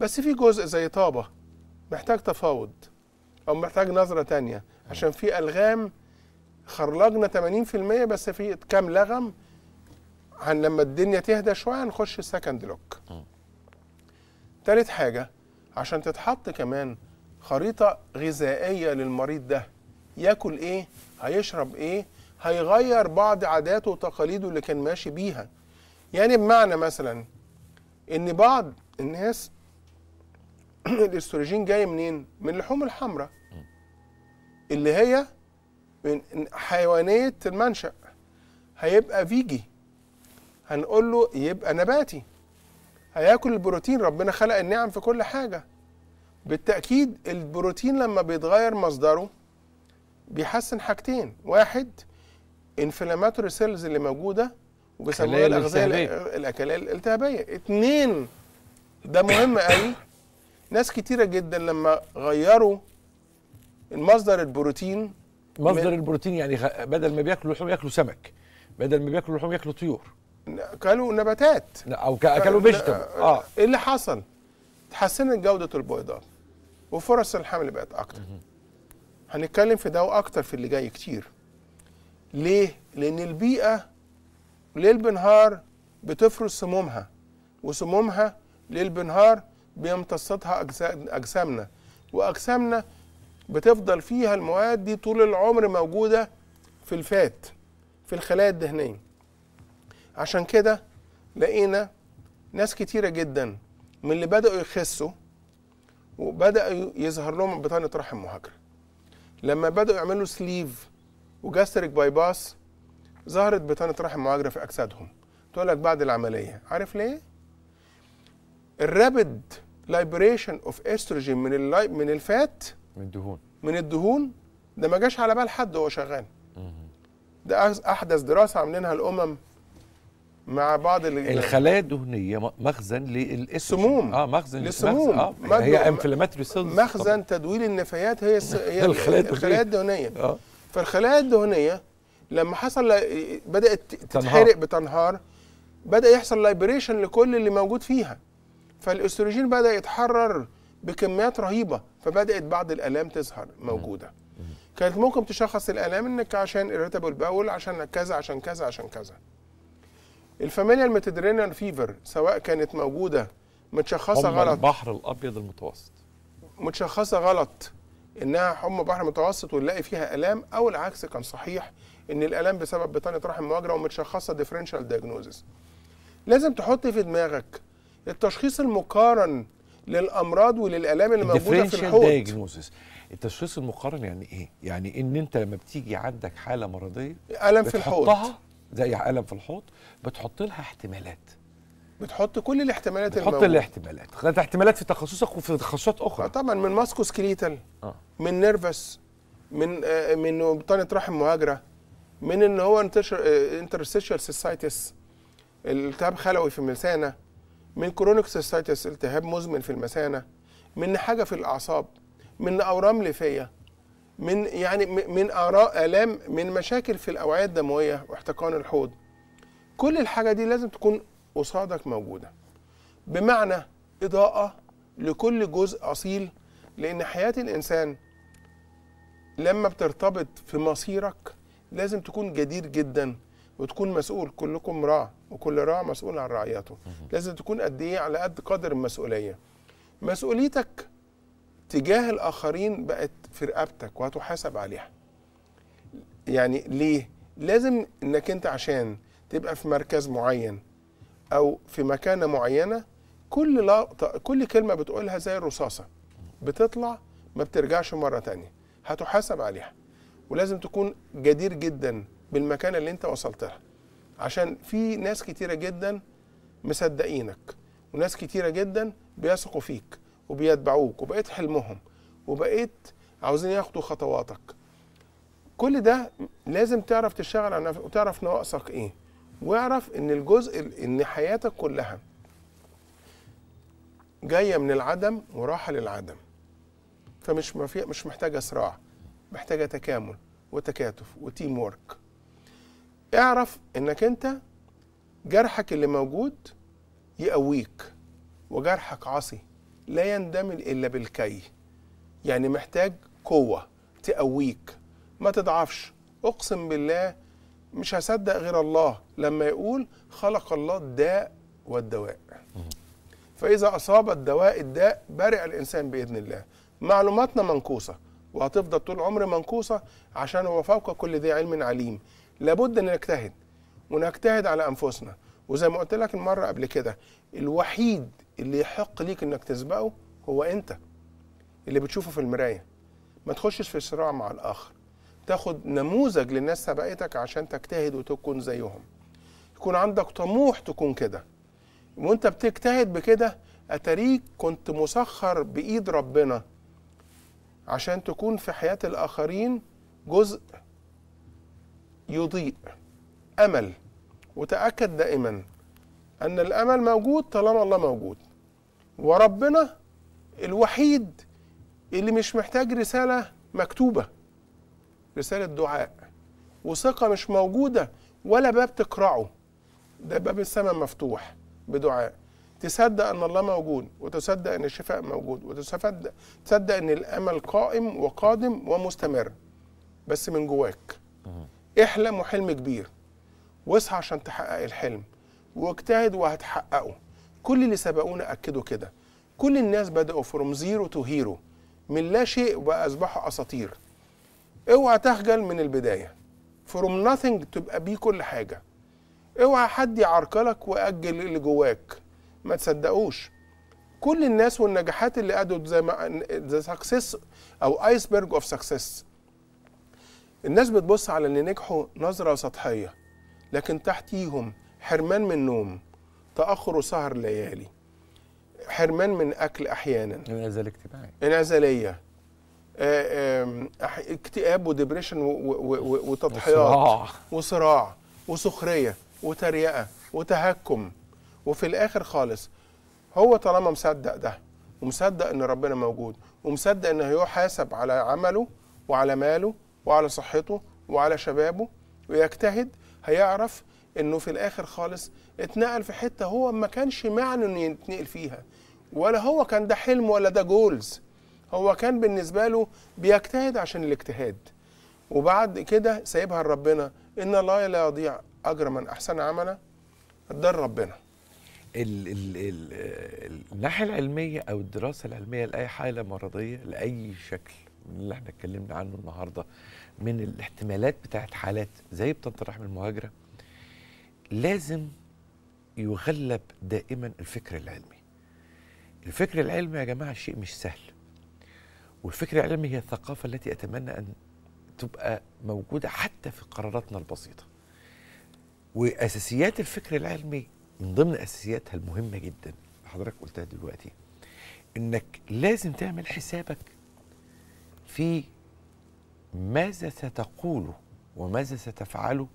بس في جزء زي طابه محتاج تفاوض او محتاج نظره تانية عشان في الغام خرجنا 80% بس في كام لغم عن لما الدنيا تهدى شويه هنخش السكند لوك تالت حاجه عشان تتحط كمان خريطه غذائيه للمريض ده ياكل ايه هيشرب ايه هيغير بعض عاداته وتقاليده اللي كان ماشي بيها يعني بمعنى مثلا ان بعض الناس [CLEARS THROAT] الاستروجين جاي منين؟ من اللحوم الحمراء اللي هي من حيوانيه المنشا هيبقى فيجي هنقول له يبقى نباتي هياكل البروتين ربنا خلق النعم في كل حاجه بالتاكيد البروتين لما بيتغير مصدره بيحسن حاجتين واحد انفلاماتوري سيلز اللي موجوده وبيسموها الاغذيه الاكلات الالتهابيه اثنين ده مهم قوي ناس كتيره جدا لما غيروا المصدر البروتين مصدر البروتين يعني بدل ما بياكلوا لحوم ياكلوا سمك بدل ما بياكلوا لحوم ياكلوا طيور اكلوا نباتات او اكلوا فيجيتابل اه ايه اللي حصل؟ تحسنت جوده البيضات وفرص الحمل بقت اكتر هنتكلم في ده واكتر في اللي جاي كتير ليه؟ لان البيئه ليل بنهار بتفرز سمومها وسمومها ليل بنهار بيمتصتها اجسامنا واجسامنا بتفضل فيها المواد دي طول العمر موجوده في الفات في الخلايا الدهنيه عشان كده لقينا ناس كتيره جدا من اللي بداوا يخسوا وبدا يظهر لهم بطانه رحم مهاجره لما بداوا يعملوا سليف وجاستريك باي باس ظهرت بطانه رحم مهاجره في اجسادهم تقول لك بعد العمليه عارف ليه الرابد ليبريشن اوف استروجين من اللاي من الفات من الدهون من الدهون ده ما جاش على بال حد وهو شغال ده احدث دراسه عاملينها الامم مع بعض الخلايا الدهنيه مخزن آه، للسموم اه مخزن للسموم اه هي انفلاماتوري سيلز مخزن تدويل النفايات هي الس... هي [LAUGHS] الخلايا الدهنيه اه فالخلايا الدهنيه لما حصل بدات تتحرق بتنهار بدا يحصل لايبريشن لكل اللي موجود فيها فالاستروجين بدا يتحرر بكميات رهيبه فبدات بعض الالام تظهر موجوده كانت ممكن تشخص الالام انك عشان الريتابل باول عشان كذا عشان كذا عشان كذا الفاميليا المتدرينال فيفر سواء كانت موجوده متشخصه غلط البحر الابيض المتوسط متشخصه غلط انها حمى بحر متوسط ونلاقي فيها الام او العكس كان صحيح ان الالام بسبب بطانه رحم مؤجره ومتشخصه ديفرنشال دايجنوزس لازم تحط في دماغك التشخيص المقارن للامراض وللالام اللي موجوده في الحوض دايجنوزس التشخيص المقارن يعني ايه يعني ان انت لما بتيجي عندك حاله مرضيه الم في الحوض زي الم في الحوض بتحط لها احتمالات بتحط كل الاحتمالات بتحط الموجودة. الاحتمالات خدت احتمالات في تخصصك وفي تخصصات اخرى طبعا من ماسكو سكليتال آه. من نيرفس من آه من بطانه رحم مهاجره من ان هو انتشر آه انترستيشال سيسايتس التهاب خلوي في المثانه من كرونيك سيستيتس التهاب مزمن في المثانه من حاجه في الاعصاب من اورام ليفيه من يعني من اراء الام من مشاكل في الاوعيه الدمويه واحتقان الحوض كل الحاجه دي لازم تكون قصادك موجوده بمعنى اضاءه لكل جزء اصيل لان حياه الانسان لما بترتبط في مصيرك لازم تكون جدير جدا وتكون مسؤول كلكم راع وكل راع مسؤول عن رعيته لازم تكون قد ايه على قد قدر المسؤوليه مسؤوليتك تجاه الاخرين بقت في رقبتك وهتحاسب عليها يعني ليه لازم انك انت عشان تبقى في مركز معين او في مكانه معينه كل لقطه كل كلمه بتقولها زي الرصاصه بتطلع ما بترجعش مره تانية هتحاسب عليها ولازم تكون جدير جدا بالمكانه اللي انت وصلت لها عشان في ناس كتيره جدا مصدقينك وناس كتيره جدا بيثقوا فيك وبيتبعوك وبقيت حلمهم وبقيت عاوزين ياخدوا خطواتك كل ده لازم تعرف تشتغل على نفسك وتعرف نواقصك ايه واعرف ان الجزء ان حياتك كلها جايه من العدم وراحه للعدم فمش مش محتاجه صراع محتاجه تكامل وتكاتف وتيم وورك اعرف انك انت جرحك اللي موجود يقويك وجرحك عصي لا يندمل الا بالكي يعني محتاج قوه تقويك ما تضعفش اقسم بالله مش هصدق غير الله لما يقول خلق الله الداء والدواء فاذا اصاب الدواء الداء برئ الانسان باذن الله معلوماتنا منكوسه وهتفضل طول عمر منكوسه عشان هو فوق كل ذي علم عليم لابد ان نجتهد ونجتهد على انفسنا وزي ما قلت لك المره قبل كده الوحيد اللي يحق ليك انك تسبقه هو انت اللي بتشوفه في المرايه ما تخشش في صراع مع الاخر تاخد نموذج للناس سبقتك عشان تجتهد وتكون زيهم يكون عندك طموح تكون كده وانت بتجتهد بكده اتريك كنت مسخر بايد ربنا عشان تكون في حياه الاخرين جزء يضيء امل وتاكد دائما ان الامل موجود طالما الله موجود وربنا الوحيد اللي مش محتاج رساله مكتوبه رساله دعاء وثقه مش موجوده ولا باب تقرعه ده باب السماء مفتوح بدعاء تصدق ان الله موجود وتصدق ان الشفاء موجود وتصدق ان الامل قائم وقادم ومستمر بس من جواك احلم وحلم كبير واصحى عشان تحقق الحلم واجتهد وهتحققه كل اللي سبقونا أكدوا كده كل الناس بدأوا فروم زيرو تو هيرو من لا شيء وأصبحوا أساطير اوعى تخجل من البداية فروم nothing تبقى بيه كل حاجة اوعى حد يعرقلك وأجل اللي جواك ما تصدقوش كل الناس والنجاحات اللي قعدوا زي ما ذا سكسس او ايسبرج اوف سكسس الناس بتبص على اللي نجحوا نظرة سطحية لكن تحتيهم حرمان من نوم تأخر وسهر ليالي حرمان من أكل أحيانا انعزال اجتماعي انعزالية آه، آه، اكتئاب ودبريشن وتضحيات وصراع وصراع وسخرية وتريقة وتهكم وفي الآخر خالص هو طالما مصدق ده ومصدق إن ربنا موجود ومصدق إنه هيحاسب على عمله وعلى ماله وعلى صحته وعلى شبابه ويجتهد هيعرف انه في الاخر خالص اتنقل في حته هو ما كانش معنى انه يتنقل فيها ولا هو كان ده حلم ولا ده جولز هو كان بالنسبه له بيجتهد عشان الاجتهاد وبعد كده سايبها لربنا ان الله لا يضيع اجر من احسن عملا ده ربنا ال ال ال الناحيه العلميه او الدراسه العلميه لاي حاله مرضيه لاي شكل من اللي احنا اتكلمنا عنه النهارده من الاحتمالات بتاعه حالات زي بطنط الرحم المهاجره لازم يغلب دائما الفكر العلمي الفكر العلمي يا جماعه شيء مش سهل والفكر العلمي هي الثقافه التي اتمنى ان تبقى موجوده حتى في قراراتنا البسيطه واساسيات الفكر العلمي من ضمن اساسياتها المهمه جدا حضرتك قلتها دلوقتي انك لازم تعمل حسابك في ماذا ستقوله وماذا ستفعله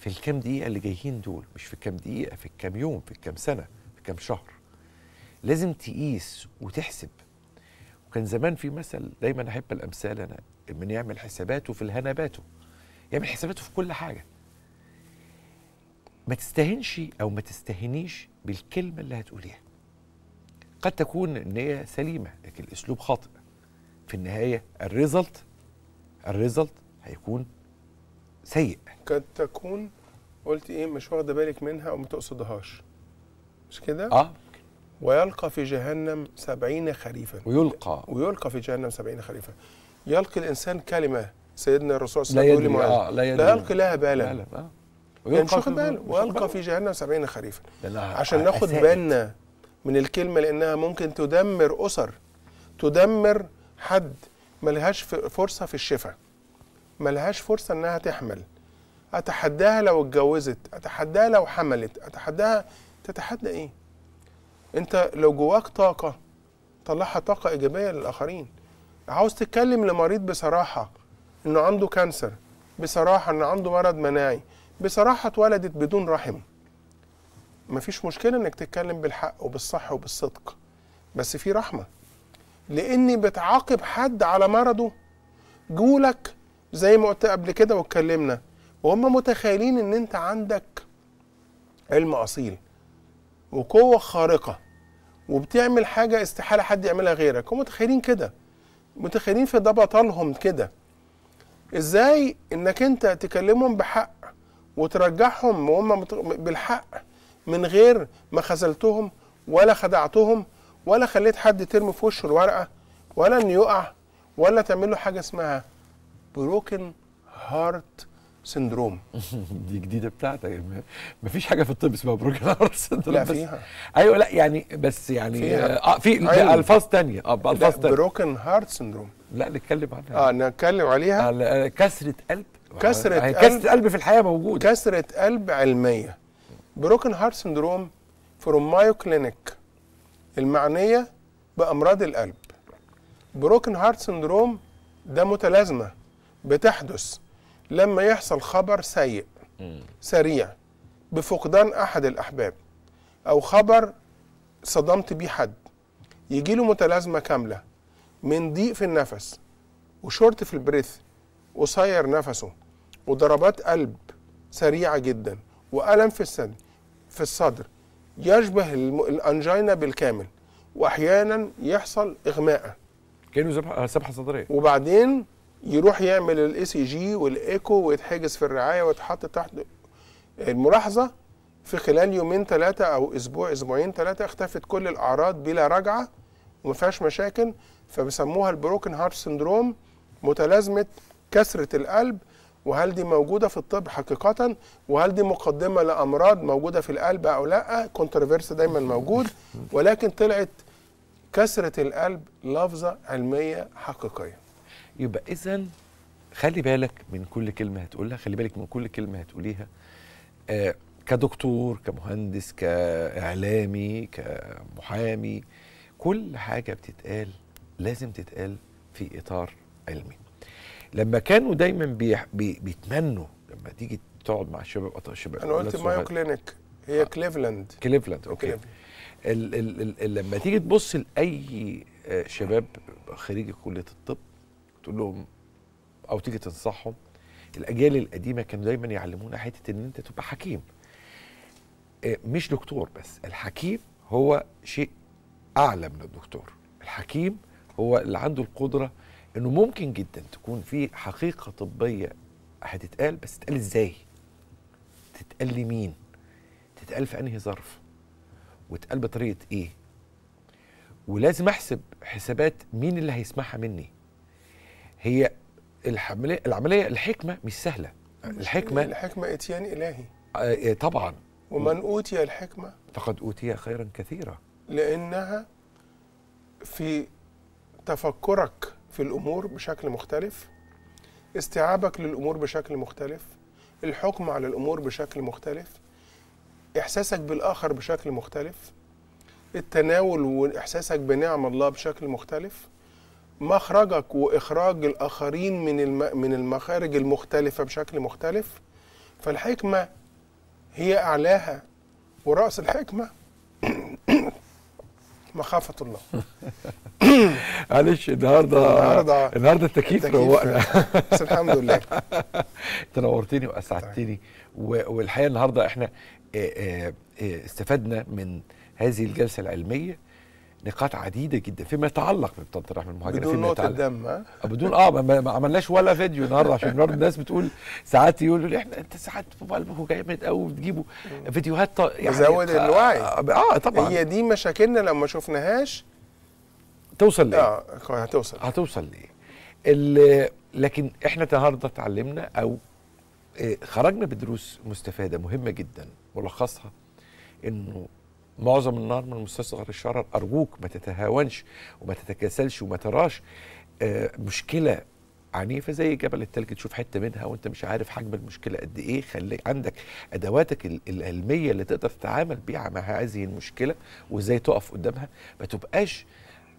في الكام دقيقة اللي جايين دول مش في الكام دقيقة في الكام يوم في الكام سنة في الكام شهر لازم تقيس وتحسب وكان زمان في مثل دايما أحب الأمثال أنا من يعمل حساباته في الهنباته يعمل حساباته في كل حاجة ما تستهنش أو ما تستهنيش بالكلمة اللي هتقوليها قد تكون إن هي سليمة لكن الأسلوب خاطئ في النهايه الريزلت الريزلت هيكون سيء قد تكون قلت ايه مش واخده بالك منها او ما تقصدهاش مش كده؟ اه ويلقى في جهنم سبعين خريفا ويلقى ويلقى في جهنم سبعين خريفا يلقي الانسان كلمه سيدنا الرسول صلى الله عليه وسلم آه لا, لا يلقي لها بالا آه. يعني ويلقى, واخد باله ويلقى في جهنم سبعين خريفا عشان ناخد بالنا من الكلمه لانها ممكن تدمر اسر تدمر حد ملهاش فرصه في الشفاء ملهاش فرصه انها تحمل اتحداها لو اتجوزت اتحداها لو حملت اتحداها تتحدى ايه انت لو جواك طاقه طلعها طاقه ايجابيه للاخرين عاوز تتكلم لمريض بصراحه انه عنده كانسر بصراحه انه عنده مرض مناعي بصراحه اتولدت بدون رحم مفيش مشكله انك تتكلم بالحق وبالصح وبالصدق بس في رحمه لاني بتعاقب حد على مرضه جولك زي ما قلت قبل كده واتكلمنا وهم متخيلين ان انت عندك علم اصيل وقوه خارقه وبتعمل حاجه استحاله حد يعملها غيرك هم متخيلين كده متخيلين في ده بطلهم كده ازاي انك انت تكلمهم بحق وترجعهم وهم بالحق من غير ما خذلتهم ولا خدعتهم ولا خليت حد ترمي في وشه الورقه ولا انه يقع ولا تعمل له حاجه اسمها بروكن هارت سندروم دي جديده بتاعتك مفيش حاجه في الطب اسمها بروكن هارت سندروم لا فيها ايوه لا يعني بس يعني فيها. اه في أيوة. الفاظ ثانيه اه الفاظ ثانيه بروكن هارت سندروم لا نتكلم عنها اه نتكلم عليها آه، آه، كسره قلب كسره يعني قلب كسره قلب في الحياه موجوده كسره قلب علميه بروكن هارت سندروم فروم مايو كلينيك المعنية بأمراض القلب بروكن هارت سندروم ده متلازمة بتحدث لما يحصل خبر سيء سريع بفقدان أحد الأحباب أو خبر صدمت بيه حد يجيله متلازمة كاملة من ضيق في النفس وشورت في البريث قصير نفسه وضربات قلب سريعة جدا وألم في الصدر في الصدر يشبه الانجينا بالكامل واحيانا يحصل اغماء كانه سبحه صدريه وبعدين يروح يعمل الاي سي جي والايكو ويتحجز في الرعايه ويتحط تحت الملاحظه في خلال يومين ثلاثه او اسبوع اسبوعين ثلاثه اختفت كل الاعراض بلا رجعه وما فيهاش مشاكل فبيسموها البروكن هارت سندروم متلازمه كسره القلب وهل دي موجوده في الطب حقيقه وهل دي مقدمه لامراض موجوده في القلب او لا كونترفيرس دايما موجود ولكن طلعت كسره القلب لفظه علميه حقيقيه يبقى اذا خلي بالك من كل كلمه هتقولها خلي بالك من كل كلمه هتقوليها آه كدكتور كمهندس كاعلامي كمحامي كل حاجه بتتقال لازم تتقال في اطار علمي لما كانوا دايما بيح... بي... بيتمنوا لما تيجي تقعد مع الشباب الشباب انا قلت مايو كلينيك هي آه. كليفلاند كليفلاند اوكي ال ال... ال... ال... لما تيجي تبص لاي آه، شباب خريج كليه الطب تقول لهم او تيجي تنصحهم الاجيال القديمه كانوا دايما يعلمونا حته ان انت تبقى حكيم آه، مش دكتور بس الحكيم هو شيء اعلى من الدكتور الحكيم هو اللي عنده القدره انه ممكن جدا تكون في حقيقه طبيه هتتقال بس تتقال ازاي؟ تتقال لمين؟ تتقال في انهي ظرف؟ وتقال بطريقه ايه؟ ولازم احسب حسابات مين اللي هيسمعها مني هي الحمليه العمليه الحكمه مش سهله الحكمه الحكمه اتيان الهي آه،, آه طبعا ومن اوتي الحكمه فقد اوتي خيرا كثيرا لانها في تفكرك في الامور بشكل مختلف استيعابك للامور بشكل مختلف الحكم على الامور بشكل مختلف احساسك بالاخر بشكل مختلف التناول واحساسك بنعم الله بشكل مختلف مخرجك واخراج الاخرين من من المخارج المختلفه بشكل مختلف فالحكمه هي اعلاها وراس الحكمه مخافه الله [LAUGHS] معلش النهارده النهارده التكييف روقنا بس الحمد لله [LAUGHS] انت نورتني واسعدتني والحقيقه النهارده احنا آه، آه، آه، استفدنا من هذه الجلسه العلميه نقاط عديده جدا فيما يتعلق ببطاقه الرحمة المهاجره بدون نقطه دم آه، بدون اه ما عملناش ولا فيديو النهارده عشان النهارده الناس بتقول ساعات يقولوا لي احنا انت ساعات قلبك جامد قوي بتجيبوا فيديوهات ط... يعني زود الوعي آه،, اه طبعا هي دي مشاكلنا لو ما شفناهاش توصل ليه؟ اه هتوصل هتوصل اللي لكن احنا النهارده اتعلمنا او آه، خرجنا بدروس مستفاده مهمه جدا ملخصها انه معظم النار من مستصغر الشرر ارجوك ما تتهاونش وما تتكاسلش وما تراش آه، مشكله عنيفة زي جبل التلج تشوف حتة منها وانت مش عارف حجم المشكلة قد ايه خلي عندك ادواتك العلمية اللي تقدر تتعامل بيها مع هذه المشكلة وازاي تقف قدامها ما تبقاش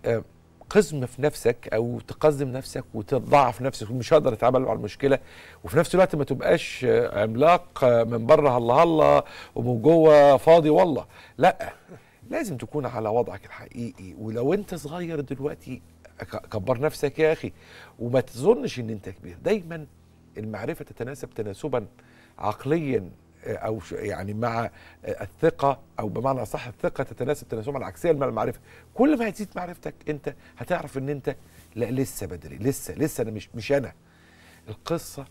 آه، قزم في نفسك او تقزم نفسك وتضعف نفسك ومش هقدر اتعامل مع المشكله وفي نفس الوقت ما تبقاش عملاق من بره هلا هلا ومن جوه فاضي والله لا لازم تكون على وضعك الحقيقي ولو انت صغير دلوقتي كبر نفسك يا اخي وما تظنش ان انت كبير دايما المعرفه تتناسب تناسبا عقليا آه، او يعني مع آه، الثقه او بمعنى اصح الثقه تتناسب تناسبها العكسيه مع المعرفه كل ما هتزيد معرفتك انت هتعرف ان انت لا لسه بدري لسه لسه انا مش مش انا القصه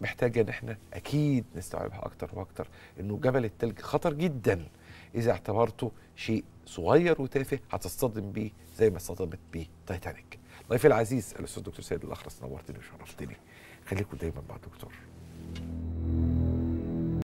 محتاجه ان احنا اكيد نستوعبها اكتر واكتر انه جبل التلج خطر جدا اذا اعتبرته شيء صغير وتافه هتصطدم بيه زي ما اصطدمت بيه تايتانيك ضيفي العزيز الاستاذ الدكتور سيد الاخرس نورتني وشرفتني خليكم دايما مع الدكتور